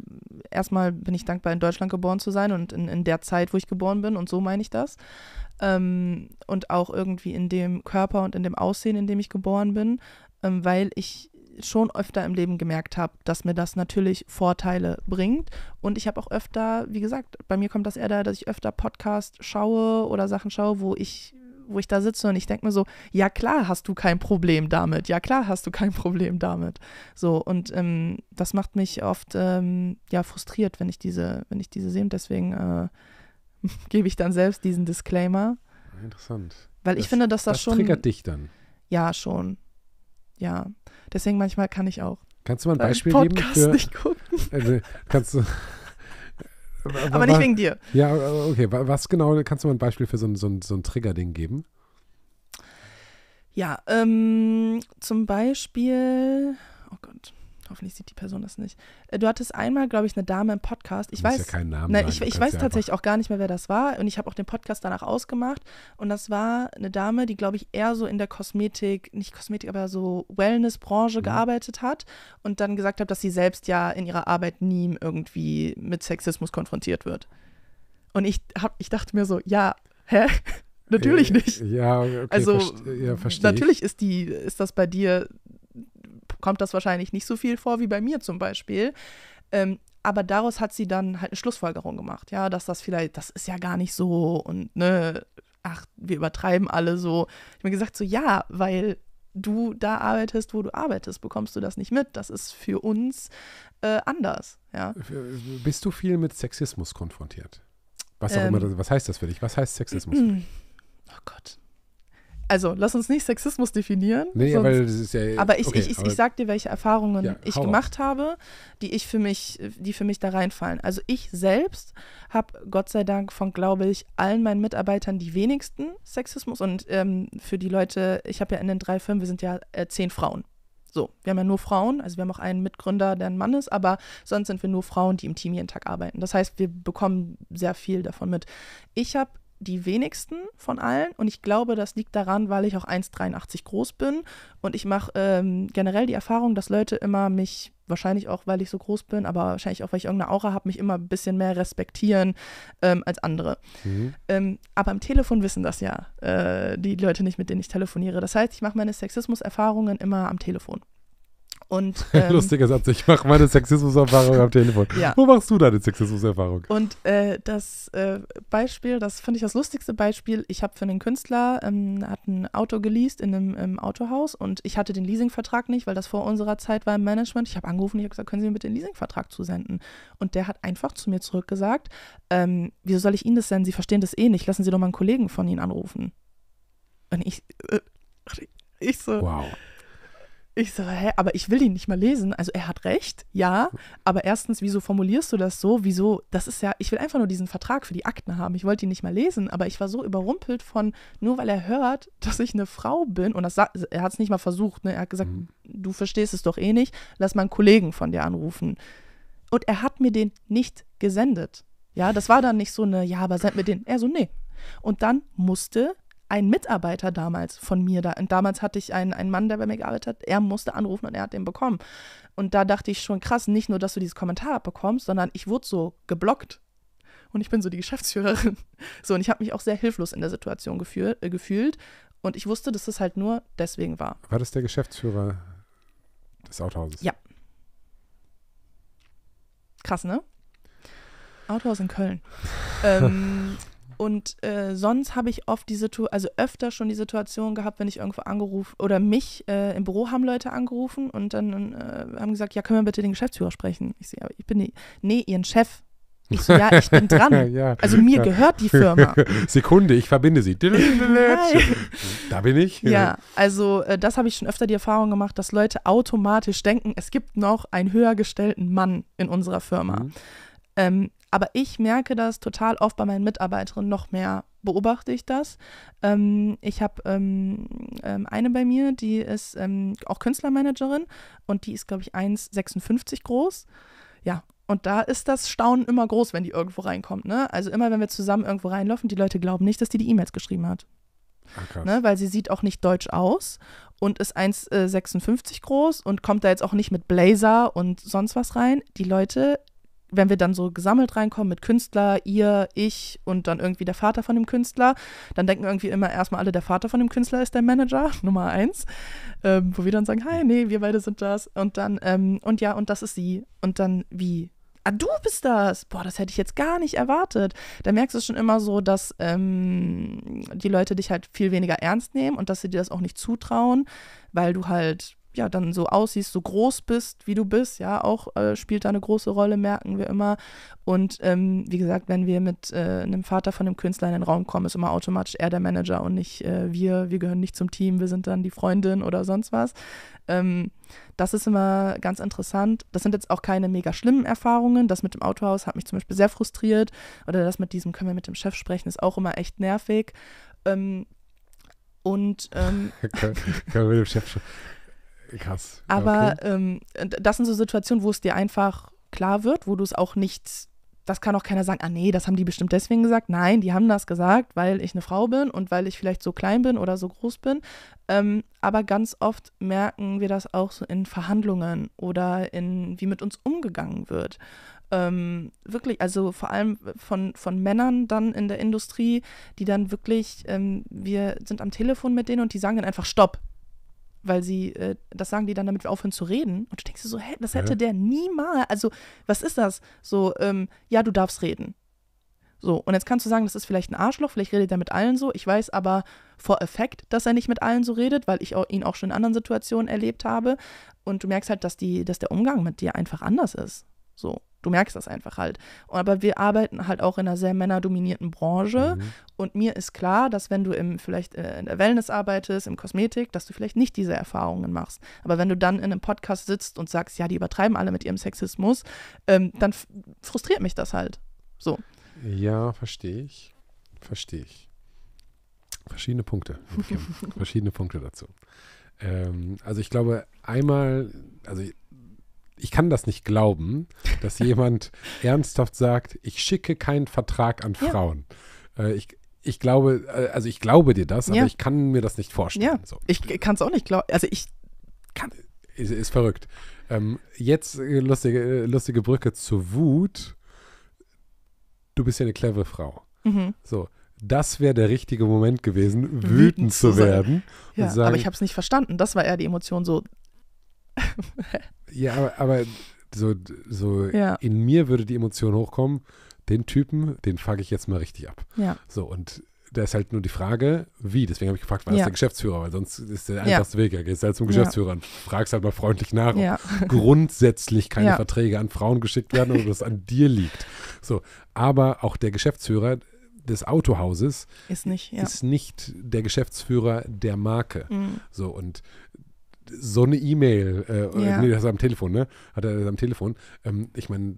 erstmal bin ich dankbar, in Deutschland geboren zu sein und in, in der Zeit, wo ich geboren bin, und so meine ich das. Ähm, und auch irgendwie in dem Körper und in dem Aussehen, in dem ich geboren bin, ähm, weil ich schon öfter im Leben gemerkt habe, dass mir das natürlich Vorteile bringt. Und ich habe auch öfter, wie gesagt, bei mir kommt das eher da, dass ich öfter Podcasts schaue oder Sachen schaue, wo ich wo ich da sitze und ich denke mir so, ja klar hast du kein Problem damit, ja klar hast du kein Problem damit. So, und ähm, das macht mich oft ähm, ja frustriert, wenn ich diese, wenn ich diese sehe. Und deswegen äh, gebe ich dann selbst diesen Disclaimer. Interessant. Weil das, ich finde, dass das, das schon. Das triggert dich dann. Ja, schon. Ja. Deswegen manchmal kann ich auch. Kannst du mal ein Beispiel Podcast geben? Für, nicht gucken. Also, kannst du. Aber nicht wegen dir. Ja, okay. Was genau, kannst du mal ein Beispiel für so ein, so ein, so ein Trigger-Ding geben? Ja, ähm, zum Beispiel, oh Gott. Hoffentlich sieht die Person das nicht. Äh, du hattest einmal, glaube ich, eine Dame im Podcast. Ich weiß ja keinen Namen. Nein, ich, ich weiß ja tatsächlich auch gar nicht mehr, wer das war. Und ich habe auch den Podcast danach ausgemacht. Und das war eine Dame, die, glaube ich, eher so in der Kosmetik, nicht Kosmetik, aber so Wellness-Branche mhm. gearbeitet hat und dann gesagt hat, dass sie selbst ja in ihrer Arbeit nie irgendwie mit Sexismus konfrontiert wird. Und ich, hab, ich dachte mir so, ja, hä? Natürlich nicht. Ja, okay, also ja, natürlich ist die, ist das bei dir kommt das wahrscheinlich nicht so viel vor wie bei mir zum Beispiel. Ähm, aber daraus hat sie dann halt eine Schlussfolgerung gemacht, ja, dass das vielleicht, das ist ja gar nicht so und ne, ach, wir übertreiben alle so. Ich habe gesagt, so ja, weil du da arbeitest, wo du arbeitest, bekommst du das nicht mit. Das ist für uns äh, anders. Ja. Bist du viel mit Sexismus konfrontiert? Was auch ähm, immer, was heißt das für dich? Was heißt Sexismus? Oh Gott, also lass uns nicht Sexismus definieren. Nee, sonst, weil das ist ja. Aber ich, okay, ich, ich, ich sag dir, welche Erfahrungen ja, ich gemacht auf. habe, die ich für mich, die für mich da reinfallen. Also ich selbst habe Gott sei Dank von, glaube ich, allen meinen Mitarbeitern die wenigsten Sexismus. Und ähm, für die Leute, ich habe ja in den drei Firmen, wir sind ja äh, zehn Frauen. So, wir haben ja nur Frauen, also wir haben auch einen Mitgründer, der ein Mann ist, aber sonst sind wir nur Frauen, die im Team jeden Tag arbeiten. Das heißt, wir bekommen sehr viel davon mit. Ich habe die wenigsten von allen. Und ich glaube, das liegt daran, weil ich auch 1,83 groß bin. Und ich mache ähm, generell die Erfahrung, dass Leute immer mich, wahrscheinlich auch, weil ich so groß bin, aber wahrscheinlich auch, weil ich irgendeine Aura habe, mich immer ein bisschen mehr respektieren ähm, als andere. Mhm. Ähm, aber im Telefon wissen das ja äh, die Leute nicht, mit denen ich telefoniere. Das heißt, ich mache meine Sexismus-Erfahrungen immer am Telefon. Und, ähm, Lustiger Satz, ich mache meine Sexismuserfahrung am Telefon. Ja. Wo machst du deine Sexismuserfahrung? Und äh, das äh, Beispiel, das finde ich das lustigste Beispiel, ich habe für einen Künstler, ähm, hat ein Auto geleast in einem ähm, Autohaus und ich hatte den Leasingvertrag nicht, weil das vor unserer Zeit war im Management. Ich habe angerufen, ich habe gesagt, können Sie mir bitte den Leasingvertrag zusenden? Und der hat einfach zu mir zurückgesagt, ähm, wieso soll ich Ihnen das senden? Sie verstehen das eh nicht, lassen Sie doch mal einen Kollegen von Ihnen anrufen. Und ich, äh, ich so. Wow. Ich so, hä, aber ich will ihn nicht mal lesen. Also er hat recht, ja, aber erstens, wieso formulierst du das so? Wieso, das ist ja, ich will einfach nur diesen Vertrag für die Akten haben. Ich wollte ihn nicht mal lesen, aber ich war so überrumpelt von, nur weil er hört, dass ich eine Frau bin und das, er hat es nicht mal versucht, ne? er hat gesagt, mhm. du verstehst es doch eh nicht, lass mal einen Kollegen von dir anrufen. Und er hat mir den nicht gesendet. Ja, das war dann nicht so eine, ja, aber send mir den. Er so, nee. Und dann musste ein Mitarbeiter damals von mir da. Und damals hatte ich einen, einen Mann, der bei mir gearbeitet hat. Er musste anrufen und er hat den bekommen. Und da dachte ich schon krass, nicht nur, dass du dieses Kommentar bekommst, sondern ich wurde so geblockt. Und ich bin so die Geschäftsführerin. So, und ich habe mich auch sehr hilflos in der Situation gefühl, äh, gefühlt. Und ich wusste, dass das halt nur deswegen war. War das der Geschäftsführer des Autohauses? Ja. Krass, ne? Autohaus in Köln. ähm, und äh, sonst habe ich oft die Situation, also öfter schon die Situation gehabt, wenn ich irgendwo angerufen oder mich äh, im Büro haben Leute angerufen und dann äh, haben gesagt, ja, können wir bitte den Geschäftsführer sprechen? Ich sehe, so, ich bin die, nee, ihren Chef. Ich so, ja, ich bin dran. ja. Also mir gehört die Firma. Sekunde, ich verbinde sie. da bin ich. Ja, also äh, das habe ich schon öfter die Erfahrung gemacht, dass Leute automatisch denken, es gibt noch einen höher gestellten Mann in unserer Firma. Mhm. Ähm, aber ich merke das total oft bei meinen Mitarbeiterinnen noch mehr. Beobachte ich das. Ähm, ich habe ähm, ähm, eine bei mir, die ist ähm, auch Künstlermanagerin und die ist, glaube ich, 1,56 groß. Ja, und da ist das Staunen immer groß, wenn die irgendwo reinkommt. Ne? Also immer, wenn wir zusammen irgendwo reinlaufen, die Leute glauben nicht, dass die die E-Mails geschrieben hat. Ach, ne? Weil sie sieht auch nicht deutsch aus und ist 1,56 groß und kommt da jetzt auch nicht mit Blazer und sonst was rein. Die Leute wenn wir dann so gesammelt reinkommen mit Künstler, ihr, ich und dann irgendwie der Vater von dem Künstler, dann denken irgendwie immer erstmal alle, der Vater von dem Künstler ist der Manager, Nummer eins, ähm, wo wir dann sagen, hi, nee, wir beide sind das und dann, ähm, und ja, und das ist sie und dann wie? Ah, du bist das. Boah, das hätte ich jetzt gar nicht erwartet. Da merkst du schon immer so, dass ähm, die Leute dich halt viel weniger ernst nehmen und dass sie dir das auch nicht zutrauen, weil du halt ja, dann so aussiehst, so groß bist, wie du bist, ja, auch äh, spielt da eine große Rolle, merken wir immer. Und ähm, wie gesagt, wenn wir mit äh, einem Vater von einem Künstler in den Raum kommen, ist immer automatisch er der Manager und nicht äh, wir. Wir gehören nicht zum Team, wir sind dann die Freundin oder sonst was. Ähm, das ist immer ganz interessant. Das sind jetzt auch keine mega schlimmen Erfahrungen. Das mit dem Autohaus hat mich zum Beispiel sehr frustriert. Oder das mit diesem, können wir mit dem Chef sprechen, ist auch immer echt nervig. Ähm, und. Ähm können wir mit dem Chef sprechen? Krass. Aber okay. ähm, das sind so Situationen, wo es dir einfach klar wird, wo du es auch nicht das kann auch keiner sagen, ah nee, das haben die bestimmt deswegen gesagt. Nein, die haben das gesagt, weil ich eine Frau bin und weil ich vielleicht so klein bin oder so groß bin. Ähm, aber ganz oft merken wir das auch so in Verhandlungen oder in wie mit uns umgegangen wird. Ähm, wirklich, also vor allem von, von Männern dann in der Industrie, die dann wirklich, ähm, wir sind am Telefon mit denen und die sagen dann einfach Stopp, weil sie, äh, das sagen die dann, damit wir aufhören zu reden. Und du denkst dir so, hä, das hätte ja. der niemals, also was ist das? So, ähm, ja, du darfst reden. So, und jetzt kannst du sagen, das ist vielleicht ein Arschloch, vielleicht redet er mit allen so. Ich weiß aber vor Effekt, dass er nicht mit allen so redet, weil ich ihn auch schon in anderen Situationen erlebt habe. Und du merkst halt, dass, die, dass der Umgang mit dir einfach anders ist. So. Du merkst das einfach halt. Aber wir arbeiten halt auch in einer sehr männerdominierten Branche. Mhm. Und mir ist klar, dass wenn du im, vielleicht äh, in der Wellness arbeitest, im Kosmetik, dass du vielleicht nicht diese Erfahrungen machst. Aber wenn du dann in einem Podcast sitzt und sagst, ja, die übertreiben alle mit ihrem Sexismus, ähm, dann frustriert mich das halt. So. Ja, verstehe ich. Verstehe ich. Verschiedene Punkte. Verschiedene Punkte dazu. Ähm, also ich glaube, einmal, also ich, ich kann das nicht glauben, dass jemand ernsthaft sagt, ich schicke keinen Vertrag an ja. Frauen. Äh, ich, ich glaube, äh, also ich glaube dir das, ja. aber ich kann mir das nicht vorstellen. Ja, so. ich kann es auch nicht glauben. Also ich kann. Ist, ist verrückt. Ähm, jetzt äh, lustige, äh, lustige Brücke zur Wut. Du bist ja eine clevere Frau. Mhm. So, das wäre der richtige Moment gewesen, wütend, wütend zu, zu werden. Ja, sagen, aber ich habe es nicht verstanden. Das war eher die Emotion so. Ja, aber, aber so, so ja. in mir würde die Emotion hochkommen, den Typen, den fuck ich jetzt mal richtig ab. Ja. So, und da ist halt nur die Frage, wie. Deswegen habe ich gefragt, war das der Geschäftsführer? Weil sonst ist der einfachste ja. Weg. Da gehst halt zum Geschäftsführer ja. und fragst halt mal freundlich nach, ob grundsätzlich keine Verträge an Frauen geschickt werden oder das an dir liegt. So, aber auch der Geschäftsführer des Autohauses ist nicht, ist nicht der Geschäftsführer der Marke. Mhm. So, und so eine E-Mail, äh, ja. nee, das ist am Telefon, ne? Hat er das am Telefon. Ähm, ich meine,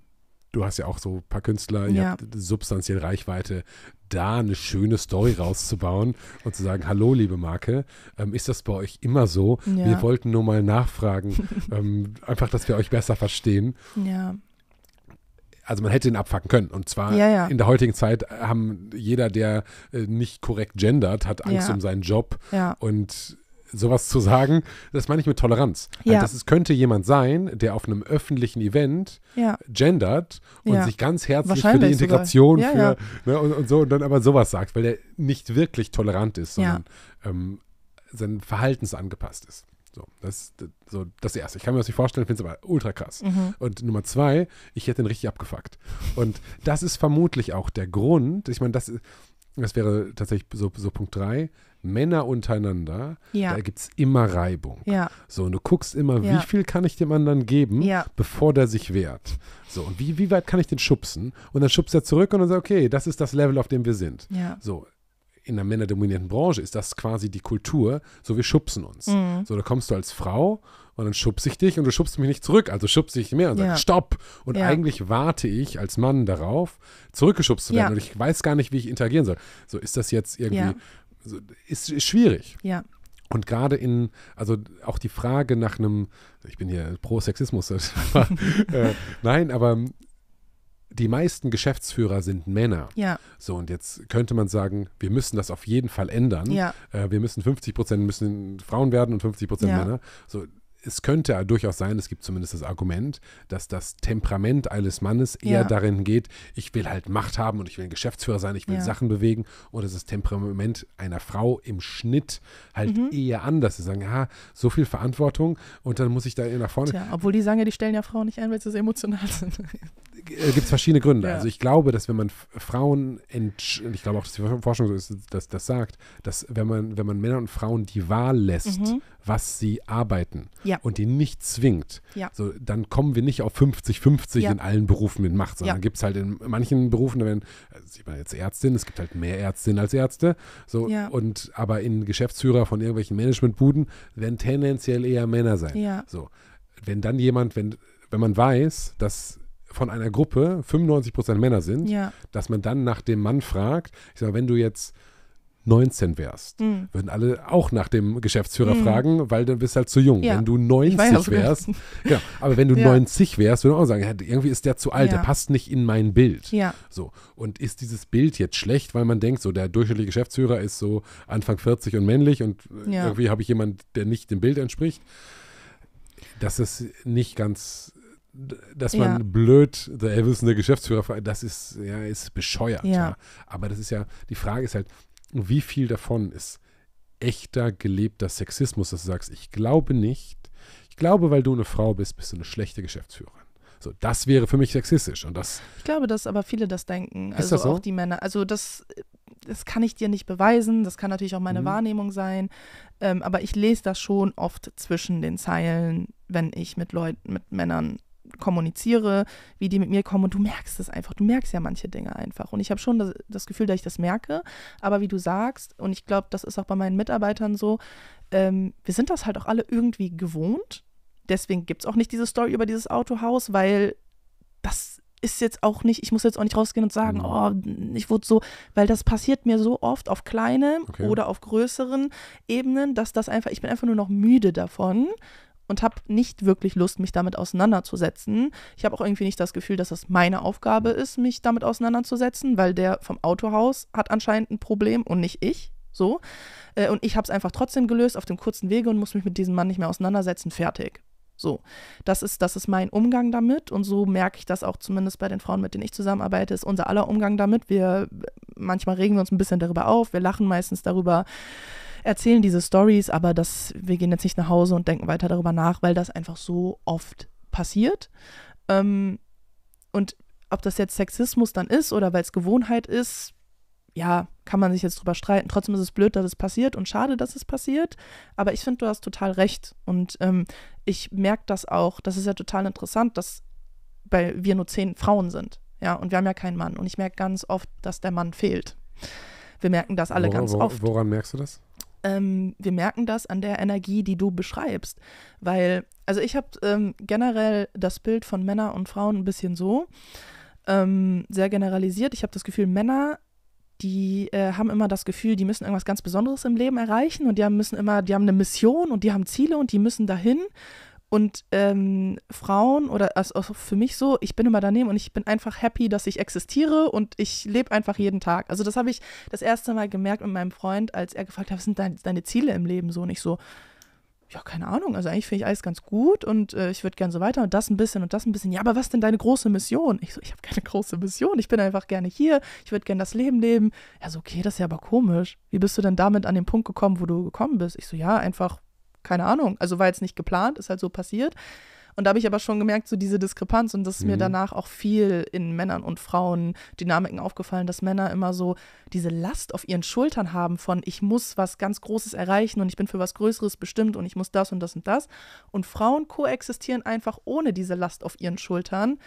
du hast ja auch so ein paar Künstler, ihr ja. habt substanziell Reichweite, da eine schöne Story rauszubauen und zu sagen, hallo liebe Marke, ähm, ist das bei euch immer so? Ja. Wir wollten nur mal nachfragen, ähm, einfach, dass wir euch besser verstehen. Ja. Also man hätte ihn abfacken können. Und zwar ja, ja. in der heutigen Zeit haben jeder, der äh, nicht korrekt gendert, hat Angst um seinen Job. Und sowas zu sagen, das meine ich mit Toleranz. Also ja. Also das ist, könnte jemand sein, der auf einem öffentlichen Event ja. gendert und ja. sich ganz herzlich für die Integration für, ne, und, und, so und dann aber sowas sagt, weil der nicht wirklich tolerant ist, sondern ähm, sein angepasst ist. So das, so, das erste. Ich kann mir das nicht vorstellen, finde es aber ultra krass. Mhm. Und Nummer zwei, ich hätte ihn richtig abgefuckt. Und das ist vermutlich auch der Grund, ich meine, das ist das wäre tatsächlich so, so Punkt 3. Männer untereinander, ja. da gibt es immer Reibung. Ja. So, und du guckst immer, ja. wie viel kann ich dem anderen geben, bevor der sich wehrt. So, und wie, wie weit kann ich den schubsen? Und dann schubst er zurück und dann sagt, okay, das ist das Level, auf dem wir sind. So, in einer männerdominierten Branche ist das quasi die Kultur, so wir schubsen uns. Mhm. So, da kommst du als Frau und dann schubse ich dich und du schubst mich nicht zurück. Also schubse ich mehr und ja. Stopp. Und ja. eigentlich warte ich als Mann darauf, zurückgeschubst zu werden. Ja. Und ich weiß gar nicht, wie ich interagieren soll. So ist das jetzt irgendwie, so, ist, ist schwierig. Ja. Und gerade in, also auch die Frage nach einem, ich bin hier pro Sexismus, aber, äh, nein, aber die meisten Geschäftsführer sind Männer. Ja. So, und jetzt könnte man sagen, wir müssen das auf jeden Fall ändern. Ja. Äh, wir müssen 50 Prozent müssen Frauen werden und 50 Prozent ja. Männer. So, es könnte durchaus sein, es gibt zumindest das Argument, dass das Temperament eines Mannes eher ja. darin geht, ich will halt Macht haben und ich will ein Geschäftsführer sein, ich will ja. Sachen bewegen Oder dass das Temperament einer Frau im Schnitt halt mhm. eher anders ist. Sagen, ja, ah, so viel Verantwortung und dann muss ich da eher nach vorne. Tja, obwohl die sagen ja, die stellen ja Frauen nicht ein, weil sie so emotional sind. Äh, gibt es verschiedene Gründe. Ja. Also ich glaube, dass wenn man Frauen, ich glaube auch, dass die Forschung so ist, dass das sagt, dass wenn man, wenn man Männer und Frauen die Wahl lässt, mhm. was sie arbeiten ja. und die nicht zwingt, ja. so, dann kommen wir nicht auf 50-50 in allen Berufen in Macht, sondern ja. gibt es halt in manchen Berufen, da werden, also sieht man jetzt Ärztin, es gibt halt mehr Ärztinnen als Ärzte, so, und aber in Geschäftsführer von irgendwelchen Managementbuden werden tendenziell eher Männer sein. So. Wenn dann jemand, wenn, wenn man weiß, dass von einer Gruppe 95% Männer sind, ja. dass man dann nach dem Mann fragt, ich sage, wenn du jetzt 19 wärst, mhm. würden alle auch nach dem Geschäftsführer mhm. fragen, weil dann bist du halt zu jung. Ja. Wenn du 90 weiß, wärst, genau, aber wenn du ja. 90 wärst, würden auch sagen, irgendwie ist der zu alt, ja. der passt nicht in mein Bild. Ja. So. Und ist dieses Bild jetzt schlecht, weil man denkt, so der durchschnittliche Geschäftsführer ist so Anfang 40 und männlich und irgendwie habe ich jemanden, der nicht dem Bild entspricht. Das ist nicht ganz dass man ja. blöd, der Elvis der Geschäftsführer, das ist ja ist bescheuert. Ja. ja. Aber das ist ja, die Frage ist halt, wie viel davon ist echter gelebter Sexismus, dass du sagst, ich glaube nicht, ich glaube, weil du eine Frau bist, bist du eine schlechte Geschäftsführerin. So, das wäre für mich sexistisch und das. Ich glaube, dass aber viele das denken, also das so? auch die Männer. Also das, das kann ich dir nicht beweisen, das kann natürlich auch meine mhm. Wahrnehmung sein, ähm, aber ich lese das schon oft zwischen den Zeilen, wenn ich mit Leuten, mit Männern kommuniziere, wie die mit mir kommen. Und du merkst es einfach. Du merkst ja manche Dinge einfach. Und ich habe schon das, das, Gefühl, dass ich das merke. Aber wie du sagst, und ich glaube, das ist auch bei meinen Mitarbeitern so, ähm, wir sind das halt auch alle irgendwie gewohnt. Deswegen gibt es auch nicht diese Story über dieses Autohaus, weil das ist jetzt auch nicht, ich muss jetzt auch nicht rausgehen und sagen, genau. oh, ich wurde so, weil das passiert mir so oft auf kleinen okay. oder auf größeren Ebenen, dass das einfach, ich bin einfach nur noch müde davon und habe nicht wirklich Lust, mich damit auseinanderzusetzen. Ich habe auch irgendwie nicht das Gefühl, dass das meine Aufgabe mhm. ist, mich damit auseinanderzusetzen, weil der vom Autohaus hat anscheinend ein Problem und nicht ich. So. Äh, und ich habe es einfach trotzdem gelöst auf dem kurzen Wege und muss mich mit diesem Mann nicht mehr auseinandersetzen. Fertig. So, das ist, das ist mein Umgang damit und so merke ich das auch zumindest bei den Frauen, mit denen ich zusammenarbeite, ist unser aller Umgang damit. Wir äh, manchmal regen wir uns ein bisschen darüber auf, wir lachen meistens darüber erzählen diese Stories, aber das, wir gehen jetzt nicht nach Hause und denken weiter darüber nach, weil das einfach so oft passiert. Ähm, und ob das jetzt Sexismus dann ist oder weil es Gewohnheit ist, ja, kann man sich jetzt drüber streiten. Trotzdem ist es blöd, dass es passiert und schade, dass es passiert. Aber ich finde, du hast total recht. Und ähm, ich merke das auch. Das ist ja total interessant, dass bei, wir nur zehn Frauen sind. Ja, und wir haben ja keinen Mann. Und ich merke ganz oft, dass der Mann fehlt. Wir merken das alle Wor ganz oft. Woran merkst du das? ähm, wir merken das an der Energie, die du beschreibst. Weil, also ich habe ähm, generell das Bild von Männern und Frauen ein bisschen so, ähm, sehr generalisiert. Ich habe das Gefühl, Männer, die äh, haben immer das Gefühl, die müssen irgendwas ganz Besonderes im Leben erreichen und die haben, müssen immer, die haben eine Mission und die haben Ziele und die müssen dahin. Und ähm, Frauen, oder also für mich so, ich bin immer daneben und ich bin einfach happy, dass ich existiere und ich lebe einfach jeden Tag. Also das habe ich das erste Mal gemerkt mit meinem Freund, als er gefragt hat, was sind deine, deine Ziele im Leben so? Und ich so, ja, keine Ahnung, also eigentlich finde ich alles ganz gut und äh, ich würde gerne so weiter und das ein bisschen und das ein bisschen. Ja, aber was denn deine große Mission? Ich so, ich habe keine große Mission, ich bin einfach gerne hier, ich würde gerne das Leben leben. Ja, so, okay, das ist ja aber komisch. Wie bist du denn damit an den Punkt gekommen, wo du gekommen bist? Ich so, ja, einfach keine Ahnung. Also war jetzt nicht geplant, ist halt so passiert. Und da habe ich aber schon gemerkt, so diese Diskrepanz und das ist mhm. mir danach auch viel in Männern und Frauen Dynamiken aufgefallen, dass Männer immer so diese Last auf ihren Schultern haben von ich muss was ganz Großes erreichen und ich bin für was Größeres bestimmt und ich muss das und das und das. Und Frauen koexistieren einfach ohne diese Last auf ihren Schultern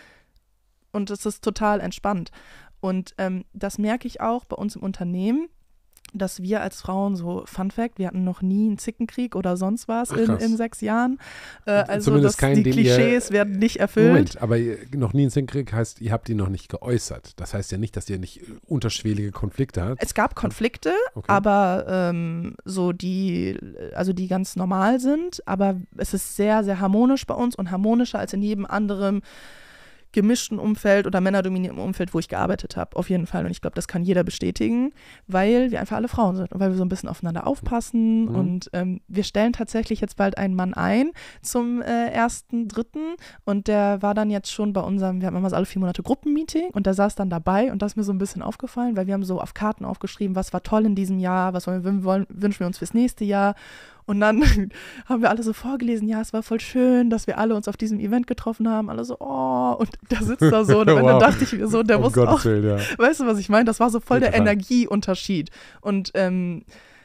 und das ist total entspannt. Und ähm, das merke ich auch bei uns im Unternehmen dass wir als Frauen so, Fun Fact, wir hatten noch nie einen Zickenkrieg oder sonst was Ach, in, in, sechs Jahren. Äh, also Zumindest kein, die Klischees ihr, werden nicht erfüllt. Moment, aber ihr, noch nie einen Zickenkrieg heißt, ihr habt ihn noch nicht geäußert. Das heißt ja nicht, dass ihr nicht äh, unterschwellige Konflikte habt. Es gab Konflikte, okay. aber ähm, so die, also die ganz normal sind, aber es ist sehr, sehr harmonisch bei uns und harmonischer als in jedem anderen gemischten Umfeld oder männerdominierten Umfeld, wo ich gearbeitet habe. Auf jeden Fall. Und ich glaube, das kann jeder bestätigen, weil wir einfach alle Frauen sind und weil wir so ein bisschen aufeinander aufpassen. Mhm. Und ähm, wir stellen tatsächlich jetzt bald einen Mann ein zum äh, ersten, dritten. Und der war dann jetzt schon bei unserem, wir haben immer so alle vier Monate Gruppenmeeting und der saß dann dabei und das ist mir so ein bisschen aufgefallen, weil wir haben so auf Karten aufgeschrieben, was war toll in diesem Jahr, was wollen, wünschen wir uns fürs nächste Jahr. Und dann haben wir alle so vorgelesen, ja, es war voll schön, dass wir alle uns auf diesem Event getroffen haben. Alle so, oh, und da sitzt er so. Und wow. dann dachte ich mir so, der um muss Gottes auch, Willen, ja. weißt du, was ich meine? Das war so voll der Energieunterschied. Und ähm,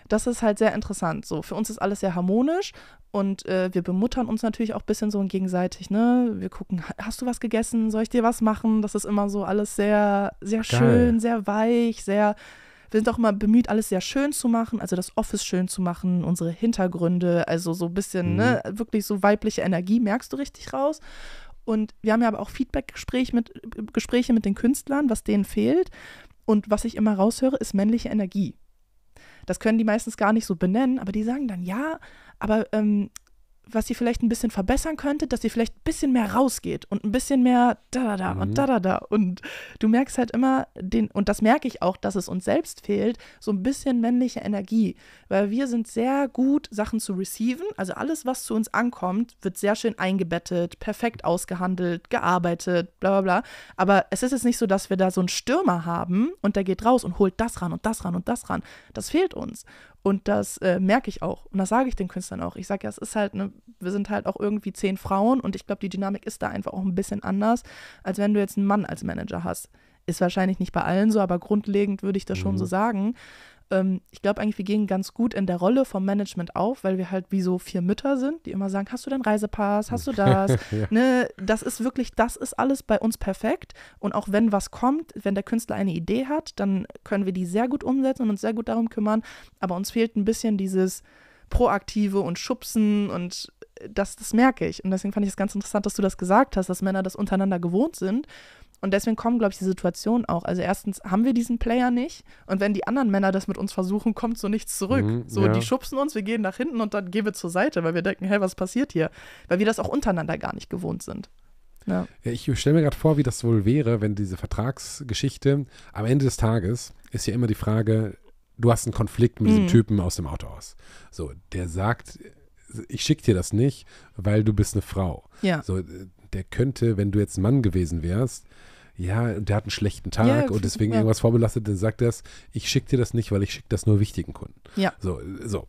das ist halt sehr interessant. So, für uns ist alles sehr harmonisch und äh, wir bemuttern uns natürlich auch ein bisschen so gegenseitig, ne? Wir gucken, hast du was gegessen? Soll ich dir was machen? Das ist immer so alles sehr, sehr Geil. schön, sehr weich, sehr wir sind auch immer bemüht, alles sehr schön zu machen, also das Office schön zu machen, unsere Hintergründe, also so ein bisschen, ne, mhm. ne, wirklich so weibliche Energie, merkst du richtig raus. Und wir haben ja aber auch Feedback-Gespräche mit, Gespräche mit den Künstlern, was denen fehlt. Und was ich immer raushöre, ist männliche Energie. Das können die meistens gar nicht so benennen, aber die sagen dann, ja, aber ähm, was sie vielleicht ein bisschen verbessern könnte, dass sie vielleicht ein bisschen mehr rausgeht und ein bisschen mehr da da da mhm. und da da da. Und du merkst halt immer den, und das merke ich auch, dass es uns selbst fehlt, so ein bisschen männliche Energie. Weil wir sind sehr gut, Sachen zu receiven. Also alles, was zu uns ankommt, wird sehr schön eingebettet, perfekt ausgehandelt, gearbeitet, bla bla bla. Aber es ist jetzt nicht so, dass wir da so einen Stürmer haben und der geht raus und holt das ran und das ran und das ran. Das fehlt uns. Und das äh, merke ich auch. Und das sage ich den Künstlern auch. Ich sage ja, es ist halt, ne, wir sind halt auch irgendwie zehn Frauen und ich glaube, die Dynamik ist da einfach auch ein bisschen anders, als wenn du jetzt einen Mann als Manager hast. Ist wahrscheinlich nicht bei allen so, aber grundlegend würde ich das mhm. schon so mhm. sagen ähm, ich glaube eigentlich, wir gehen ganz gut in der Rolle vom Management auf, weil wir halt wie so vier Mütter sind, die immer sagen, hast du deinen Reisepass, hast du das? ja. ne, das ist wirklich, das ist alles bei uns perfekt. Und auch wenn was kommt, wenn der Künstler eine Idee hat, dann können wir die sehr gut umsetzen und uns sehr gut darum kümmern. Aber uns fehlt ein bisschen dieses Proaktive und Schubsen und äh, das, das merke ich. Und deswegen fand ich es ganz interessant, dass du das gesagt hast, dass Männer das untereinander gewohnt sind und deswegen kommen, glaube ich, die Situationen auch. Also erstens haben wir diesen Player nicht. Und wenn die anderen Männer das mit uns versuchen, kommt so nichts zurück. Mhm, so, ja. die schubsen uns, wir gehen nach hinten und dann gehen wir zur Seite, weil wir denken, hey, was passiert hier? Weil wir das auch untereinander gar nicht gewohnt sind. Ja. Ich stelle mir gerade vor, wie das wohl wäre, wenn diese Vertragsgeschichte am Ende des Tages ist ja immer die Frage, du hast einen Konflikt mit mhm. diesem Typen aus dem Auto aus. So, der sagt, ich schicke dir das nicht, weil du bist eine Frau. Ja. So, der könnte, wenn du jetzt ein Mann gewesen wärst, ja, der hat einen schlechten Tag ja, und deswegen ja. irgendwas vorbelastet, dann sagt er ich schicke dir das nicht, weil ich schicke das nur wichtigen Kunden. Ja. So, so.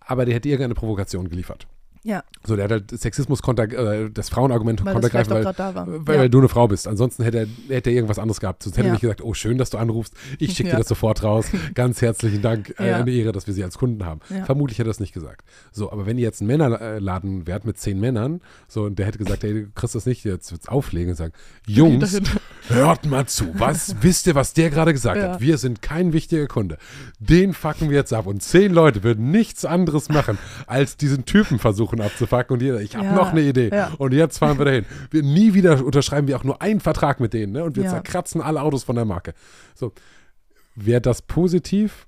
Aber der hätte irgendeine Provokation geliefert. Ja. So, der hat halt Sexismus konter, äh, das Frauenargument weil kontergreifen, weil, da weil, ja. du eine Frau bist. Ansonsten hätte er, hätte er irgendwas anderes gehabt. Sonst hätte ja. er nicht gesagt, oh, schön, dass du anrufst. Ich schicke dir das sofort raus. Ganz herzlichen Dank. Äh, eine Ehre, dass wir sie als Kunden haben. Vermutlich hätte er das nicht gesagt. So, aber wenn ihr jetzt einen Männerladen wärt mit zehn Männern, so, und der hätte gesagt, hey, du kriegst das nicht, jetzt wird's auflegen und sagen, Jungs, hört mal zu. Was, wisst ihr, was der gerade gesagt hat? Wir sind kein wichtiger Kunde. Den fucken wir jetzt ab. Und zehn Leute würden nichts anderes machen, als diesen Typen versuchen, versuchen abzufacken und jeder, ich habe ja, noch eine Idee. Ja. Und jetzt fahren wir dahin. Wir nie wieder unterschreiben wir auch nur einen Vertrag mit denen, ne? Und wir ja. zerkratzen alle Autos von der Marke. So, wäre das positiv?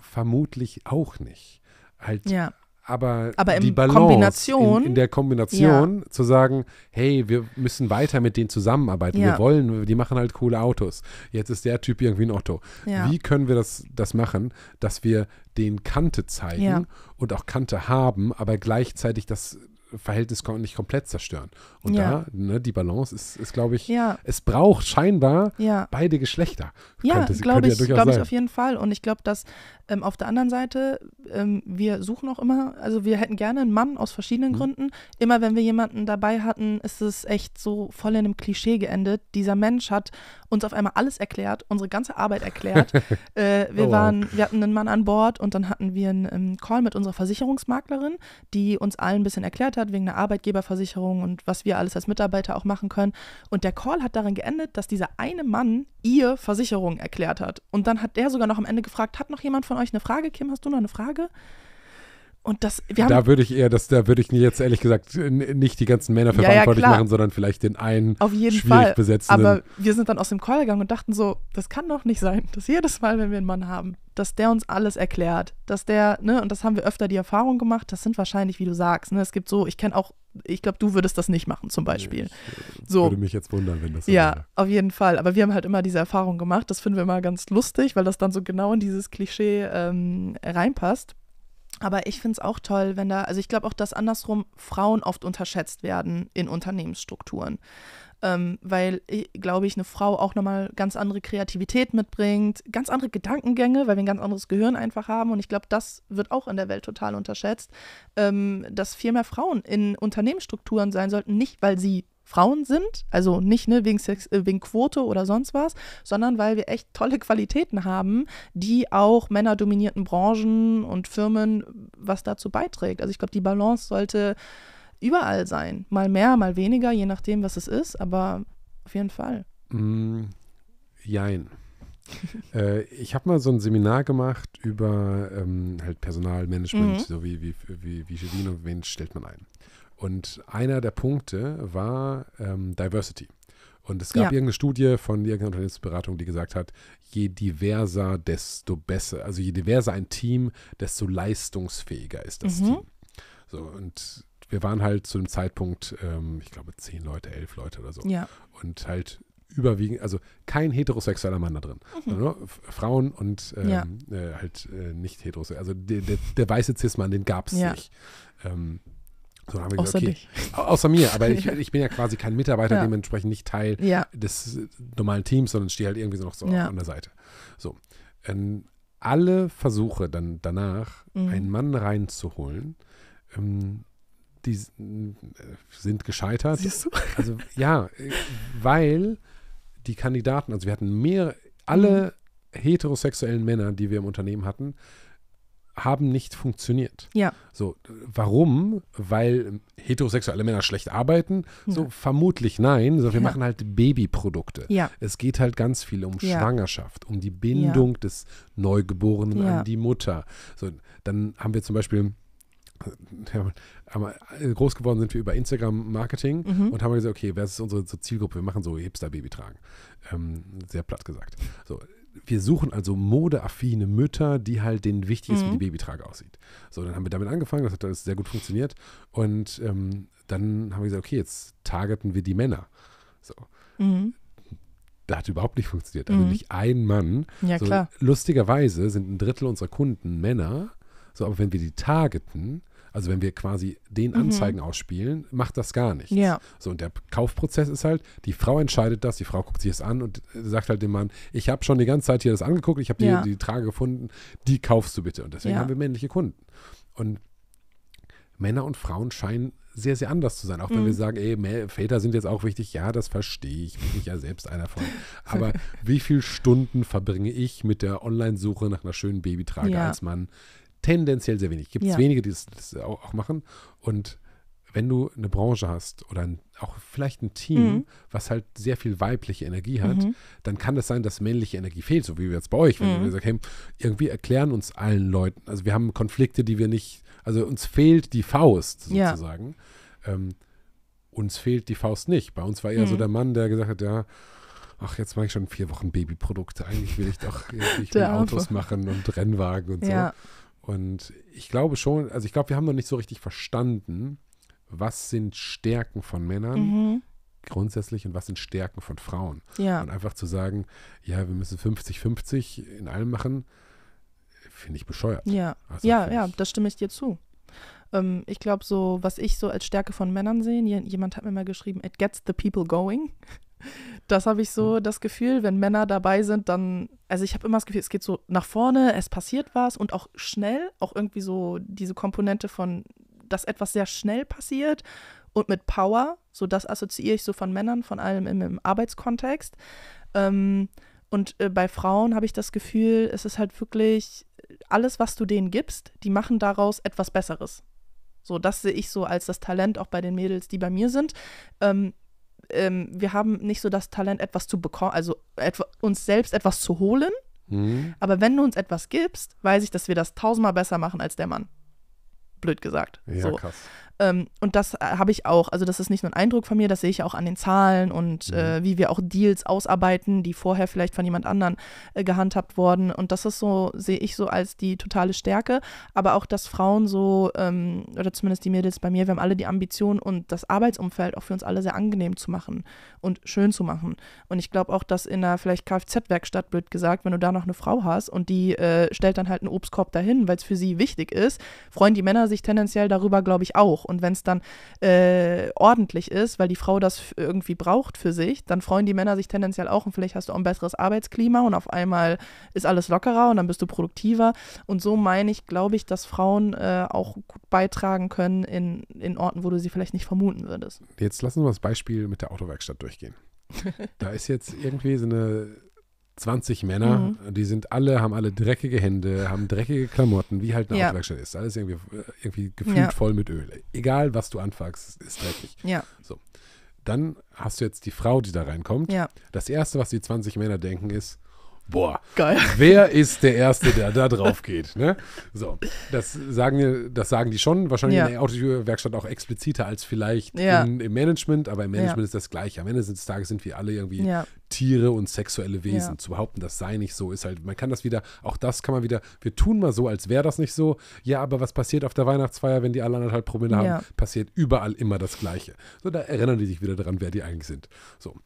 Vermutlich auch nicht. Halt, ja aber, aber die Balance in, in, der Kombination ja. zu sagen, hey, wir müssen weiter mit denen zusammenarbeiten. Ja. Wir wollen, die machen halt coole Autos. Jetzt ist der Typ irgendwie ein Otto. Ja. Wie können wir das, das machen, dass wir den Kante zeigen und auch Kante haben, aber gleichzeitig das Verhältnis nicht komplett zerstören. Und ja. da, ne, die Balance ist, ist glaube ich, ja. es braucht scheinbar ja. beide Geschlechter. Ja, glaube ich, ja glaube ich auf jeden Fall. Und ich glaube, dass ähm, auf der anderen Seite, ähm, wir suchen auch immer, also wir hätten gerne einen Mann aus verschiedenen mhm. Gründen. Immer wenn wir jemanden dabei hatten, ist es echt so voll in einem Klischee geendet. Dieser Mensch hat uns auf einmal alles erklärt, unsere ganze Arbeit erklärt. äh, wir, oh wow. waren, wir hatten einen Mann an Bord und dann hatten wir einen ähm, Call mit unserer Versicherungsmaklerin, die uns allen ein bisschen erklärt hat, hat wegen einer Arbeitgeberversicherung und was wir alles als Mitarbeiter auch machen können. Und der Call hat darin geendet, dass dieser eine Mann ihr Versicherung erklärt hat. Und dann hat der sogar noch am Ende gefragt, hat noch jemand von euch eine Frage? Kim, hast du noch eine Frage? Und das, wir haben, da würde ich eher, das, da würde ich jetzt ehrlich gesagt äh, nicht die ganzen Männer für ja, verantwortlich ja, machen, sondern vielleicht den einen Auf jeden schwierig Fall. besetzenden. Aber wir sind dann aus dem Call gegangen und dachten so, das kann doch nicht sein, dass jedes Mal, wenn wir einen Mann haben, dass der uns alles erklärt, dass der, ne, und das haben wir öfter die Erfahrung gemacht, das sind wahrscheinlich, wie du sagst, ne, es gibt so, ich kenne auch, ich glaube, du würdest das nicht machen zum Beispiel. Nee, ich, äh, so. Würde mich jetzt wundern, wenn das so Ja, wäre. auf jeden Fall. Aber wir haben halt immer diese Erfahrung gemacht, das finden wir immer ganz lustig, weil das dann so genau in dieses Klischee ähm, reinpasst. Aber ich finde es auch toll, wenn da, also ich glaube auch, dass andersrum Frauen oft unterschätzt werden in Unternehmensstrukturen. Ähm, weil, glaube ich, eine Frau auch nochmal ganz andere Kreativität mitbringt, ganz andere Gedankengänge, weil wir ein ganz anderes Gehirn einfach haben. Und ich glaube, das wird auch in der Welt total unterschätzt, ähm, dass viel mehr Frauen in Unternehmensstrukturen sein sollten, nicht weil sie Frauen sind. Also nicht ne, wegen, Sex, äh, wegen Quote oder sonst was, sondern weil wir echt tolle Qualitäten haben, die auch männerdominierten Branchen und Firmen was dazu beiträgt. Also ich glaube, die Balance sollte überall sein. Mal mehr, mal weniger, je nachdem, was es ist, aber auf jeden Fall. Mm, jein. äh, ich habe mal so ein Seminar gemacht über ähm, halt Personalmanagement, mhm. so wie, wie, wie, wie, wie wen stellt man ein. Und einer der Punkte war ähm, Diversity. Und es gab ja. irgendeine Studie von irgendeiner Unternehmensberatung, die gesagt hat, je diverser, desto besser. Also je diverser ein Team, desto leistungsfähiger ist das mhm. Team. So, und wir waren halt zu dem Zeitpunkt, ähm, ich glaube, zehn Leute, elf Leute oder so. Ja. Und halt überwiegend, also kein heterosexueller Mann da drin. Mhm. Nur Frauen und ähm, ja. äh, halt äh, nicht heterosexuell. Also der, der, der weiße Zisman, den gab es ja. nicht. Ähm, so haben wir außer gesagt, okay, dich. Außer mir, aber ich, ich, bin ja quasi kein Mitarbeiter, ja. dementsprechend nicht Teil ja. des normalen Teams, sondern stehe halt irgendwie so noch so ja. an der Seite. So. Ähm, alle Versuche dann danach, mhm. einen Mann reinzuholen, ähm, die äh, sind gescheitert. Siehst du? Also ja, äh, weil die Kandidaten, also wir hatten mehr, alle mhm. heterosexuellen Männer, die wir im Unternehmen hatten, haben nicht funktioniert. Ja. So, warum? Weil heterosexuelle Männer schlecht arbeiten? Ja. vermutlich nein. So, wir ja. machen halt Babyprodukte. Ja. Es geht halt ganz viel um ja. Schwangerschaft, um die Bindung des Neugeborenen an die Mutter. So, dann haben wir zum Beispiel äh, äh, groß geworden sind wir über Instagram-Marketing mhm. und haben gesagt, okay, wer ist unsere Zielgruppe? Wir machen so Hipster-Baby tragen. Ähm, sehr platt gesagt. So, wir suchen also modeaffine Mütter, die halt denen wichtig ist, mhm. wie die mhm. Babytrage aussieht. So, dann haben wir damit angefangen, das hat alles sehr gut funktioniert. Und ähm, dann haben wir gesagt, okay, jetzt targeten wir die Männer. So. Mhm. Das hat überhaupt nicht funktioniert. Also mhm. nicht ein Mann. Ja, so, klar. Lustigerweise sind ein Drittel unserer Kunden Männer. So, aber wenn wir die targeten, also wenn wir quasi den mhm. Anzeigen mhm. ausspielen, macht das gar nichts. Ja. So, und der Kaufprozess ist halt, die Frau entscheidet das, die Frau guckt sich das an und äh, sagt halt dem Mann, ich habe schon die ganze Zeit hier das angeguckt, ich habe ja. die, Trage gefunden, die kaufst du bitte. Und deswegen ja. haben wir männliche Kunden. Und Männer und Frauen scheinen sehr, sehr anders zu sein. Auch wenn mm. wir mhm. sagen, ey, Väter sind jetzt auch wichtig. Ja, das verstehe ich. Bin ich ja selbst einer von. Aber wie viele Stunden verbringe ich mit der Online-Suche nach einer schönen Babytrage ja. als Mann? tendenziell sehr wenig. Gibt es ja. wenige, die das, auch, machen. Und wenn du eine Branche hast oder ein, auch vielleicht ein Team, mhm. was halt sehr viel weibliche Energie hat, mhm. dann kann das sein, dass männliche Energie fehlt, so wie wir jetzt bei euch. Wenn mhm. wir sagen, hey, irgendwie erklären uns allen Leuten, also wir haben Konflikte, die wir nicht, also uns fehlt die Faust sozusagen. Ja. Ähm, uns fehlt die Faust nicht. Bei uns war eher so mhm. der Mann, der gesagt hat, ja, ach, jetzt mache ich schon vier Wochen Babyprodukte, eigentlich will ich doch ich will Autos machen und Rennwagen und so. Und ich glaube schon, also ich glaube, wir haben noch nicht so richtig verstanden, was sind Stärken von Männern mhm. grundsätzlich und was sind Stärken von Frauen. Ja. Und einfach zu sagen, ja, wir müssen 50-50 in allem machen, finde ich bescheuert. Ja, also ja, ja, das stimme ich dir zu. Ähm, ich glaube, so, was ich so als Stärke von Männern sehe, jemand hat mir mal geschrieben, it gets the people going. Das habe ich so mhm. das Gefühl, wenn Männer dabei sind, dann, also ich habe immer das Gefühl, es geht so nach vorne, es passiert was und auch schnell, auch irgendwie so diese Komponente von, dass etwas sehr schnell passiert und mit Power, so das assoziiere ich so von Männern, von allem im, im Arbeitskontext. Ähm, und äh, bei Frauen habe ich das Gefühl, es ist halt wirklich alles, was du denen gibst, die machen daraus etwas Besseres. So, das sehe ich so als das Talent auch bei den Mädels, die bei mir sind. Ähm, ähm, wir haben nicht so das Talent, etwas zu bekommen, also uns selbst etwas zu holen. Mhm. Aber wenn du uns etwas gibst, weiß ich, dass wir das tausendmal besser machen als der Mann. Blöd gesagt. Ja, so. krass. Ähm, und das äh, habe ich auch. Also das ist nicht nur ein Eindruck von mir, das sehe ich auch an den Zahlen und mhm. äh, wie wir auch Deals ausarbeiten, die vorher vielleicht von jemand anderen äh, gehandhabt wurden. Und das ist so, sehe ich so als die totale Stärke. Aber auch, dass Frauen so, ähm, oder zumindest die Mädels bei mir, wir haben alle die Ambition und das Arbeitsumfeld auch für uns alle sehr angenehm zu machen und schön zu machen. Und ich glaube auch, dass in einer vielleicht Kfz-Werkstatt, blöd gesagt, wenn du da noch eine Frau hast und die äh, stellt dann halt einen Obstkorb dahin, weil es für sie wichtig ist, freuen die Männer sich tendenziell darüber, glaube ich, auch und wenn es dann äh, ordentlich ist, weil die Frau das irgendwie braucht für sich, dann freuen die Männer sich tendenziell auch und vielleicht hast du auch ein besseres Arbeitsklima und auf einmal ist alles lockerer und dann bist du produktiver. Und so meine ich, glaube ich, dass Frauen äh, auch gut beitragen können in, in Orten, wo du sie vielleicht nicht vermuten würdest. Jetzt lassen wir das Beispiel mit der Autowerkstatt durchgehen. da ist jetzt irgendwie so eine 20 Männer, mhm. die sind alle, haben alle dreckige Hände, haben dreckige Klamotten, wie halt eine ja. Autowerkstatt ist. Alles irgendwie, äh, irgendwie gefühlt ja. voll mit Öl. Egal, was du anfragst, ist dreckig. Ja. So. Dann hast du jetzt die Frau, die da reinkommt. Ja. Das Erste, was die 20 Männer denken, ist, boah, Geil. wer ist der Erste, der da drauf geht? Ne? So, das sagen, das sagen die schon, wahrscheinlich ja. in der Autotürwerkstatt auch expliziter als vielleicht ja. in, im Management, aber im Management ja. ist das Gleiche. Am Ende des Tages sind wir alle irgendwie Tiere und sexuelle Wesen. Zu behaupten, das sei nicht so, ist halt, man kann das wieder, auch das kann man wieder, wir tun mal so, als wäre das nicht so. Ja, aber was passiert auf der Weihnachtsfeier, wenn die alle anderthalb Promille haben? Passiert überall immer das Gleiche. So, da erinnern die sich wieder daran, wer die eigentlich sind. So,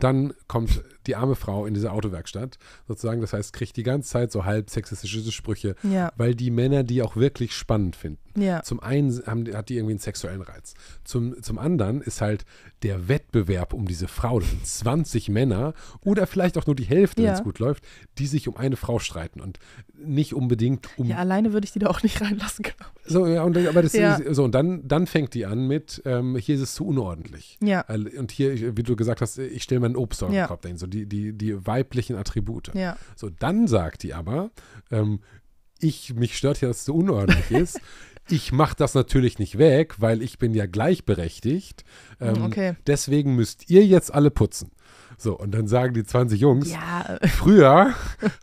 dann kommt die arme Frau in diese Autowerkstatt, sozusagen. Das heißt, kriegt die ganze Zeit so halb sexistische Sprüche, ja. weil die Männer die auch wirklich spannend finden. Ja. Zum einen haben, hat die irgendwie einen sexuellen Reiz. Zum, zum anderen ist halt der Wettbewerb um diese Frau, das sind 20 Männer oder vielleicht auch nur die Hälfte, ja. wenn es gut läuft, die sich um eine Frau streiten und nicht unbedingt um. Ja, alleine würde ich die da auch nicht reinlassen, genau. So, ja, und, aber das ja. so, und dann, dann fängt die an mit, ähm, hier ist es zu unordentlich. Ja. Äh, und hier, wie du gesagt hast, ich stelle immer einen Obstsack ja. im Kopf denken, so die, die, die weiblichen Attribute. Ja. So, dann sagt die aber, ähm, ich, mich stört ja, dass es so unordentlich ist. Ich mache das natürlich nicht weg, weil ich bin ja gleichberechtigt. Ähm, okay. Deswegen müsst ihr jetzt alle putzen. So, und dann sagen die 20 Jungs, ja. früher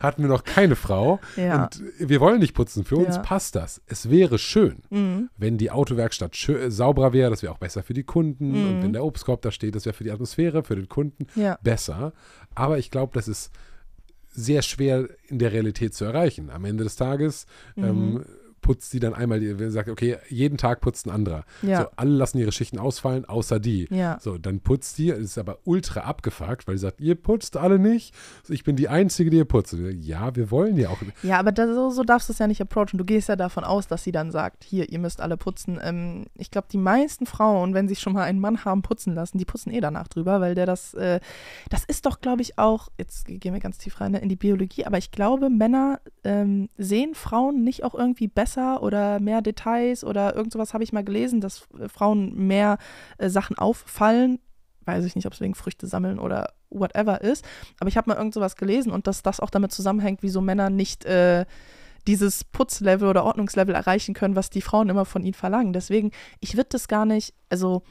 hatten wir noch keine Frau ja. und wir wollen nicht putzen, für uns ja. passt das. Es wäre schön, mhm. wenn die Autowerkstatt schön, äh, sauberer wäre, das wäre auch besser für die Kunden mhm. und wenn der Obstkorb da steht, das wäre für die Atmosphäre, für den Kunden besser. Aber ich glaube, das ist sehr schwer in der Realität zu erreichen. Am Ende des Tages ähm, mhm. ähm, putzt die dann einmal, die, sagt, okay, jeden Tag putzt ein anderer. Ja. So, alle lassen ihre Schichten ausfallen, außer die. Ja. So, dann putzt die, ist aber ultra abgefuckt, weil sie sagt, ihr putzt alle nicht, ich bin die Einzige, die ihr putzt. Ja, wir wollen ja auch. Ja, aber das, so, so darfst du es ja nicht approachen. Du gehst ja davon aus, dass sie dann sagt, hier, ihr müsst alle putzen. Ähm, ich glaube, die meisten Frauen, wenn sie schon mal einen Mann haben putzen lassen, die putzen eh danach drüber, weil der das, äh, das ist doch, glaube ich, auch, jetzt gehen wir ganz tief rein ne, in die Biologie, aber ich glaube, Männer ähm, sehen Frauen nicht auch irgendwie besser besser oder mehr Details oder irgend sowas habe ich mal gelesen, dass äh, Frauen mehr äh, Sachen auffallen. Weiß ich nicht, ob es wegen Früchte sammeln oder whatever ist. Aber ich habe mal irgend sowas gelesen und dass das auch damit zusammenhängt, wieso Männer nicht äh, dieses Putzlevel oder Ordnungslevel erreichen können, was die Frauen immer von ihnen verlangen. Deswegen, ich würde das gar nicht, also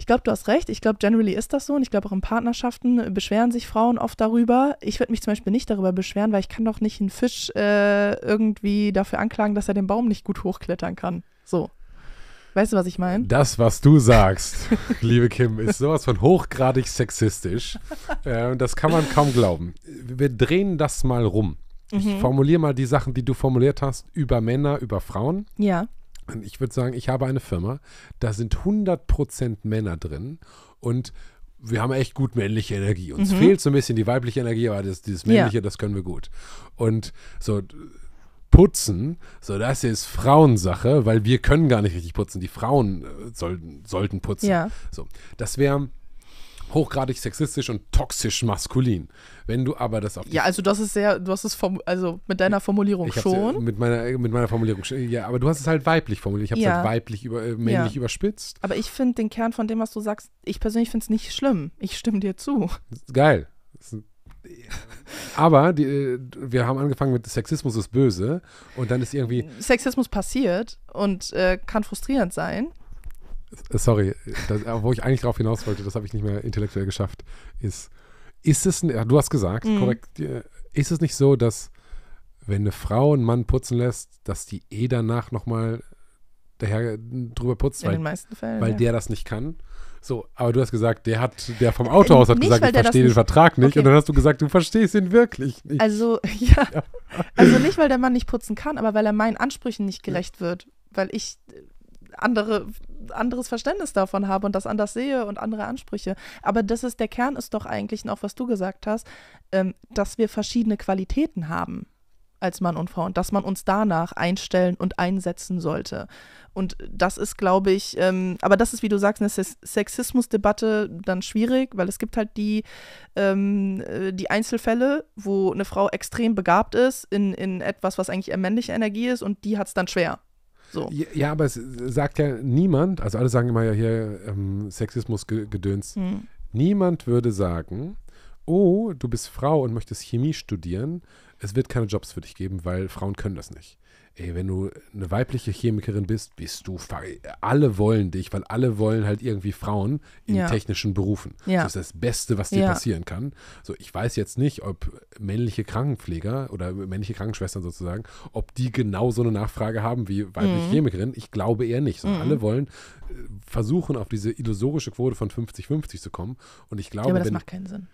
ich glaube, du hast recht. Ich glaube, generally ist das so. Und ich glaube, auch in Partnerschaften beschweren sich Frauen oft darüber. Ich würde mich zum Beispiel nicht darüber beschweren, weil ich kann doch nicht einen Fisch äh, irgendwie dafür anklagen, dass er den Baum nicht gut hochklettern kann. So. Weißt du, was ich meine? Das, was du sagst, liebe Kim, ist sowas von hochgradig sexistisch. äh, das kann man kaum glauben. Wir drehen das mal rum. Mhm. Ich formuliere mal die Sachen, die du formuliert hast, über Männer, über Frauen. Ja ich würde sagen, ich habe eine Firma, da sind 100% Männer drin und wir haben echt gut männliche Energie. Uns mhm. fehlt so ein bisschen die weibliche Energie, aber das, dieses männliche, ja. das können wir gut. Und so putzen, so das ist Frauensache, weil wir können gar nicht richtig putzen. Die Frauen äh, sollten, sollten putzen. Ja. So, das wäre hochgradig sexistisch und toxisch maskulin. Wenn du aber das auf Ja, also das ist sehr, du hast es also mit deiner Formulierung ich schon. mit meiner, mit meiner Formulierung ja, aber du hast es halt weiblich formuliert. Ich habe es halt weiblich über, äh, männlich ja. überspitzt. Aber ich finde den Kern von dem, was du sagst, ich persönlich finde es nicht schlimm. Ich stimme dir zu. Geil. Aber die, äh, wir haben angefangen mit Sexismus ist böse und dann ist irgendwie. Sexismus passiert und äh, kann frustrierend sein sorry, das, wo ich eigentlich drauf hinaus wollte, das habe ich nicht mehr intellektuell geschafft, ist, ist es, du hast gesagt, mhm. korrekt, ist es nicht so, dass wenn eine Frau einen Mann putzen lässt, dass die eh danach nochmal daher drüber putzt, in weil, Fällen, weil ja. der das nicht kann? So, aber du hast gesagt, der hat, der vom Autohaus äh, hat nicht, gesagt, ich verstehe den nicht. Vertrag nicht. Okay. Und dann hast du gesagt, du verstehst ihn wirklich nicht. Also, ja. ja. Also nicht, weil der Mann nicht putzen kann, aber weil er meinen Ansprüchen nicht gerecht wird. Weil ich äh, andere anderes Verständnis davon habe und das anders sehe und andere Ansprüche. Aber das ist der Kern ist doch eigentlich, und auch was du gesagt hast, ähm, dass wir verschiedene Qualitäten haben als Mann und Frau und dass man uns danach einstellen und einsetzen sollte. Und das ist, glaube ich, ähm, aber das ist, wie du sagst, eine Sexismusdebatte dann schwierig, weil es gibt halt die, ähm, äh, die Einzelfälle, wo eine Frau extrem begabt ist in, in etwas, was eigentlich eher männliche Energie ist und die hat es dann schwer. So. Ja, aber es sagt ja niemand, also alle sagen immer ja hier ähm, Sexismus gedöns. Hm. Niemand würde sagen, oh, du bist Frau und möchtest Chemie studieren, es wird keine Jobs für dich geben, weil Frauen können das nicht ey, wenn du eine weibliche Chemikerin bist, bist du, alle wollen dich, weil alle wollen halt irgendwie Frauen in ja. technischen Berufen. Ja. Das ist das Beste, was dir ja. passieren kann. So, ich weiß jetzt nicht, ob männliche Krankenpfleger oder männliche Krankenschwestern sozusagen, ob die genau so eine Nachfrage haben wie weibliche mhm. Chemikerin. Ich glaube eher nicht. Mhm. Alle wollen äh, versuchen, auf diese illusorische Quote von 50-50 zu kommen. Und ich glaube, ja, aber das wenn, macht keinen Sinn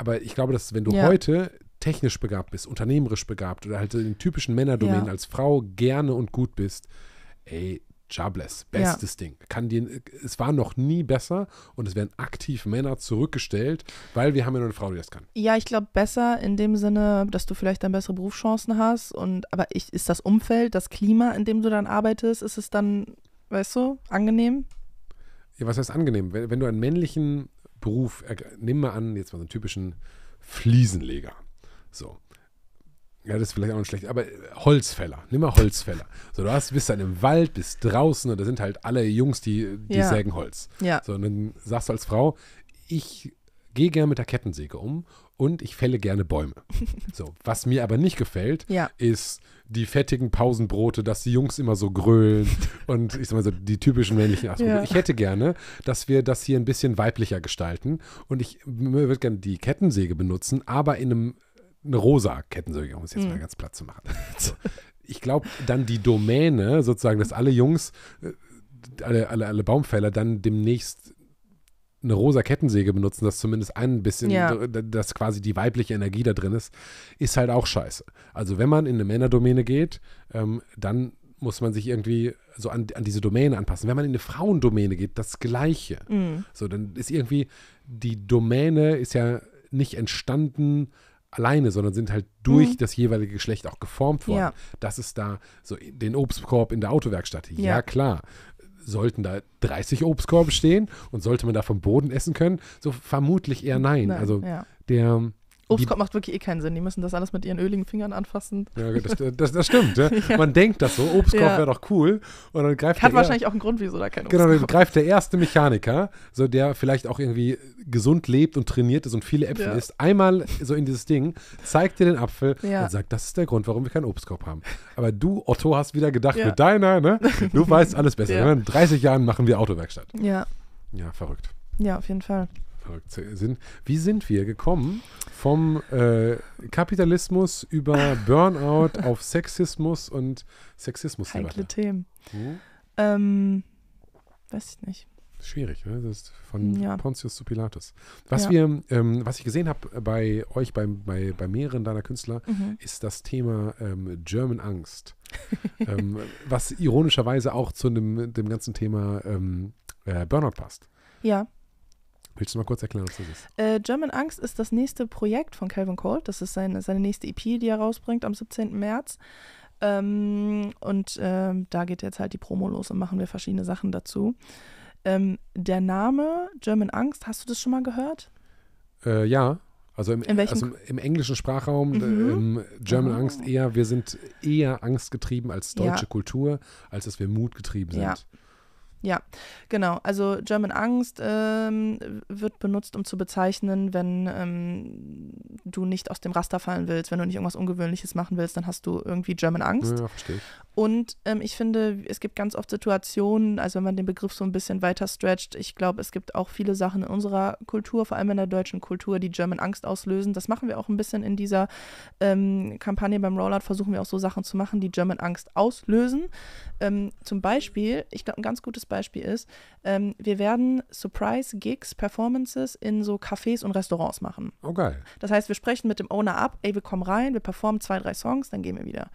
aber ich glaube, dass wenn du ja. heute technisch begabt bist, unternehmerisch begabt oder halt in typischen Männerdomänen ja. als Frau gerne und gut bist, ey, jobless, bestes ja. Ding. Kann dir, es war noch nie besser und es werden aktiv Männer zurückgestellt, weil wir haben ja nur eine Frau, die das kann. Ja, ich glaube besser in dem Sinne, dass du vielleicht dann bessere Berufschancen hast und aber ich, ist das Umfeld, das Klima, in dem du dann arbeitest, ist es dann, weißt du, angenehm? Ja, was heißt angenehm? Wenn, wenn du einen männlichen Beruf, nimm mal an, jetzt mal so einen typischen Fliesenleger. So. Ja, das ist vielleicht auch nicht schlecht, aber äh, Holzfäller, nimm mal Holzfäller. So, du hast, bist dann im Wald, bist draußen und da sind halt alle Jungs, die, die ja. sägen Holz. Ja. So, und dann sagst du als Frau, ich gehe gerne mit der Kettensäge um und ich fälle gerne Bäume. So, was mir aber nicht gefällt, ja. ist die fettigen Pausenbrote, dass die Jungs immer so grölen und ich sag mal so die typischen männlichen Aspekte. Ja. Ich hätte gerne, dass wir das hier ein bisschen weiblicher gestalten und ich würde gerne die Kettensäge benutzen, aber in einem eine rosa Kettensäge, um es jetzt mhm. mal ganz platt zu machen. ich glaube, dann die Domäne sozusagen, dass alle Jungs, äh, alle, alle, alle Baumfäller dann demnächst eine rosa Kettensäge benutzen, dass zumindest ein bisschen, ja. dass quasi die weibliche Energie da drin ist, ist halt auch scheiße. Also wenn man in eine Männerdomäne geht, ähm, dann muss man sich irgendwie so an, an diese Domäne anpassen. Wenn man in eine Frauendomäne geht, das Gleiche. Mhm. So, dann ist irgendwie die Domäne ist ja nicht entstanden, alleine, sondern sind halt durch mhm. das jeweilige Geschlecht auch geformt worden. Ja. Das ist da so den Obstkorb in der Autowerkstatt. Ja, ja klar. Sollten da 30 Obstkorbe stehen und sollte man da vom Boden essen können? So vermutlich eher nein. nein also ja. der Obstkorb macht wirklich eh keinen Sinn. Die müssen das alles mit ihren öligen Fingern anfassen. Ja, das, das, das stimmt. Ja. Ne? Ja. Man denkt das so, Obstkorb ja. wäre doch cool. Und dann greift Hat wahrscheinlich er, auch einen Grund, wieso da kein Obstkorb Genau, dann greift der erste Mechaniker, so der vielleicht auch irgendwie gesund lebt und trainiert ist und viele Äpfel isst, einmal so in dieses Ding, zeigt dir den Apfel und sagt, das ist der Grund, warum wir keinen Obstkorb haben. Aber du, Otto, hast wieder gedacht, mit deiner, ne? Du weißt alles besser. In 30 Jahren machen wir Autowerkstatt. Ja. Ja, verrückt. Ja, auf jeden Fall zurück sind. Wie sind wir gekommen vom äh, Kapitalismus über Burnout auf Sexismus und Sexismus? Heikle Themen. Hm? Ähm, weiß ich nicht. Schwierig, ne? Das ist von ja. Pontius zu Pilatus. Was ja. wir, ähm, was ich gesehen habe bei euch, bei, bei, bei mehreren deiner Künstler, mhm. ist das Thema ähm, German Angst. ähm, was ironischerweise auch zu dem, dem ganzen Thema ähm, äh, Burnout passt. Ja. Willst du mal kurz erklären, was das ist? Äh, German Angst ist das nächste Projekt von Calvin Cole. Das ist seine, seine nächste EP, die er rausbringt am 17. März. Ähm, und ähm, da geht jetzt halt die Promo los und machen wir verschiedene Sachen dazu. Ähm, der Name German Angst, hast du das schon mal gehört? Äh, ja. Also im, also im, englischen Sprachraum, mhm. äh, German oh. Angst eher, wir sind eher angstgetrieben als deutsche ja. Kultur, als dass wir mutgetrieben sind. Ja. Ja, genau. Also German Angst ähm, wird benutzt, um zu bezeichnen, wenn ähm, du nicht aus dem Raster fallen willst, wenn du nicht irgendwas Ungewöhnliches machen willst, dann hast du irgendwie German Angst. Ja, verstehe. Und ähm, ich finde, es gibt ganz oft Situationen, also wenn man den Begriff so ein bisschen weiter stretcht, ich glaube, es gibt auch viele Sachen in unserer Kultur, vor allem in der deutschen Kultur, die German Angst auslösen. Das machen wir auch ein bisschen in dieser ähm, Kampagne beim Rollout, versuchen wir auch so Sachen zu machen, die German Angst auslösen. Ähm, zum Beispiel, ich glaube, ein ganz gutes Beispiel ist, ähm, wir werden Surprise-Gigs, Performances in so Cafés und Restaurants machen. Oh geil. Das heißt, wir sprechen mit dem Owner ab, ey, wir kommen rein, wir performen zwei, drei Songs, dann gehen wir wieder.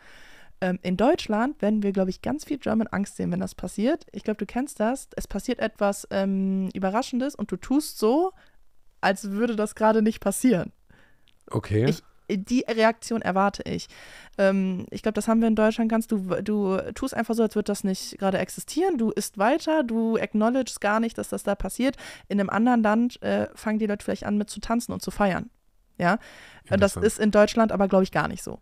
Ähm, in Deutschland werden wir, glaube ich, ganz viel German Angst sehen, wenn das passiert. Ich glaube, du kennst das. Es passiert etwas ähm, Überraschendes und du tust so, als würde das gerade nicht passieren. Okay. Ich, die Reaktion erwarte ich. Ähm, ich glaube, das haben wir in Deutschland ganz, du, du tust einfach so, als würde das nicht gerade existieren, du isst weiter, du acknowledgest gar nicht, dass das da passiert. In einem anderen Land äh, fangen die Leute vielleicht an mit zu tanzen und zu feiern. Ja, das ist in Deutschland aber, glaube ich, gar nicht so.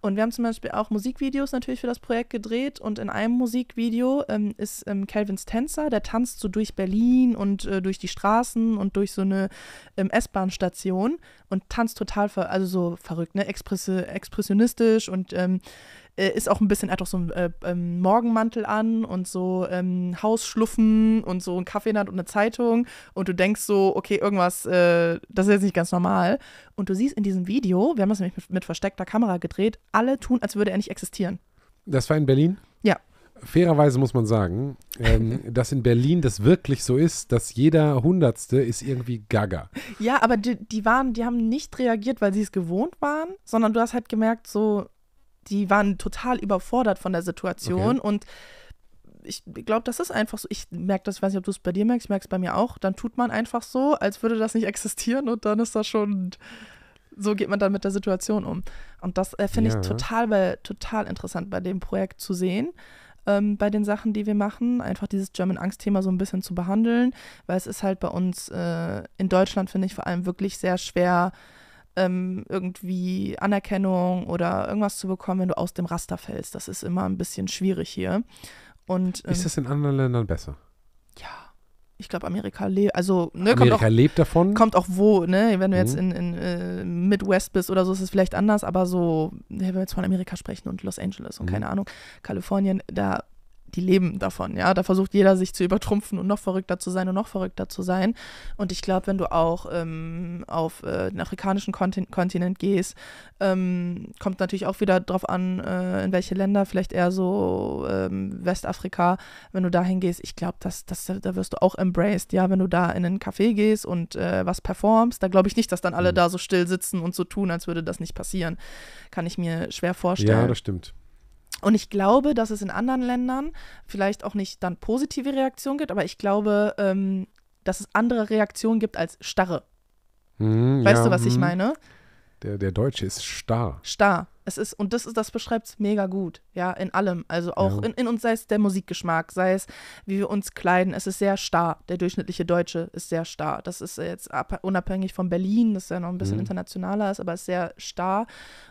Und wir haben zum Beispiel auch Musikvideos natürlich für das Projekt gedreht und in einem Musikvideo ähm, ist ähm, Calvins Tänzer, der tanzt so durch Berlin und äh, durch die Straßen und durch so eine ähm, S-Bahn-Station und tanzt total, also so verrückt, ne? Express expressionistisch und ähm, äh, ist auch ein bisschen, er hat auch so einen äh, ähm, Morgenmantel an und so ähm, Hausschluffen und so einen Kaffee in Hand und eine Zeitung. Und du denkst so, okay, irgendwas, äh, das ist jetzt nicht ganz normal. Und du siehst in diesem Video, wir haben das nämlich mit, mit versteckter Kamera gedreht, alle tun, als würde er nicht existieren. Das war in Berlin? Ja. Fairerweise muss man sagen, ähm, dass in Berlin das wirklich so ist, dass jeder Hundertste ist irgendwie gaga. Ja, aber die, die, waren, die haben nicht reagiert, weil sie es gewohnt waren, sondern du hast halt gemerkt, so, die waren total überfordert von der Situation okay. und ich glaube, das ist einfach so. Ich merke das, ich weiß nicht, ob du es bei dir merkst, ich merke es bei mir auch. Dann tut man einfach so, als würde das nicht existieren und dann ist das schon. So geht man dann mit der Situation um. Und das äh, finde ja. ich total, weil, total interessant bei dem Projekt zu sehen. Ähm, bei den Sachen, die wir machen, einfach dieses German Angst-Thema so ein bisschen zu behandeln, weil es ist halt bei uns äh, in Deutschland, finde ich, vor allem wirklich sehr schwer, äh, ähm, irgendwie Anerkennung oder irgendwas zu bekommen, wenn du aus dem Raster fällst. Das ist immer ein bisschen schwierig hier. Und, ähm, ist das in anderen Ländern besser? Ja. Ich glaube, Amerika lebt, also ne, Amerika auch, lebt davon. Kommt auch wo, ne? Wenn du mhm. jetzt in, in äh, Midwest bist oder so, ist es vielleicht anders, aber so, ne, wenn wir jetzt von Amerika sprechen und Los Angeles und mhm. keine Ahnung, Kalifornien, da die leben davon, ja. Da versucht jeder, sich zu übertrumpfen und noch verrückter zu sein und noch verrückter zu sein. Und ich glaube, wenn du auch ähm, auf äh, den afrikanischen Kontin Kontinent gehst, ähm, kommt natürlich auch wieder darauf an, äh, in welche Länder, vielleicht eher so ähm, Westafrika, wenn du dahin gehst, ich glaube, das, das, da wirst du auch embraced, ja, wenn du da in einen Café gehst und äh, was performst, da glaube ich nicht, dass dann alle mhm. da so still sitzen und so tun, als würde das nicht passieren. Kann ich mir schwer vorstellen. Ja, das stimmt. Und ich glaube, dass es in anderen Ländern vielleicht auch nicht dann positive Reaktionen gibt, aber ich glaube, ähm, dass es andere Reaktionen gibt als starre. Hm, weißt ja, du, was hm. ich meine? Der, der Deutsche ist starr. Starr. Es ist, und das ist, das beschreibt es mega gut, ja, in allem. Also auch ja. in, in uns, sei es der Musikgeschmack, sei es, wie wir uns kleiden, es ist sehr starr. Der durchschnittliche Deutsche ist sehr starr. Das ist jetzt unabhängig von Berlin, das ja noch ein bisschen mhm. internationaler ist, aber ist sehr starr.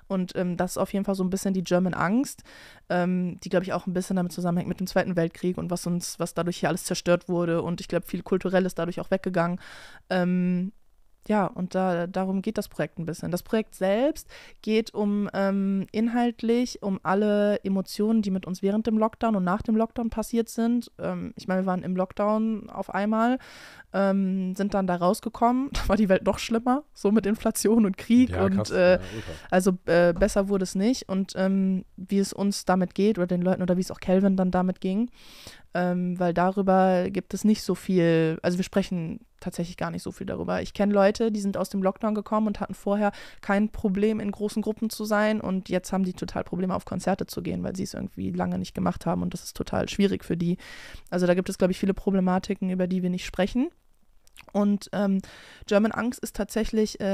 Und ähm, das ist auf jeden Fall so ein bisschen die German Angst, ähm, die, glaube ich, auch ein bisschen damit zusammenhängt mit dem Zweiten Weltkrieg und was uns, was dadurch hier alles zerstört wurde. Und ich glaube, viel Kulturelles dadurch auch weggegangen. Ähm, ja, und da, darum geht das Projekt ein bisschen. Das Projekt selbst geht um ähm, inhaltlich um alle Emotionen, die mit uns während dem Lockdown und nach dem Lockdown passiert sind. Ähm, ich meine, wir waren im Lockdown auf einmal, ähm, sind dann da rausgekommen. Da war die Welt noch schlimmer, so mit Inflation und Krieg. Ja, und äh, ja, also äh, besser wurde es nicht. Und ähm, wie es uns damit geht oder den Leuten oder wie es auch Calvin dann damit ging ähm, weil darüber gibt es nicht so viel, also wir sprechen tatsächlich gar nicht so viel darüber. Ich kenne Leute, die sind aus dem Lockdown gekommen und hatten vorher kein Problem, in großen Gruppen zu sein und jetzt haben die total Probleme, auf Konzerte zu gehen, weil sie es irgendwie lange nicht gemacht haben und das ist total schwierig für die. Also da gibt es, glaube ich, viele Problematiken, über die wir nicht sprechen. Und ähm, German Angst ist tatsächlich äh,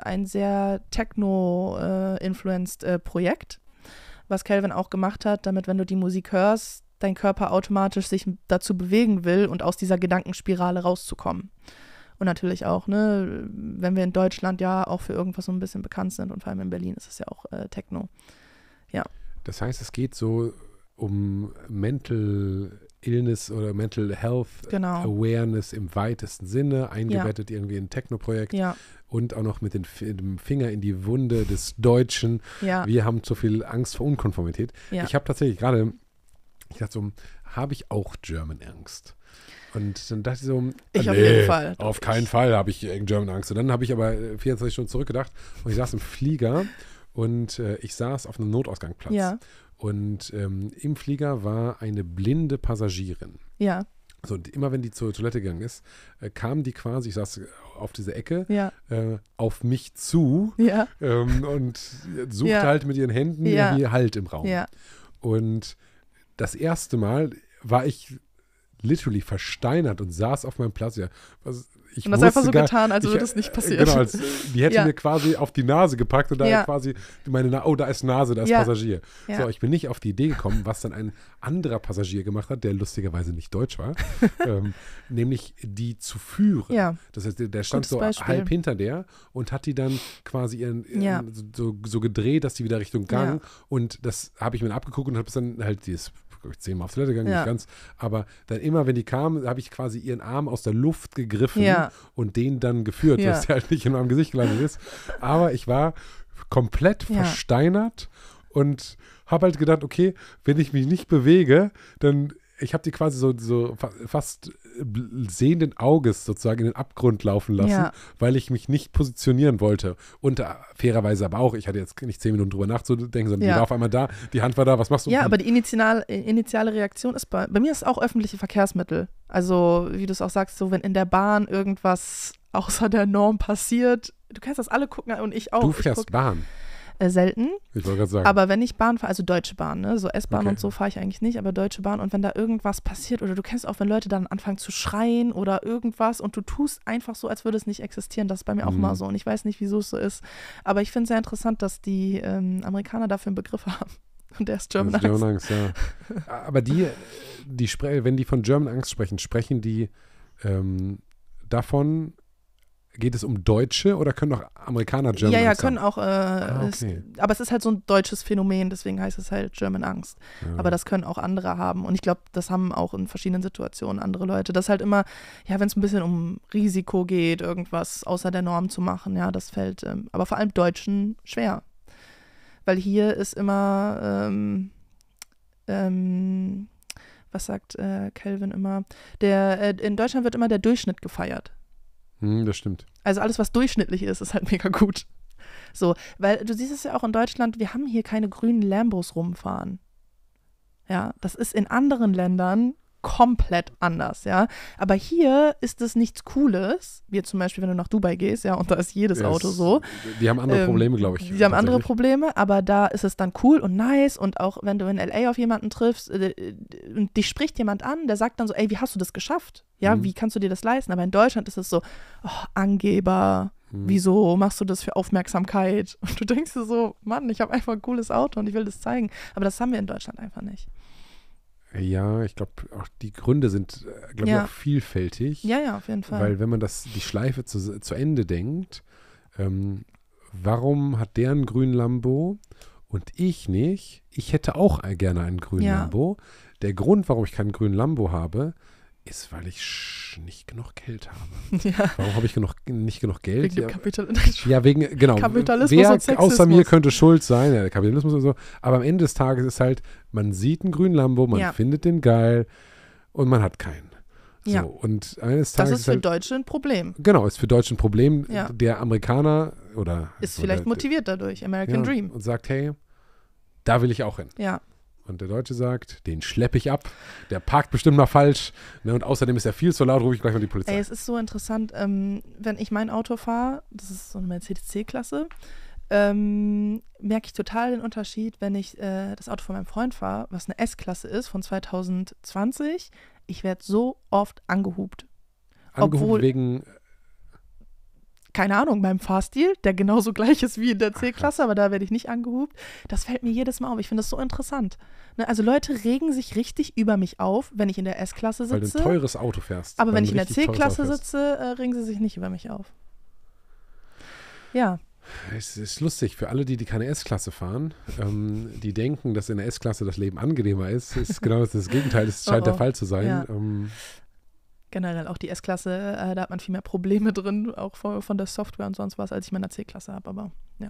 ein sehr techno-influenced äh, äh, Projekt was Calvin auch gemacht hat, damit wenn du die Musik hörst, dein Körper automatisch sich dazu bewegen will und aus dieser Gedankenspirale rauszukommen. Und natürlich auch, ne, wenn wir in Deutschland ja auch für irgendwas so ein bisschen bekannt sind und vor allem in Berlin ist es ja auch äh, Techno. Ja. Das heißt, es geht so um Mental Illness oder Mental Health genau. Awareness im weitesten Sinne, eingebettet ja. irgendwie in Techno-Projekt ja. und auch noch mit den, dem Finger in die Wunde des Deutschen. Ja. Wir haben zu viel Angst vor Unkonformität. Ich habe tatsächlich gerade ich dachte so, habe ich auch German Angst? Und dann dachte ich so, ich nee, auf jeden Fall. Auf keinen Fall habe ich German Angst. Und dann habe ich aber 24 äh, Stunden zurückgedacht und ich saß im Flieger und äh, ich saß auf einem Notausgangplatz. Ja. Und ähm, im Flieger war eine blinde Passagierin. Ja. So, und immer wenn die zur Toilette gegangen ist, äh, kam die quasi, ich saß auf diese Ecke, ja. äh, auf mich zu ähm, und äh, suchte halt mit ihren Händen irgendwie Halt im Raum. Und das erste Mal war ich literally versteinert und saß auf meinem Platz. Ja, was, ich und das einfach so gar, getan, als würde das nicht äh, passieren. Genau, als, äh, die hätte ja. mir quasi auf die Nase gepackt und da ja. quasi meine, Na oh, da ist Nase, da ist ja. Passagier. So, ich bin nicht auf die Idee gekommen, was dann ein anderer Passagier gemacht hat, der lustigerweise nicht deutsch war, ähm, nämlich die zu führen. Das heißt, der stand Gutes so Beispiel. halb hinter der und hat die dann quasi ihren, ihren so, so, gedreht, dass die wieder Richtung Gang und das habe ich mir abgeguckt und habe es dann halt dieses glaube ich, zehnmal auf Toilette gegangen, ja. nicht ganz. Aber dann immer, wenn die kam, habe ich quasi ihren Arm aus der Luft gegriffen ja. und den dann geführt, ja. dass der halt nicht in meinem Gesicht gelandet ist. Aber ich war komplett versteinert und habe halt gedacht, okay, wenn ich mich nicht bewege, dann ich habe die quasi so, so fast sehenden Auges sozusagen in den Abgrund laufen lassen, ja. weil ich mich nicht positionieren wollte. Und äh, fairerweise aber auch, ich hatte jetzt nicht zehn Minuten drüber nachzudenken, sondern ja. die war auf einmal da, die Hand war da, was machst du? Ja, aber die initial, äh, initiale Reaktion ist bei, bei mir ist auch öffentliche Verkehrsmittel. Also, wie du es auch sagst, so wenn in der Bahn irgendwas außer der Norm passiert, du kannst das alle gucken und ich auch. Du fährst Bahn äh, selten. Ich wollte gerade sagen. Aber wenn ich Bahn fahre, also Deutsche Bahn, ne? so S-Bahn okay. und so fahre ich eigentlich nicht, aber Deutsche Bahn und wenn da irgendwas passiert oder du kennst auch, wenn Leute dann anfangen zu schreien oder irgendwas und du tust einfach so, als würde es nicht existieren, das ist bei mir mhm. auch mal so und ich weiß nicht, wieso es so ist. Aber ich finde es sehr interessant, dass die ähm, Amerikaner dafür einen Begriff haben. Und der ist German Angst. German Angst ja. Aber die, die wenn die von German Angst sprechen, sprechen die ähm, davon, Geht es um Deutsche oder können auch Amerikaner German Angst? Ja, ja, Angst können haben? auch. Äh, ah, okay. es, aber es ist halt so ein deutsches Phänomen, deswegen heißt es halt German Angst. Ja. Aber das können auch andere haben. Und ich glaube, das haben auch in verschiedenen Situationen andere Leute. Das halt immer, ja, wenn es ein bisschen um Risiko geht, irgendwas außer der Norm zu machen, ja, das fällt ähm, aber vor allem Deutschen schwer. Weil hier ist immer, ähm, ähm, was sagt äh, Kelvin äh, immer, der, äh, in Deutschland wird immer der Durchschnitt gefeiert. Hm, das stimmt. Also alles, was durchschnittlich ist, ist halt mega gut. So, weil du siehst es ja auch in Deutschland, wir haben hier keine grünen Lambos rumfahren. Ja, das ist in anderen Ländern komplett anders, ja. Aber hier ist es nichts Cooles, wie zum Beispiel, wenn du nach Dubai gehst, ja, und da ist jedes yes. Auto so. Die haben andere ähm, Probleme, glaube ich. Die haben andere Probleme, aber da ist es dann cool und nice und auch wenn du in L.A. auf jemanden triffst äh, äh, und dich spricht jemand an, der sagt dann so, ey, wie hast du das geschafft? Ja, mhm. wie kannst du dir das leisten? Aber in Deutschland ist es so, oh, Angeber, mhm. wieso machst du das für Aufmerksamkeit? Und du denkst dir so, Mann, ich habe einfach ein cooles Auto und ich will das zeigen. Aber das haben wir in Deutschland einfach nicht. Ja, ich glaube, auch die Gründe sind, äh, glaube ja. ich, auch vielfältig. Ja, ja, auf jeden Fall. Weil wenn man das, die Schleife zu, zu Ende denkt, ähm, warum hat der einen grünen Lambo und ich nicht? Ich hätte auch gerne einen grünen ja. Lambo. Der Grund, warum ich keinen grünen Lambo habe, ist, weil ich nicht genug Geld habe. Ja. Warum habe ich genug, nicht genug Geld? Wegen ja, Kapital ja, wegen, genau. Kapitalismus Wer und außer mir könnte schuld sein? Ja, der Kapitalismus und so. Aber am Ende des Tages ist halt, man sieht einen grünen Lambo, man ja. findet den geil und man hat keinen. So, Und eines Tages. Das ist für halt, Deutsche ein Problem. Genau, ist für Deutsche ein Problem. Ja. Der Amerikaner oder. Ist vielleicht motiviert dadurch, American Dream. Und sagt, hey, da will ich auch hin. Ja. Und der Deutsche sagt, den schleppe ich ab, der parkt bestimmt mal falsch. Ne? Und außerdem ist er viel zu laut, rufe ich gleich mal die Polizei. Ey, es ist so interessant, ähm, wenn ich mein Auto fahre, das ist so eine Mercedes C-Klasse, ähm, merke ich total den Unterschied, wenn ich äh, das Auto von meinem Freund fahre, was eine S-Klasse ist von 2020. Ich werde so oft angehupt. Angehupt Obwohl, wegen keine Ahnung, meinem Fahrstil, der genauso gleich ist wie in der C-Klasse, aber da werde ich nicht angehubt. Das fällt mir jedes Mal auf. Ich finde das so interessant. Ne? Also Leute regen sich richtig über mich auf, wenn ich in der S-Klasse sitze. Weil du ein teures Auto fährst. Aber wenn ich in der C-Klasse sitze, äh, regen sie sich nicht über mich auf. Ja. Es ist lustig, für alle, die, die keine S-Klasse fahren, ähm, die denken, dass in der S-Klasse das Leben angenehmer ist, ist genau das, das Gegenteil, es scheint oh oh. der Fall zu sein. Ja. Ähm, generell auch die S-Klasse, äh, da hat man viel mehr Probleme drin, auch von, von der Software und sonst was, als ich meine C-Klasse habe, aber ja.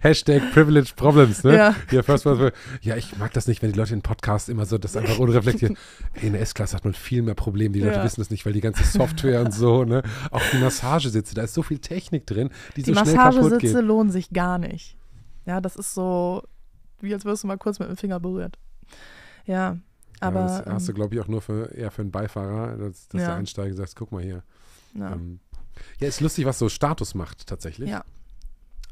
Hashtag Privilege Problems, ne? Ja. Ja, first, first, ja, ich mag das nicht, wenn die Leute in Podcasts immer so das einfach unreflektiert. Hey, in der S-Klasse hat man viel mehr Probleme, die Leute ja. wissen das nicht, weil die ganze Software und so, ne? Auch die Massagesitze, da ist so viel Technik drin, die, die so schnell kaputt geht. Die Massagesitze lohnen sich gar nicht. Ja, das ist so, wie als wirst du mal kurz mit dem Finger berührt. Ja, aber, ja, das hast du, ähm, glaube ich, auch nur für, eher für einen Beifahrer, dass, dass ja. der Einsteiger sagt, guck mal hier. Ja. Ähm, ja, ist lustig, was so Status macht tatsächlich. Ja.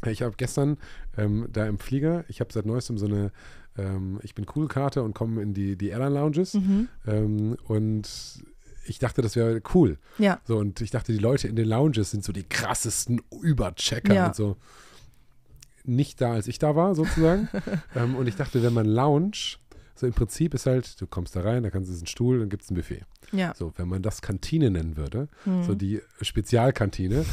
Ich habe gestern ähm, da im Flieger, ich habe seit neuestem so eine ähm, Ich bin cool-Karte und komme in die, die Airline Lounges. Mhm. Ähm, und ich dachte, das wäre cool. Ja. So, und ich dachte, die Leute in den Lounges sind so die krassesten Überchecker ja. und so. Nicht da, als ich da war, sozusagen. Ähm, und ich dachte, wenn man Lounge so im Prinzip ist halt, du kommst da rein, da kannst du einen Stuhl, dann gibt es ein Buffet. Ja. So, wenn man das Kantine nennen würde, mhm. so die Spezialkantine,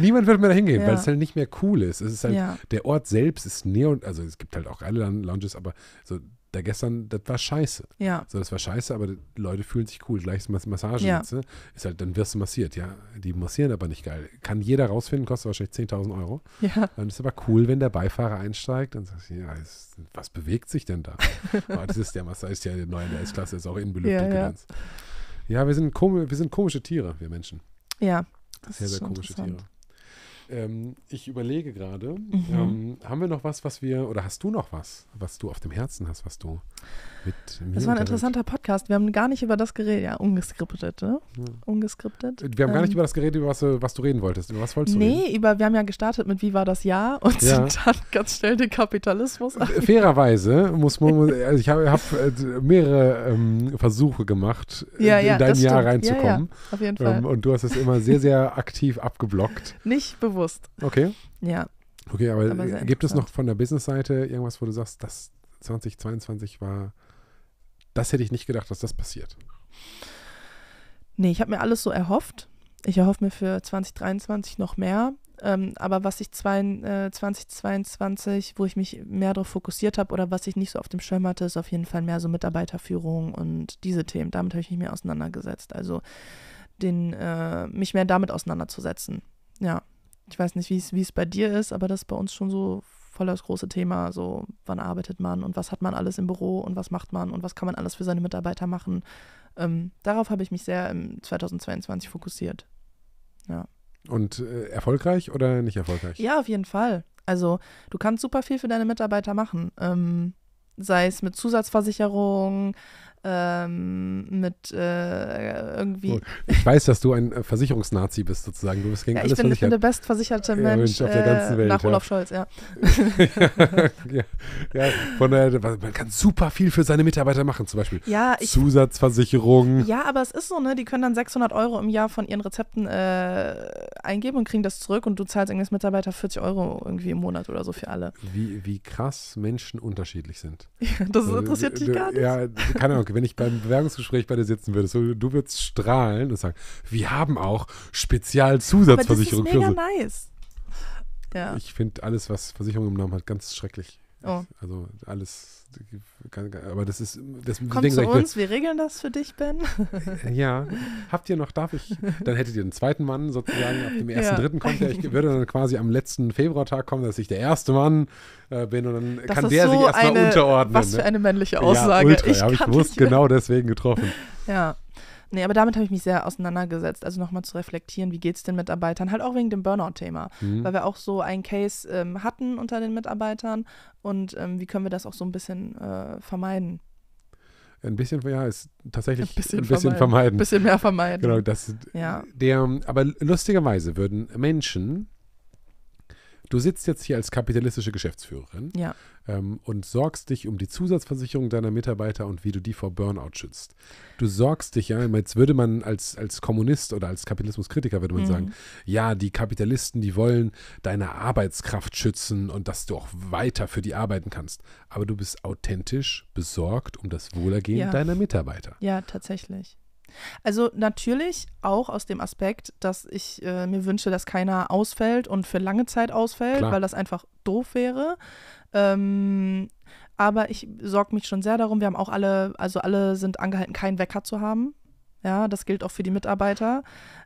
niemand würde mehr da hingehen, ja. weil es halt nicht mehr cool ist. Es ist halt, ja. der Ort selbst ist neon, also es gibt halt auch alle Lounges, aber so da gestern, das war scheiße. Ja. So, das war scheiße, aber Leute fühlen sich cool. Gleiches Massage ja. Ne? ist halt, dann wirst du massiert. Ja, die massieren aber nicht geil. Kann jeder rausfinden, kostet wahrscheinlich 10.000 Euro. Ja. Dann ist aber cool, wenn der Beifahrer einsteigt und sagt, ja, ist, was bewegt sich denn da? oh, das ist der Massage, ist ja neu in der S-Klasse, ist auch Innenbelüftung ja, Ja. ja, wir, sind wir sind komische Tiere, wir Menschen. Ja. Das sehr, sehr komische Tiere. Ähm, ich überlege gerade, mhm. ähm, haben wir noch was, was wir, oder hast du noch was, was du auf dem Herzen hast, was du mit mir Das war ein interessanter Podcast. Wir haben gar nicht über das geredet, ja, ungeskriptet, ne? Ja. Ungeskriptet. Wir haben ähm, gar nicht ähm, über das geredet, über was, was du reden wolltest. Über was wolltest du nee, reden? über, wir haben ja gestartet mit Wie war das Jahr und ja. dann ganz schnell den Kapitalismus. Äh, an. Fairerweise muss man, also ich habe hab äh, mehrere ähm, Versuche gemacht, ja, in dein Jahr stimmt. reinzukommen. auf jeden Fall. Ähm, und du hast es immer sehr, sehr aktiv abgeblockt. Nicht bewusst bewusst. Okay. Ja. Okay, aber, aber äh, gibt es noch von der Business-Seite irgendwas, wo du sagst, das 2022 war, das hätte ich nicht gedacht, dass das passiert? Nee, ich habe mir alles so erhofft. Ich erhoffe mir für 2023 noch mehr. Ähm, aber was ich zwei, äh, 2022, wo ich mich mehr darauf fokussiert habe oder was ich nicht so auf dem Schirm hatte, ist auf jeden Fall mehr so Mitarbeiterführung und diese Themen. Damit habe ich mich mehr auseinandergesetzt. Also den, äh, mich mehr damit auseinanderzusetzen. Ja ich weiß nicht, wie es bei dir ist, aber das ist bei uns schon so voll das große Thema. So, wann arbeitet man und was hat man alles im Büro und was macht man und was kann man alles für seine Mitarbeiter machen. Ähm, darauf habe ich mich sehr im 2022 fokussiert. Ja. Und äh, erfolgreich oder nicht erfolgreich? Ja, auf jeden Fall. Also, du kannst super viel für deine Mitarbeiter machen. Ähm, sei es mit Zusatzversicherung, ähm, mit äh, irgendwie. Oh, ich weiß, dass du ein äh, Versicherungsnazi bist, sozusagen. Du bist gegen ja, alles ich bin, Ich bin der bestversicherte Mensch, Mensch auf der ganzen äh, Welt. Nach Olaf ja. Scholz, ja. ja, ja. Von daher, man kann super viel für seine Mitarbeiter machen, zum Beispiel. Ja, ich, Zusatzversicherung. Ja, aber es ist so, ne? Die können dann 600 Euro im Jahr von ihren Rezepten äh, eingeben und kriegen das zurück und du zahlst irgendwas Mitarbeiter 40 Euro irgendwie im Monat oder so für alle. Wie, wie krass Menschen unterschiedlich sind. das also, interessiert dich gar nicht. Ja, keine Ahnung wenn ich beim Bewerbungsgespräch bei dir sitzen würde, so, du würdest strahlen und sagen, wir haben auch Spezialzusatzversicherung. Aber das ist mega nice. Ja. Ich finde alles, was Versicherung im Namen hat, ganz schrecklich. Oh. Also alles, aber das ist. Das Komm Ding, zu ich, uns, wir regeln das für dich, Ben. ja, habt ihr noch, darf ich, dann hättet ihr einen zweiten Mann sozusagen, ab dem ersten, ja. dritten kommt er, ich würde dann quasi am letzten Februartag kommen, dass ich der erste Mann äh, bin und dann das kann der so sich erstmal unterordnen. Was ne? für eine männliche Aussage. Ja, ultra, ich habe ich bewusst genau deswegen getroffen. Ja. Nee, aber damit habe ich mich sehr auseinandergesetzt. Also nochmal zu reflektieren, wie geht es den Mitarbeitern? Halt auch wegen dem Burnout-Thema, mhm. weil wir auch so einen Case ähm, hatten unter den Mitarbeitern und ähm, wie können wir das auch so ein bisschen äh, vermeiden? Ein bisschen, ja, ist tatsächlich ein bisschen, ein bisschen vermeiden. vermeiden. Ein bisschen mehr vermeiden. Genau, das, ja. der, aber lustigerweise würden Menschen, du sitzt jetzt hier als kapitalistische Geschäftsführerin ja. ähm, und sorgst dich um die Zusatzversicherung deiner Mitarbeiter und wie du die vor Burnout schützt. Du sorgst dich, ja, jetzt würde man als, als Kommunist oder als Kapitalismuskritiker würde man mhm. sagen, ja, die Kapitalisten, die wollen deine Arbeitskraft schützen und dass du auch weiter für die arbeiten kannst. Aber du bist authentisch besorgt um das Wohlergehen ja. deiner Mitarbeiter. Ja, tatsächlich. Also natürlich auch aus dem Aspekt, dass ich äh, mir wünsche, dass keiner ausfällt und für lange Zeit ausfällt, Klar. weil das einfach doof wäre. Ähm, aber ich sorge mich schon sehr darum. Wir haben auch alle, also alle sind angehalten, keinen Wecker zu haben. Ja, das gilt auch für die Mitarbeiter.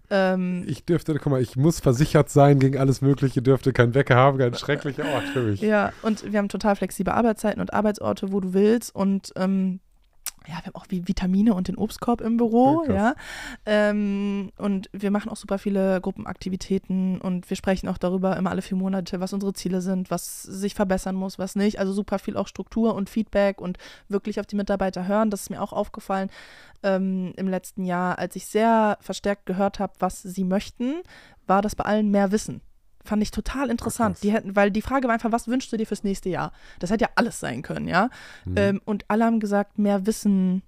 Ähm, ich dürfte, guck mal, ich muss versichert sein gegen alles Mögliche, dürfte keinen Wecker haben, kein schrecklicher Ort für mich. Ja, und wir haben total flexible Arbeitszeiten und Arbeitsorte, wo du willst. Und ähm, ja, wir haben auch wie Vitamine und den Obstkorb im Büro, ja. ja. Ähm, und wir machen auch super viele Gruppenaktivitäten und wir sprechen auch darüber immer alle vier Monate, was unsere Ziele sind, was sich verbessern muss, was nicht. Also super viel auch Struktur und Feedback und wirklich auf die Mitarbeiter hören. Das ist mir auch aufgefallen ähm, im letzten Jahr, als ich sehr verstärkt gehört habe, was sie möchten, war das bei allen mehr Wissen. Fand ich total interessant. die hätten, weil die Frage war einfach, was wünschst du dir fürs nächste Jahr? Das hätte ja alles sein können, ja. Mhm. Ähm, und alle haben gesagt, mehr Wissen,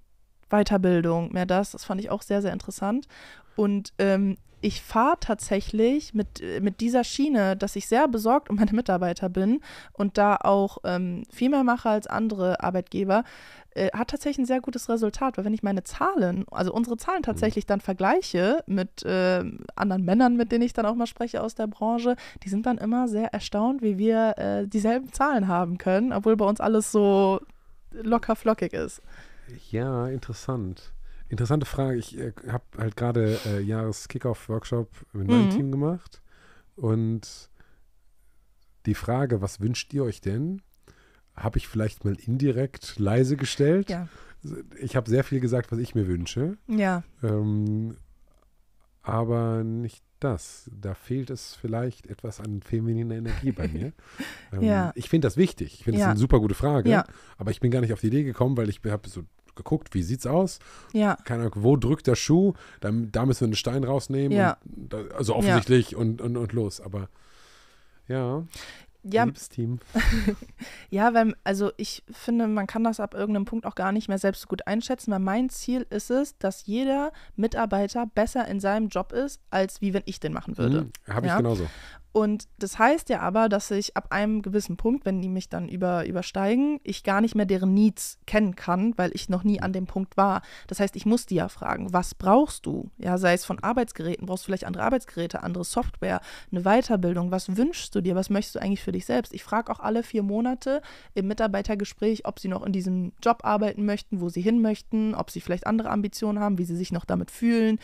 Weiterbildung, mehr das. Das fand ich auch sehr, sehr interessant. Und ähm, ich fahre tatsächlich mit, mit dieser Schiene, dass ich sehr besorgt um meine Mitarbeiter bin und da auch ähm, viel mehr mache als andere Arbeitgeber, äh, hat tatsächlich ein sehr gutes Resultat, weil wenn ich meine Zahlen, also unsere Zahlen mhm. tatsächlich dann vergleiche mit äh, anderen Männern, mit denen ich dann auch mal spreche aus der Branche, die sind dann immer sehr erstaunt, wie wir äh, dieselben Zahlen haben können, obwohl bei uns alles so locker flockig ist. Ja, interessant. Interessante Frage. Ich äh, habe halt gerade äh, Jahres-Kickoff-Workshop mit meinem mhm. Team gemacht. Und die Frage, was wünscht ihr euch denn? Habe ich vielleicht mal indirekt leise gestellt. Ja. Ich habe sehr viel gesagt, was ich mir wünsche. Ja. Ähm, aber nicht das. Da fehlt es vielleicht etwas an femininer Energie bei mir. ähm, ja. Ich finde das wichtig. Ich finde ja. das eine super gute Frage. Ja. Aber ich bin gar nicht auf die Idee gekommen, weil ich habe so geguckt, wie sieht's aus? Ja. Keine Ahnung, wo drückt der Schuh? Da, da müssen wir einen Stein rausnehmen. Ja. Da, also offensichtlich ja. und, und, und los. Aber ja. Ja, Team. ja, weil, also ich finde, man kann das ab irgendeinem Punkt auch gar nicht mehr selbst so gut einschätzen, weil mein Ziel ist es, dass jeder Mitarbeiter besser in seinem Job ist, als wie wenn ich den machen würde. Mhm, Habe ich ja? genauso. Und das heißt ja aber, dass ich ab einem gewissen Punkt, wenn die mich dann über, übersteigen, ich gar nicht mehr deren Needs kennen kann, weil ich noch nie an dem Punkt war. Das heißt, ich muss die ja fragen, was brauchst du? Ja, sei es von Arbeitsgeräten, brauchst du vielleicht andere Arbeitsgeräte, andere Software, eine Weiterbildung, was wünschst du dir, was möchtest du eigentlich für dich selbst? Ich frage auch alle vier Monate im Mitarbeitergespräch, ob sie noch in diesem Job arbeiten möchten, wo sie hin möchten, ob sie vielleicht andere Ambitionen haben, wie sie sich noch damit fühlen.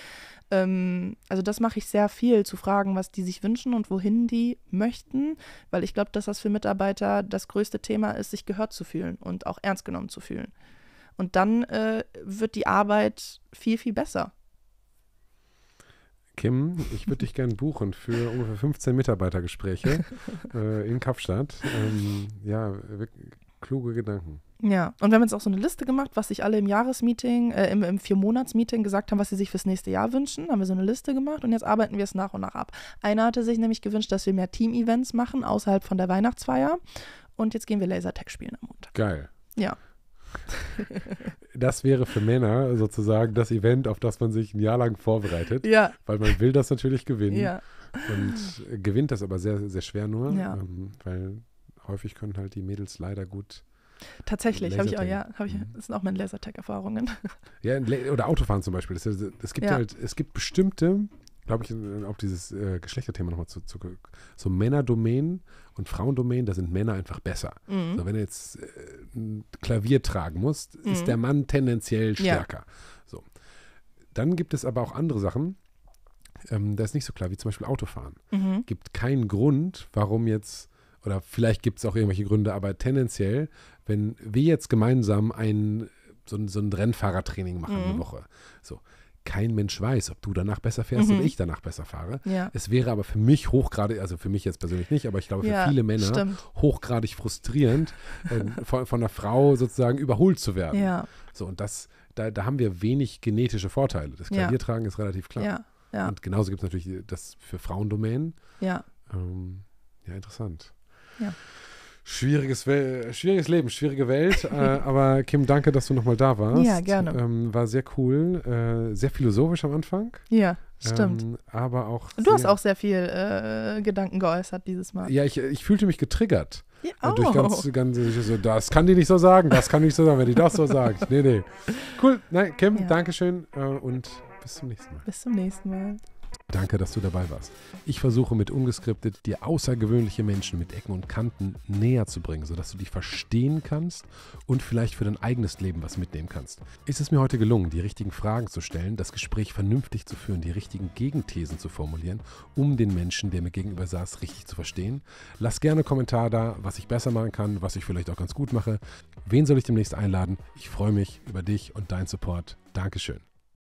Ähm, also das mache ich sehr viel, zu fragen, was die sich wünschen und wohin die möchten, weil ich glaube, dass das für Mitarbeiter das größte Thema ist, sich gehört zu fühlen und auch ernst genommen zu fühlen. Und dann äh, wird die Arbeit viel, viel besser. Kim, ich würde dich gerne buchen für ungefähr 15 Mitarbeitergespräche äh, in Kapstadt. Ähm, ja, Kluge Gedanken. Ja, und wir haben jetzt auch so eine Liste gemacht, was sich alle im Jahresmeeting, äh, im, im Vier-Monats-Meeting gesagt haben, was sie sich fürs nächste Jahr wünschen. Haben wir so eine Liste gemacht und jetzt arbeiten wir es nach und nach ab. Einer hatte sich nämlich gewünscht, dass wir mehr Team-Events machen außerhalb von der Weihnachtsfeier. Und jetzt gehen wir Lasertag spielen am Montag. Geil. Ja. Das wäre für Männer sozusagen das Event, auf das man sich ein Jahr lang vorbereitet. Ja. Weil man will das natürlich gewinnen. Ja. Und gewinnt das aber sehr, sehr schwer nur. Ja. Ähm, weil häufig können halt die Mädels leider gut. Tatsächlich, habe ich auch, ja, hab ich, das sind auch meine Lasertag-Erfahrungen. Ja, oder Autofahren zum Beispiel. Es, es gibt ja. halt, es gibt bestimmte, glaube ich, äh, auf dieses äh, Geschlechterthema nochmal zurück. zu so Männerdomänen und Frauendomänen, da sind Männer einfach besser. Mhm. So, wenn du jetzt äh, ein Klavier tragen musst, mhm. ist der Mann tendenziell stärker. Ja. So. Dann gibt es aber auch andere Sachen, ähm, da ist nicht so klar, wie zum Beispiel Autofahren. Mhm. Gibt keinen Grund, warum jetzt oder vielleicht gibt es auch irgendwelche Gründe, aber tendenziell, wenn wir jetzt gemeinsam ein, so, ein, so ein Rennfahrertraining machen mhm. eine Woche, so, kein Mensch weiß, ob du danach besser fährst mhm. oder ich danach besser fahre. Ja. Es wäre aber für mich hochgradig, also für mich jetzt persönlich nicht, aber ich glaube für ja, viele Männer stimmt. hochgradig frustrierend, äh, von, von einer Frau sozusagen überholt zu werden. Ja. So, und das, da, da haben wir wenig genetische Vorteile. Das Klaviertragen ist relativ klar. Und genauso gibt es natürlich das für Frauendomänen. Ja. Ähm, ja, interessant. Ja. Schwieriges, We schwieriges Leben, schwierige Welt. äh, aber Kim, danke, dass du nochmal da warst. Ja, gerne. Ähm, war sehr cool, äh, sehr philosophisch am Anfang. Ja. Ähm, stimmt. Ähm, aber auch. Du hast auch sehr viel äh, Gedanken geäußert dieses Mal. Ja, ich, ich fühlte mich getriggert. Ja, auch. Äh, durch ganz, oh. ganz äh, so, das kann die nicht so sagen, das kann die nicht so sagen, wenn die das so sagt. Nee, nee. Cool, nein, Kim, ja. Dankeschön äh, und bis zum nächsten Mal. Bis zum nächsten Mal. Danke, dass du dabei warst. Ich versuche mit Ungeskriptet dir außergewöhnliche Menschen mit Ecken und Kanten näher zu bringen, sodass du dich verstehen kannst und vielleicht für dein eigenes Leben was mitnehmen kannst. Ist es mir heute gelungen, die richtigen Fragen zu stellen, das Gespräch vernünftig zu führen, die richtigen Gegenthesen zu formulieren, um den Menschen, der mir gegenüber saß, richtig zu verstehen? Lass gerne einen Kommentar da, was ich besser machen kann, was ich vielleicht auch ganz gut mache. Wen soll ich demnächst einladen? Ich freue mich über dich und deinen Support. Dankeschön.